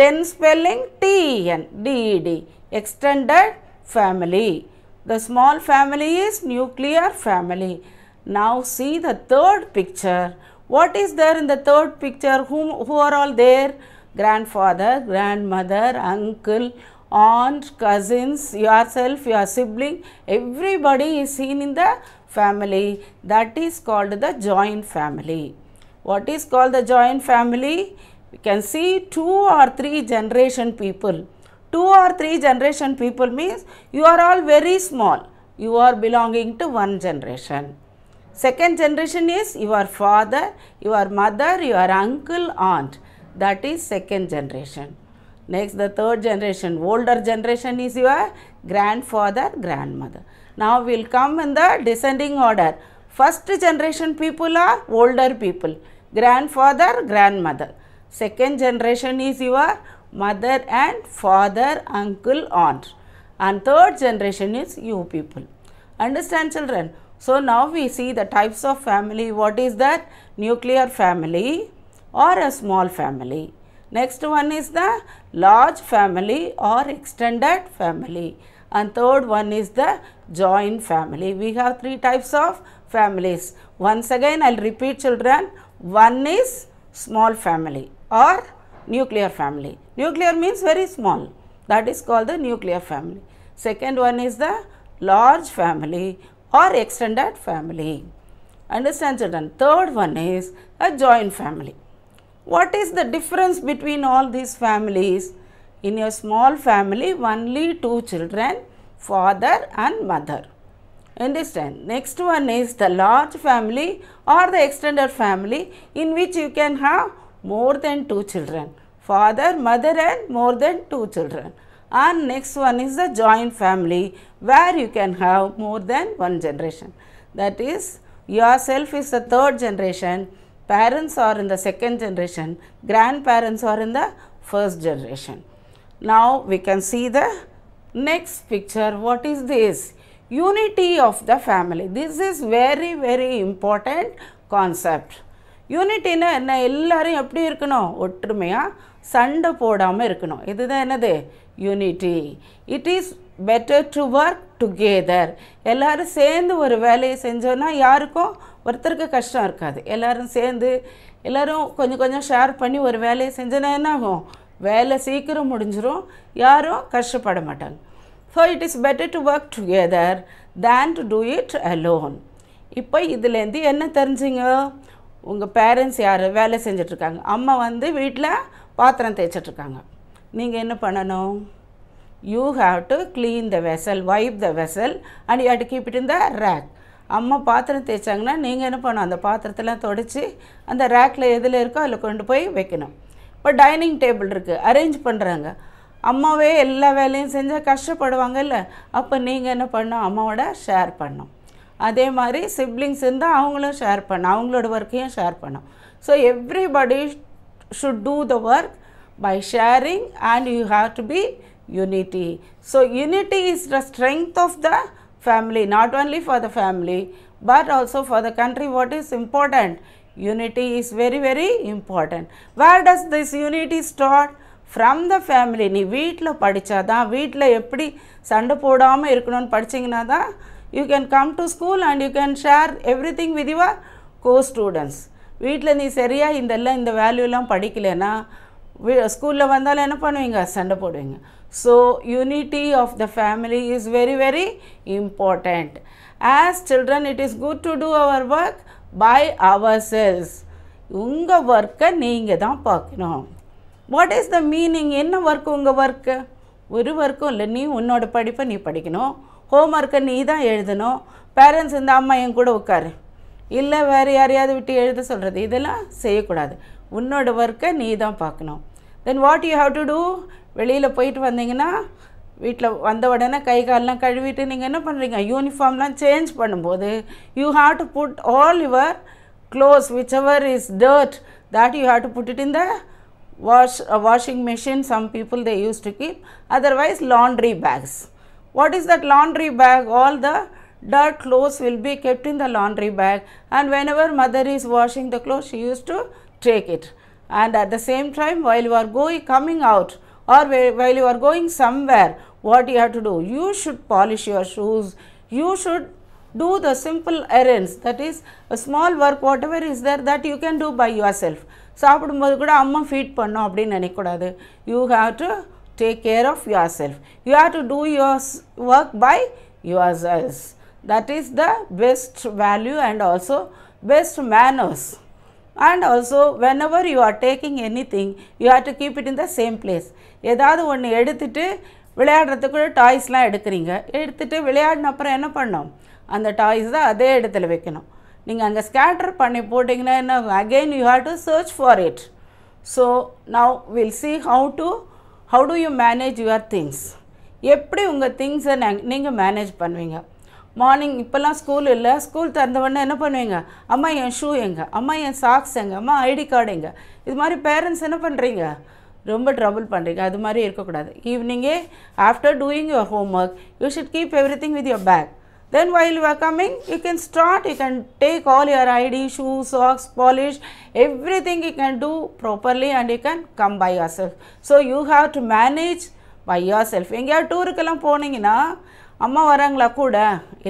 10 spelling t e n d e d extended family. The small family is nuclear family. Now see the third picture. What is there in the third picture? Whom, who are all there? Grandfather, grandmother, uncle, aunt, cousins, yourself, your sibling, everybody is seen in the family. That is called the joint family. What is called the joint family? We can see two or three generation people. Two or three generation people means you are all very small. You are belonging to one generation. Second generation is your father, your mother, your uncle, aunt. That is second generation. Next, the third generation, older generation is your grandfather, grandmother. Now, we will come in the descending order. First generation people are older people grandfather, grandmother. Second generation is your mother and father, uncle, aunt. And third generation is you people. Understand children? So, now we see the types of family. What is that? Nuclear family or a small family. Next one is the large family or extended family. And third one is the joint family. We have three types of families. Once again, I will repeat children. One is small family or nuclear family. Nuclear means very small. That is called the nuclear family. Second one is the large family or extended family. Understand children. Third one is a joint family. What is the difference between all these families? In a small family, only two children, father and mother. Understand. Next one is the large family or the extended family in which you can have more than two children. Father, mother and more than two children. And next one is the joint family where you can have more than one generation. That is yourself is the third generation, parents are in the second generation, grandparents are in the first generation. Now we can see the next picture. What is this? unity of the family. This is very very important concept யூனிட்டின்னு என்ன எல்லாரும் எப்படி இருக்கணும் ஒற்றுமையாக சண்டை போடாமல் இருக்கணும் இதுதான் என்னது unity it is better to work together எல்லோரும் சேர்ந்து ஒரு வேலையை செஞ்சோன்னா யாருக்கும் ஒருத்தருக்கு கஷ்டம் இருக்காது எல்லோரும் சேர்ந்து எல்லோரும் கொஞ்சம் கொஞ்சம் ஷேர் பண்ணி ஒரு வேலையை செஞ்சோன்னா என்ன ஆகும் வேலை சீக்கிரம் முடிஞ்சிடும் யாரும் கஷ்டப்பட மாட்டாங்க so it is better to work together than to do it alone இப்போ இதுலேருந்து என்ன தெரிஞ்சிங்க உங்கள் பேரண்ட்ஸ் யார் வேலை செஞ்சிட்ருக்காங்க அம்மா வந்து வீட்டில் பாத்திரம் தேய்ச்சிட்ருக்காங்க நீங்கள் என்ன பண்ணணும் you have to clean the vessel wipe the vessel and you keep the rack அம்மா பாத்திரம் தேய்ச்சாங்கன்னா நீங்கள் என்ன பண்ணணும் அந்த பாத்திரத்தெல்லாம் தொடச்சி அந்த ரேக்கில் எதில் இருக்கோ அதில் கொண்டு போய் வைக்கணும் இப்போ டைனிங் டேபிள் இருக்குது அரேஞ்ச் பண்ணுறாங்க அம்மாவே எல்லா வேலையும் செஞ்சால் கஷ்டப்படுவாங்கல்ல அப்போ நீங்கள் என்ன பண்ணோம் அம்மாவோட ஷேர் பண்ணோம் அதே மாதிரி சிப்ளிங்ஸ் இருந்தால் அவங்களும் ஷேர் பண்ணும் அவங்களோட ஒர்க்கையும் ஷேர் பண்ணோம் so everybody should do the work by sharing and you have to be unity so unity is the strength of the family not only for the family but also for the country what is important unity is very very important where does this unity start from the family நீ வீட்டில் படித்தா தான் வீட்டில் எப்படி சண்டை போடாமல் இருக்கணும்னு படித்தீங்கன்னா தான் you can come to school and you can share everything with your co students வீட்டில் நீ சரியாக எல்லாம் இந்த வேல்யூலாம் படிக்கலைன்னா ஸ்கூலில் வந்தாலும் என்ன பண்ணுவீங்க சண்டை போடுவீங்க so unity of the family is very very important as children it is good to do our work by ourselves உங்கள் ஒர்க்கை நீங்கள் தான் பார்க்கணும் வாட் இஸ் த மீனிங் என்ன ஒர்க்கு உங்கள் ஒர்க்கு ஒரு ஒர்க்கும் இல்லை நீ உன்னோட படிப்பை நீ படிக்கணும் ஹோம் ஒர்க்கை நீ தான் எழுதணும் பேரண்ட்ஸ் இந்த அம்மா என் கூட உட்காரு இல்லை வேறு யாரையாவது விட்டு எழுத சொல்கிறது இதெல்லாம் செய்யக்கூடாது உன்னோட ஒர்க்கை நீ தான் பார்க்கணும் then what you have to do வெளியில் போயிட்டு வந்தீங்கன்னா வீட்டில் வந்த உடனே கை கால்லாம் கழுவிட்டு நீங்கள் என்ன பண்ணுறீங்க யூனிஃபார்ம்லாம் சேஞ்ச் பண்ணும்போது you have to put all your clothes whichever is dirt that you have to put it in the wash washing machine some people they used to keep otherwise laundry bags what is that laundry bag all the dirt clothes will be kept in the laundry bag and whenever mother is washing the clothes she used to take it and at the same time while you are going coming out or while you are going somewhere what you have to do you should polish your shoes you should do the simple errands that is a small work whatever is there that you can do by yourself சாப்பிடும்போது கூட அம்மா feet பண்ணோம் அப்படின்னு நினைக்கக்கூடாது you have to take care of yourself you have to do yours work by yourselves the best value and also best manners and also whenever you are taking anything you have to keep it in the same place ஏதாவது ஒன்று எடுத்துட்டு விளையாடுறதுக்குள்ள டாய்ஸ்லாம் எடுக்கிறீங்க எடுத்துட்டு விளையாடின அப்புறம் என்ன பண்ணோம் அந்த டாய்ஸ் தான் அதே இடத்துல வைக்கணும் நீங்கள் அங்கே ஸ்கேட்டர் பண்ணி போட்டிங்கன்னா என்ன again you have to search for it so now will see how to how to you manage your things எப்படி உங்கள் திங்ஸை நீங்கள் மேனேஜ் பண்ணுவீங்க மார்னிங் இப்போல்லாம் ஸ்கூல் இல்லை ஸ்கூல் திறந்தவொடனே என்ன பண்ணுவீங்க அம்மா என் ஷூ எங்கே அம்மா என் சாக்ஸ் எங்கே அம்மா ஐடி கார்டு எங்கே இது மாதிரி பேரண்ட்ஸ் என்ன பண்ணுறீங்க ரொம்ப ட்ரபுள் பண்ணுறீங்க அது மாதிரி இருக்கக்கூடாது ஈவினிங்கே after doing your homework you should keep everything with your bag Then while you are coming, you can start, you can take all your ID, shoes, socks, polish, everything you can do properly and you can come by yourself. So you have to manage by yourself. எங்கேயாவது டூருக்கெல்லாம் போனீங்கன்னா அம்மா வராங்களா கூட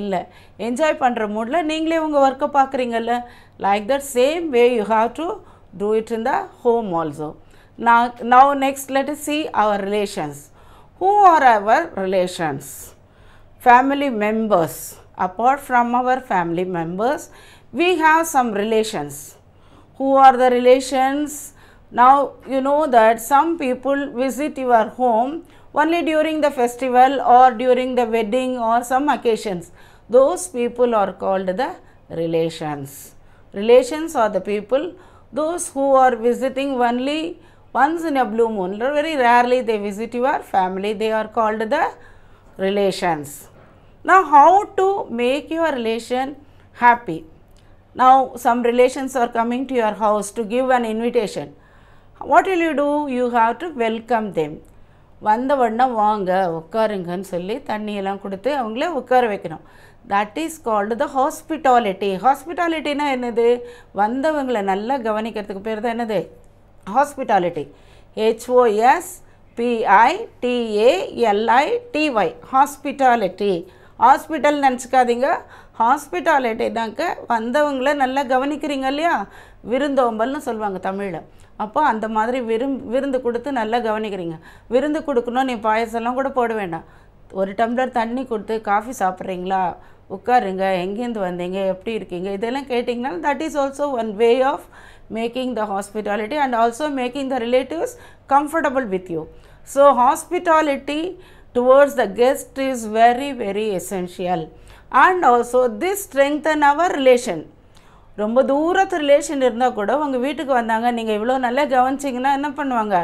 இல்லை enjoy பண்ணுற மூடில் நீங்களே உங்கள் ஒர்க்கை பார்க்குறீங்கல்ல like that same way you have to do it in the home also நான் now next let see our relations who are our relations family members. Apart from our family members, we have some relations. Who are the relations? Now, you know that some people visit your home only during the festival or during the wedding or some occasions. Those people are called the relations. Relations are the people, those who are visiting only once in a blue moon, very rarely they visit your family, they are called the relations. Now how to make your relation happy? Now some relations are coming to your house to give an invitation. What will you do? You have to welcome them. வந்த வண்ணம் வாங்க உட்காருங்கன்னு சொல்லி தண்ணியெல்லாம் கொடுத்து அவங்கள உட்கார வைக்கணும் that is called the hospitality ஹாஸ்பிட்டாலிட்டினா என்னது வந்தவங்களை நல்லா கவனிக்கிறதுக்கு பேர் தான் என்னது ஹாஸ்பிட்டாலிட்டி ஹெச்ஓஎஸ் பிஐடிஏஎல்ஐடிஒய் ஹாஸ்பிட்டாலிட்டி ஹாஸ்பிட்டல் நினச்சிக்காதீங்க ஹாஸ்பிட்டாலிட்டினாக்க வந்தவங்கள நல்லா கவனிக்கிறீங்க இல்லையா விருந்தோம்பல்னு சொல்லுவாங்க தமிழில் அப்போ அந்த மாதிரி விரும் விருந்து கொடுத்து நல்லா கவனிக்கிறீங்க விருந்து கொடுக்கணும் நீ பாயசம்லாம் கூட போட வேண்டாம் ஒரு டம்ளர் தண்ணி கொடுத்து காஃபி சாப்பிட்றீங்களா உட்காருங்க எங்கேருந்து வந்தீங்க எப்படி இருக்கீங்க இதெல்லாம் கேட்டிங்கனாலும் that is also one way of making the hospitality and also making the relatives comfortable with you so hospitality towards the guest is very very essential and also this strengthen our relation ரொம்ப தூரத்து relation இருந்தால் கூட உங்கள் வீட்டுக்கு வந்தாங்க நீங்கள் இவ்வளோ நல்லா கவனிச்சிங்கன்னா என்ன பண்ணுவாங்க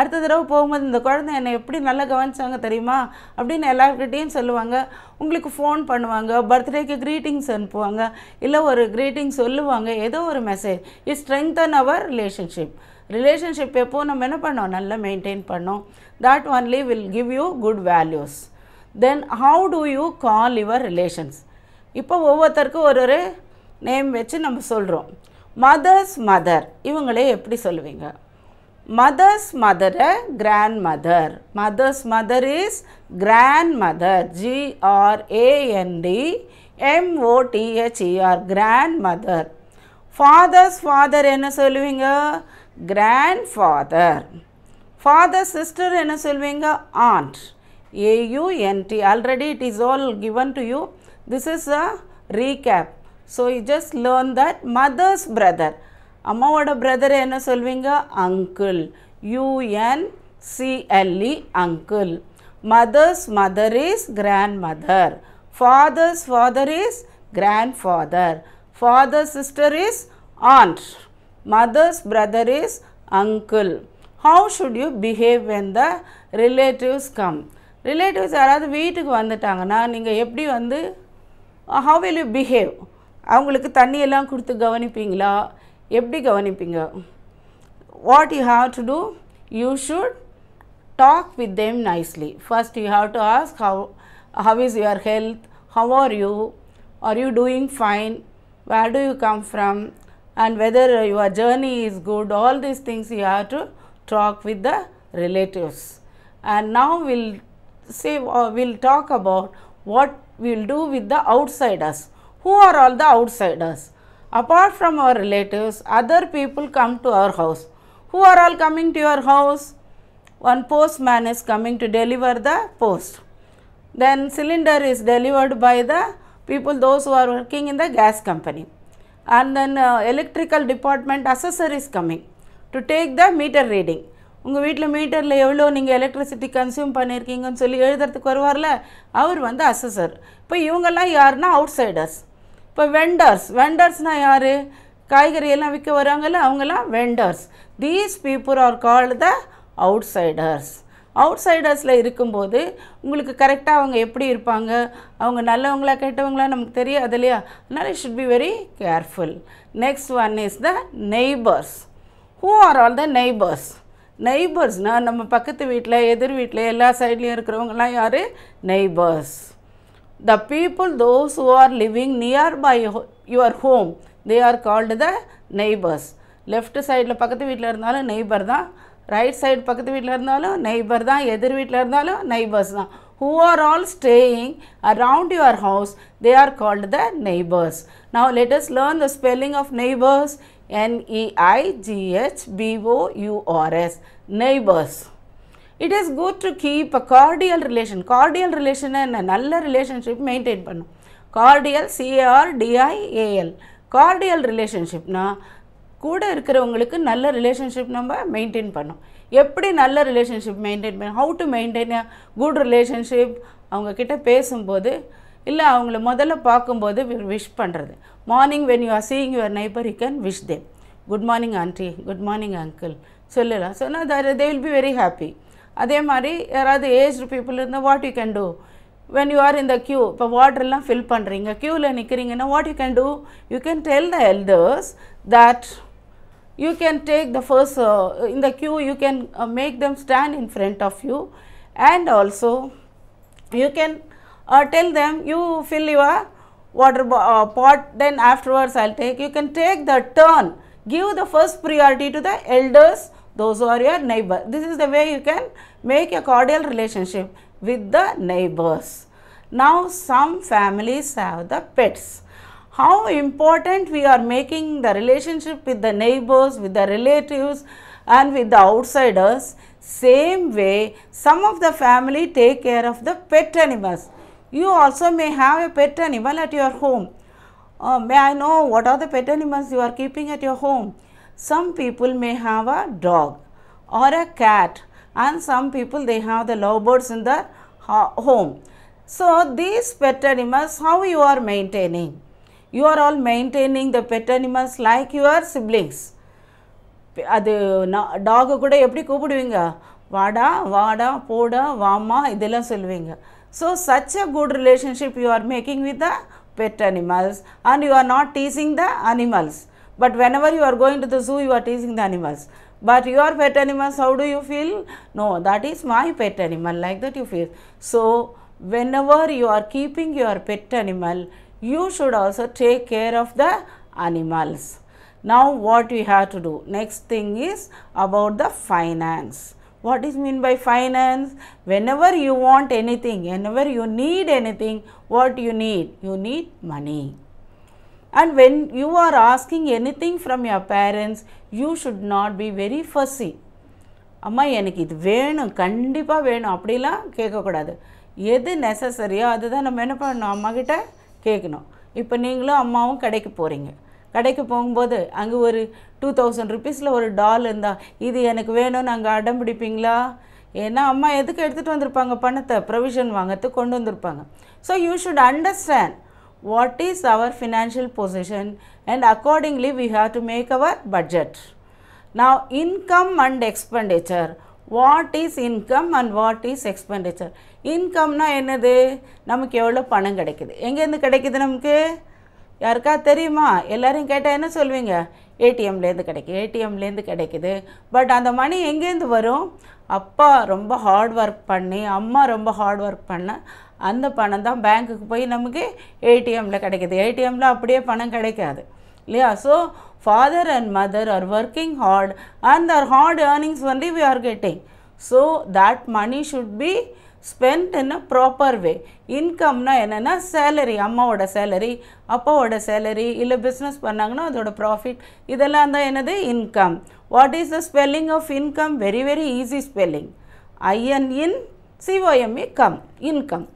அடுத்த தடவை போகும்போது இந்த குழந்தை என்னை எப்படி நல்லா கவனிச்சாங்க தெரியுமா அப்படின்னு எல்லாருக்கிட்டேயும் சொல்லுவாங்க உங்களுக்கு ஃபோன் பண்ணுவாங்க பர்த்டேக்கு க்ரீட்டிங்ஸ் அனுப்புவாங்க இல்லை ஒரு க்ரீட்டிங் சொல்லுவாங்க ஏதோ ஒரு message it strengthen our relationship relationship எப்போது நம்ம என்ன பண்ணோம் நல்லா மெயின்டைன் பண்ணோம் that only will give you good values then how to you call your relations இப்போ ஒவ்வொருத்தருக்கும் ஒரு ஒரு நேம் வச்சு நம்ம சொல்கிறோம் மதர்ஸ் மதர் இவங்களே எப்படி சொல்லுவீங்க மதர்ஸ் மதரை grandmother mother's mother is grandmother G R A N D M O T H E R grandmother father's father என்ன சொல்லுவீங்க grandfather. Father, sister, and a a aunt. A U N T. Already it is all given to you. This is a recap. So you just learn that mother's brother. Amma brother and a a uncle. U N C L E, uncle. Mother's mother is grandmother. Father's father is grandfather. Father's sister is aunt. mother's brother is uncle. How should you behave when the relatives come? Relatives யாராவது வீட்டுக்கு வந்துட்டாங்கன்னா நீங்கள் எப்படி வந்து how will you behave அவங்களுக்கு தண்ணியெல்லாம் கொடுத்து கவனிப்பீங்களா எப்படி கவனிப்பீங்க what you have to do you should talk with them nicely first you have to ask how how is your health how are you are you doing fine where do you come from and whether your journey is good, all these things you have to talk with the relatives. And now we'll say or uh, we'll talk about what we'll do with the outsiders. Who are all the outsiders? Apart from our relatives, other people come to our house. Who are all coming to your house? One postman is coming to deliver the post. Then cylinder is delivered by the people, those who are working in the gas company and then uh, electrical department accessories coming to take the meter reading உங்கள் வீட்டில் மீட்டரில் எவ்வளோ நீங்கள் electricity consume பண்ணியிருக்கீங்கன்னு சொல்லி எழுதுறதுக்கு வருவார்ல அவர் வந்து அசஸர் இப்போ இவங்கெல்லாம் யாருன்னா அவுட் சைடர்ஸ் இப்போ வெண்டர்ஸ் வெண்டர்ஸ்னால் யார் காய்கறியெல்லாம் விற்க வராங்கல்ல அவங்கெல்லாம் vendors these people are called the outsiders அவுட் சைடர்ஸில் இருக்கும்போது உங்களுக்கு கரெக்டாக அவங்க எப்படி இருப்பாங்க அவங்க நல்லவங்களா கெட்டவங்களா நமக்கு தெரியாது இல்லையா அதனால் it should be very careful next one is the neighbours who are all the neighbours நெய்பர்ஸ்னால் நம்ம பக்கத்து வீட்டில் எதிர் வீட்டில் எல்லா சைட்லேயும் இருக்கிறவங்கலாம் யார் neighbours the people those who are living nearby your home they are called the neighbours left சைடில் பக்கத்து வீட்டில் இருந்தாலும் நெய்பர் தான் ரைட் சைடு பக்கத்து வீட்டில் இருந்தாலும் நெய்பர் தான் எதிர் வீட்டில் இருந்தாலும் நெய்பர்ஸ் தான் who are all staying around your house they are called the neighbours now let's learn the spelling of neighbours N-E-I-G-H-B-O-U-R-S, neighbors. It is good to keep a cordial relation. Cordial relation என்ன நல்ல relationship maintain பண்ணும். Cordial, C-A-R-D-I-A-L. Cordial relationship நான் கூட இருக்கிறவங்களுக்கு நல்ல relationship நம்ம maintain பண்ணோம் எப்படி நல்ல ரிலேஷன்ஷிப் மெயின்டைன் பண்ண how to maintain good relationship அவங்கக்கிட்ட பேசும்போது இல்லை அவங்கள முதல்ல பார்க்கும்போது விஷ் பண்ணுறது morning when you are seeing your neighbour you can wish them good morning aunty good morning uncle சொல்லலாம் சொன்னால் they will be very happy அதே மாதிரி யாராவது ஏஜ்டு பீப்புள் இருந்தால் what you can do when you are இந்த queue இப்போ வாட்டர்லாம் fill பண்ணுறீங்க க்யூவில் நிற்கிறீங்கன்னா what you can do you can tell the elders that you can take the first uh, in the queue you can uh, make them stand in front of you and also you can uh, tell them you fill your water uh, pot then afterwards I'll take you can take the turn give the first priority to the elders those who are your neighbor this is the way you can make a cordial relationship with the neighbors now some families have the pets how important we are making the relationship with the neighbors, with the relatives and with the outsiders. Same way, some of the family take care of the pet animals. You also may have a pet animal at your home. Uh, may I know what are the pet animals you are keeping at your home? Some people may have a dog or a cat and some people they have the lovebirds in the uh, home. So, these pet animals how you are maintaining? you are all maintaining the pet animals like your siblings. அது dog கூட எப்படி கூப்பிடுவீங்க வாடா வாடா போடா வாமா இதெல்லாம் so such a good relationship you are making with the pet animals and you are not teasing the animals but whenever you are going to the zoo you are teasing the animals but your pet animals how do you feel no that is my pet animal like that you feel so whenever you are keeping your pet animal you should also take care of the animals. Now what we have to do? Next thing is about the finance. What is mean by finance? Whenever you want anything, whenever you need anything, what you need? You need money. And when you are asking anything from your parents, you should not be very fussy. அம்மா எனக்கு இது kandipa கண்டிப்பாக வேணும் அப்படிலாம் கேட்கக்கூடாது எது நெசசரியோ அதுதான் நம்ம என்ன பண்ணணும் அம்மாக்கிட்ட கேட்கணும் இப்போ நீங்களும் அம்மாவும் கடைக்கு போகிறீங்க கடைக்கு போகும்போது அங்கே ஒரு டூ தௌசண்ட் ருபீஸில் ஒரு டால் இருந்தால் இது எனக்கு வேணும்னு அங்கே அடம் பிடிப்பீங்களா ஏன்னா அம்மா எதுக்கு எடுத்துகிட்டு வந்திருப்பாங்க பணத்தை ப்ரொவிஷன் வாங்கிறது கொண்டு வந்திருப்பாங்க so you should understand what is our financial position and accordingly we have to make our budget நான் income and expenditure what is income and what is expenditure இன்கம்னால் என்னது நமக்கு எவ்வளோ பணம் கிடைக்குது எங்கேருந்து கிடைக்குது நமக்கு யாருக்கா தெரியுமா எல்லோரும் கேட்டால் என்ன சொல்வீங்க ஏடிஎம்லேருந்து கிடைக்கும் ஏடிஎம்லேருந்து கிடைக்குது பட் அந்த மணி எங்கேருந்து வரும் அப்பா ரொம்ப ஹார்ட் ஒர்க் பண்ணி அம்மா ரொம்ப ஹார்ட் ஒர்க் பண்ண அந்த பணம் தான் பேங்க்குக்கு போய் நமக்கு ஏடிஎம்மில் கிடைக்கிது ஏடிஎம்மில் அப்படியே பணம் கிடைக்காது இல்லையா so father and mother are working hard and are hard earnings only we are getting. So, that money should be spend in a proper way இன்கம்னால் என்னென்னா சேலரி அம்மாவோட சேலரி அப்பாவோட சேலரி இல்லை பிஸ்னஸ் பண்ணாங்கன்னா அதோட ப்ராஃபிட் இதெல்லாம் தான் என்னது income what is the spelling of income very very easy spelling I N in C O M E come income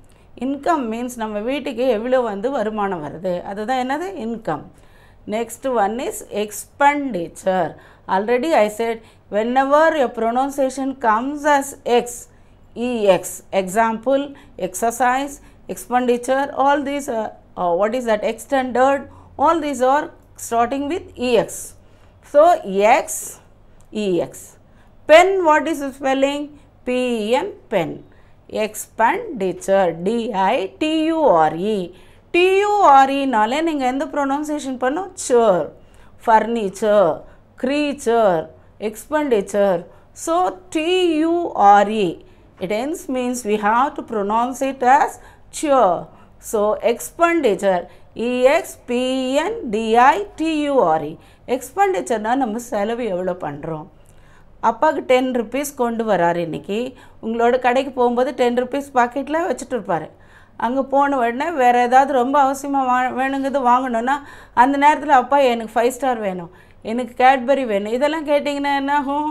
income means நம்ம வீட்டுக்கு எவ்வளோ வந்து வருமானம் வருது அதுதான் என்னது income Next one is expenditure. Already I said whenever your pronunciation comes as X, EX, example, exercise, expenditure, all these, uh, uh, what is that, extended, all these are starting with EX. So, EX, EX. Pen, what is the spelling? P-E-N, pen. Expenditure, D-I-T-U-R-E. டியூஆர்இனாலே e நீங்கள் எந்த pronunciation பண்ணும் sir furniture creature expenditure so டியூஆர்இ it ends means we have to pronounce it as cheer. So expenditure இஎக்ஸ்பிஎன்டிஐடியூஆர்இ எக்ஸ்பெண்டிச்சர்னால் நம்ம செலவு எவ்வளோ பண்ணுறோம் அப்பாவுக்கு ten rupees கொண்டு வரார் இன்றைக்கி உங்களோட கடைக்கு போகும்போது டென் ருபீஸ் பாக்கெட்டில் வச்சுட்டு இருப்பார் அங்கே போன உடனே வேறு ஏதாவது ரொம்ப அவசியமாக வா வேணுங்கிறது வாங்கணுன்னா அந்த நேரத்தில் அப்பா எனக்கு ஃபைவ் ஸ்டார் வேணும் எனக்கு கேட்பரி வேணும் இதெல்லாம் கேட்டிங்கன்னா என்ன ஆகும்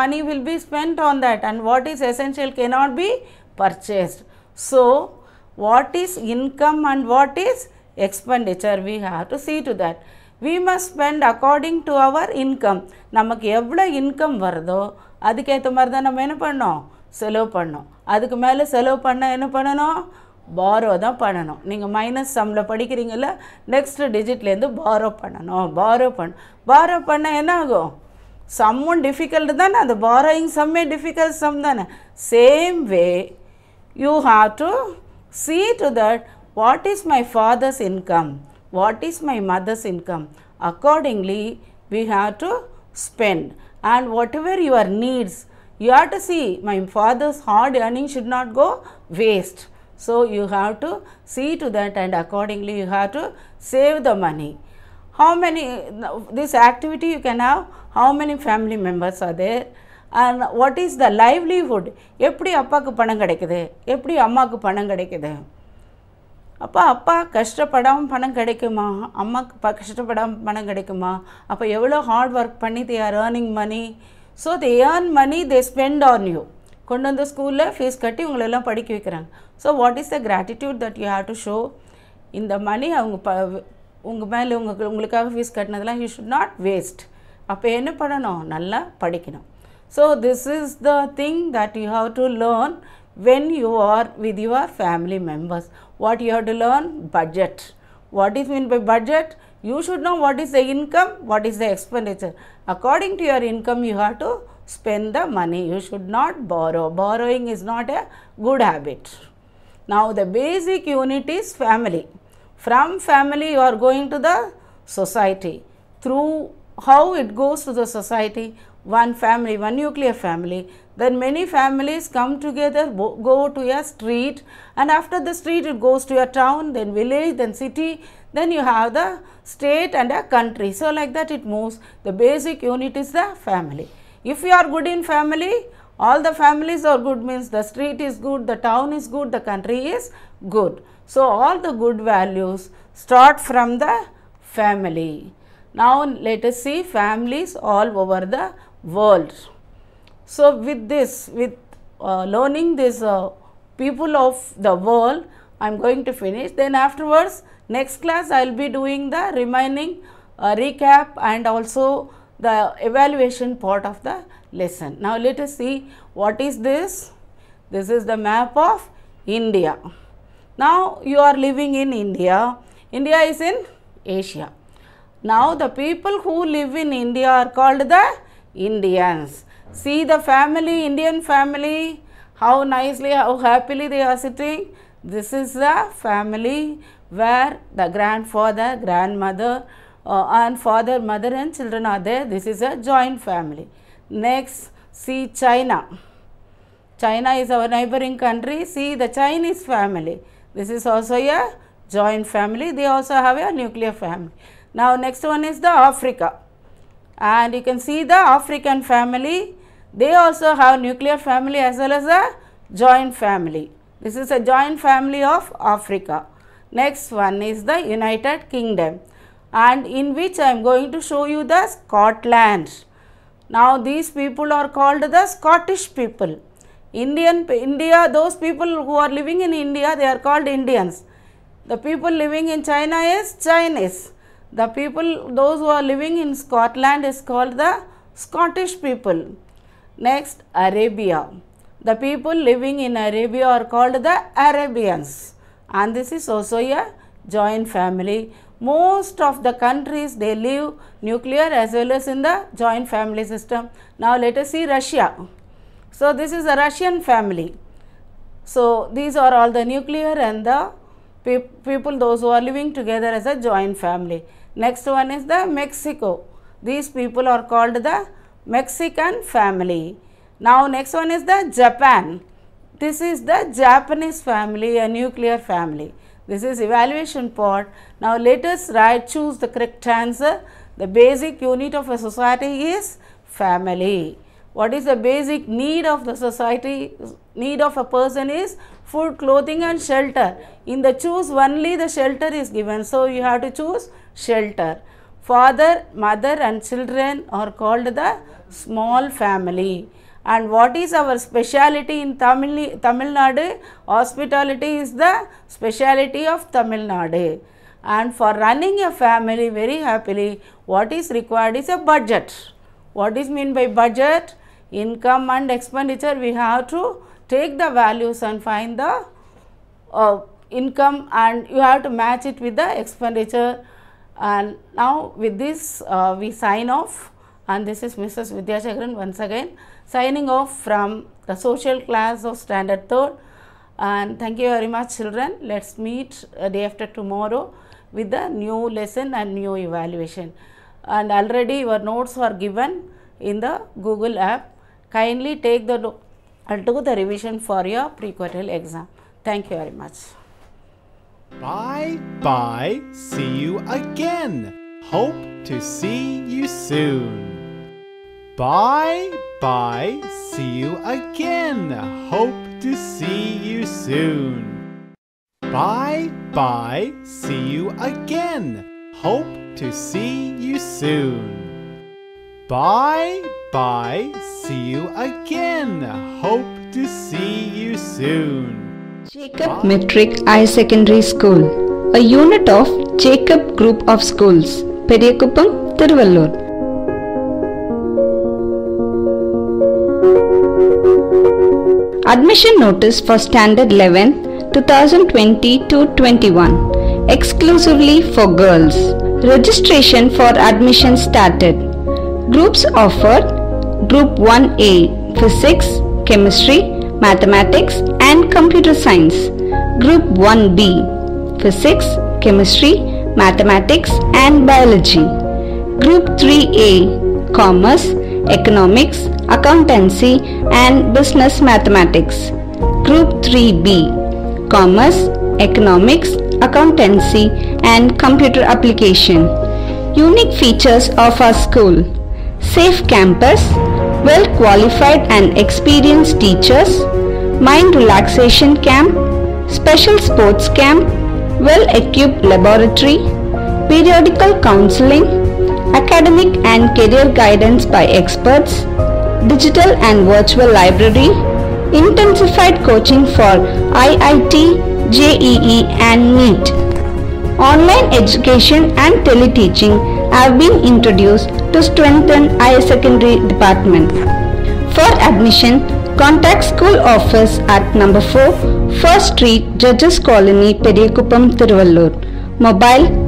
money will be spend on that and what is essential கே not be purchased so what is income and what is expenditure we have to see to that we must spend according to our income நமக்கு எவ்வளோ income வருதோ அதுக்கேற்ற மாதிரி தான் நம்ம என்ன பண்ணோம் செலவு பண்ணோம் அதுக்கு மேலே செலவு பண்ண என்ன பண்ணணும் பாரோ தான் பண்ணணும் நீங்கள் மைனஸ் சம்மில் படிக்கிறீங்கள நெக்ஸ்ட்டு டிஜிட்லேருந்து பாரோ பண்ணணும் பாரோ பண்ண பாரோ பண்ணால் என்ன ஆகும் சம்மும் டிஃபிகல்ட் தானே அந்த பாரோயிங் சம்மே டிஃபிகல்ட் சம் தானே same way you have to see to that what is my father's income what is my mother's income accordingly we have to spend and whatever your needs you have to see my father's hard earning should not go waste So, you have to see to that and accordingly you have to save the money. How many, this activity you can have, how many family members are there and what is the livelihood, எப்படி அப்பாக்கு பணம் கிடைக்குது எப்படி அம்மாவுக்கு பணம் கிடைக்குது அப்போ அப்பா கஷ்டப்படாமல் பணம் கிடைக்குமா அம்மாக்கு ப கஷ்டப்படாமல் பணம் கிடைக்குமா அப்போ எவ்வளோ ஹார்ட் ஒர்க் பண்ணி they are earning money so they earn money they spend on you கொண்டு வந்து ஸ்கூலில் ஃபீஸ் கட்டி உங்களெல்லாம் படிக்க வைக்கிறாங்க So, what is the gratitude that you have to show in the money? அவங்க ப உங்கள் மேலே உங்களுக்கு உங்களுக்காக ஃபீஸ் கட்டினதெல்லாம் யூ ஷுட் நாட் வேஸ்ட் அப்போ என்ன பண்ணணும் நல்லா படிக்கணும் so this is the thing that you have when you are with your family members. What you have to learn? Budget. What is meant by budget? You should know what is the income, what is the expenditure. According to your income, you have to spend the money. You should not borrow. Borrowing is not a good habit. Now, the basic unit is family. From family you are going to the society. Through how it goes to the society, one family, one nuclear family, then many families come together, go to a street and after the street it goes to a town, then village, then city, then you have the state and a country. So, like that it moves. The basic unit is the family. If you are good in family, all the families are good means the street is good, the town is good, the country is good. So, all the good values start from the family. Now, let us see families all over the world. So, with this, with uh, learning this uh, people of the world, I am going to finish. Then afterwards, next class I will be doing the remaining uh, recap and also the evaluation part of the lesson. Now, let us see what is this? This is the map of India. Now, you are living in India. India is in Asia. Now, the people who live in India are called the Indians. See the family, Indian family, how nicely, how happily they are sitting. This is the family where the grandfather, grandmother, uh, and father, mother and children are there. This is a joint family. Next, see China. China is our neighboring country. See the Chinese family. This is also a joint family. They also have a nuclear family. Now, next one is the Africa. And you can see the African family. They also have nuclear family as well as a joint family. This is a joint family of Africa. Next one is the United Kingdom and in which I am going to show you the Scotland. Now these people are called the Scottish people. Indian, India, those people who are living in India, they are called Indians. The people living in China is Chinese. The people, those who are living in Scotland is called the Scottish people. Next, Arabia. The people living in Arabia are called the Arabians. And this is also a joint family most of the countries they live nuclear as well as in the joint family system. Now, let us see Russia. So, this is a Russian family. So, these are all the nuclear and the pe people those who are living together as a joint family. Next one is the Mexico. These people are called the Mexican family. Now, next one is the Japan. This is the Japanese family, a nuclear family. This is evaluation part. Now, let us write choose the correct answer. The basic unit of a society is family. What is the basic need of the society? Need of a person is food, clothing and shelter. In the choose only the shelter is given. So, you have to choose shelter. Father, mother and children are called the small family. And what is our speciality in Tamil, Tamil Nadu? Hospitality is the speciality of Tamil Nadu. And for running a family very happily, what is required is a budget. What is mean by budget? Income and expenditure we have to take the values and find the uh, income and you have to match it with the expenditure and now with this uh, we sign off and this is Mrs. Vidyachagran once again signing off from the social class of standard 3rd and thank you very much children. Let's meet day after tomorrow with the new lesson and new evaluation and already your notes are given in the Google app. Kindly take the and do the revision for your pre-quarterly exam. Thank you very much. Bye bye. See you again. Hope to see you soon. Bye bye. See you again. Hope to see you soon. Bye bye. See you again. Hope to see you soon. Bye bye. See you again. Hope to see you soon. Jacob Metric I Secondary School, a unit of Jacob Group of Schools, Periyakuppam, Tiruvallur. Admission notice for Standard 11 2020-21 exclusively for girls. Registration for admission started. Groups offered Group 1A Physics, Chemistry, Mathematics and Computer Science. Group 1B Physics, Chemistry, Mathematics and Biology. Group 3A Commerce Economics, Accountancy and Business Mathematics. Group 3B Commerce, Economics, Accountancy and Computer Application. Unique features of our school. Safe campus, well qualified and experienced teachers, mind relaxation camp, special sports camp, well equipped laboratory, periodical counseling, academic and career guidance by experts, digital and virtual library, intensified coaching for IIT, JEE and NEET. Online education and teleteaching have been introduced to strengthen higher secondary department. For admission, contact school office at number 4, 1st Street, Judges Colony, Periyakupam, Tiruvallur. Mobile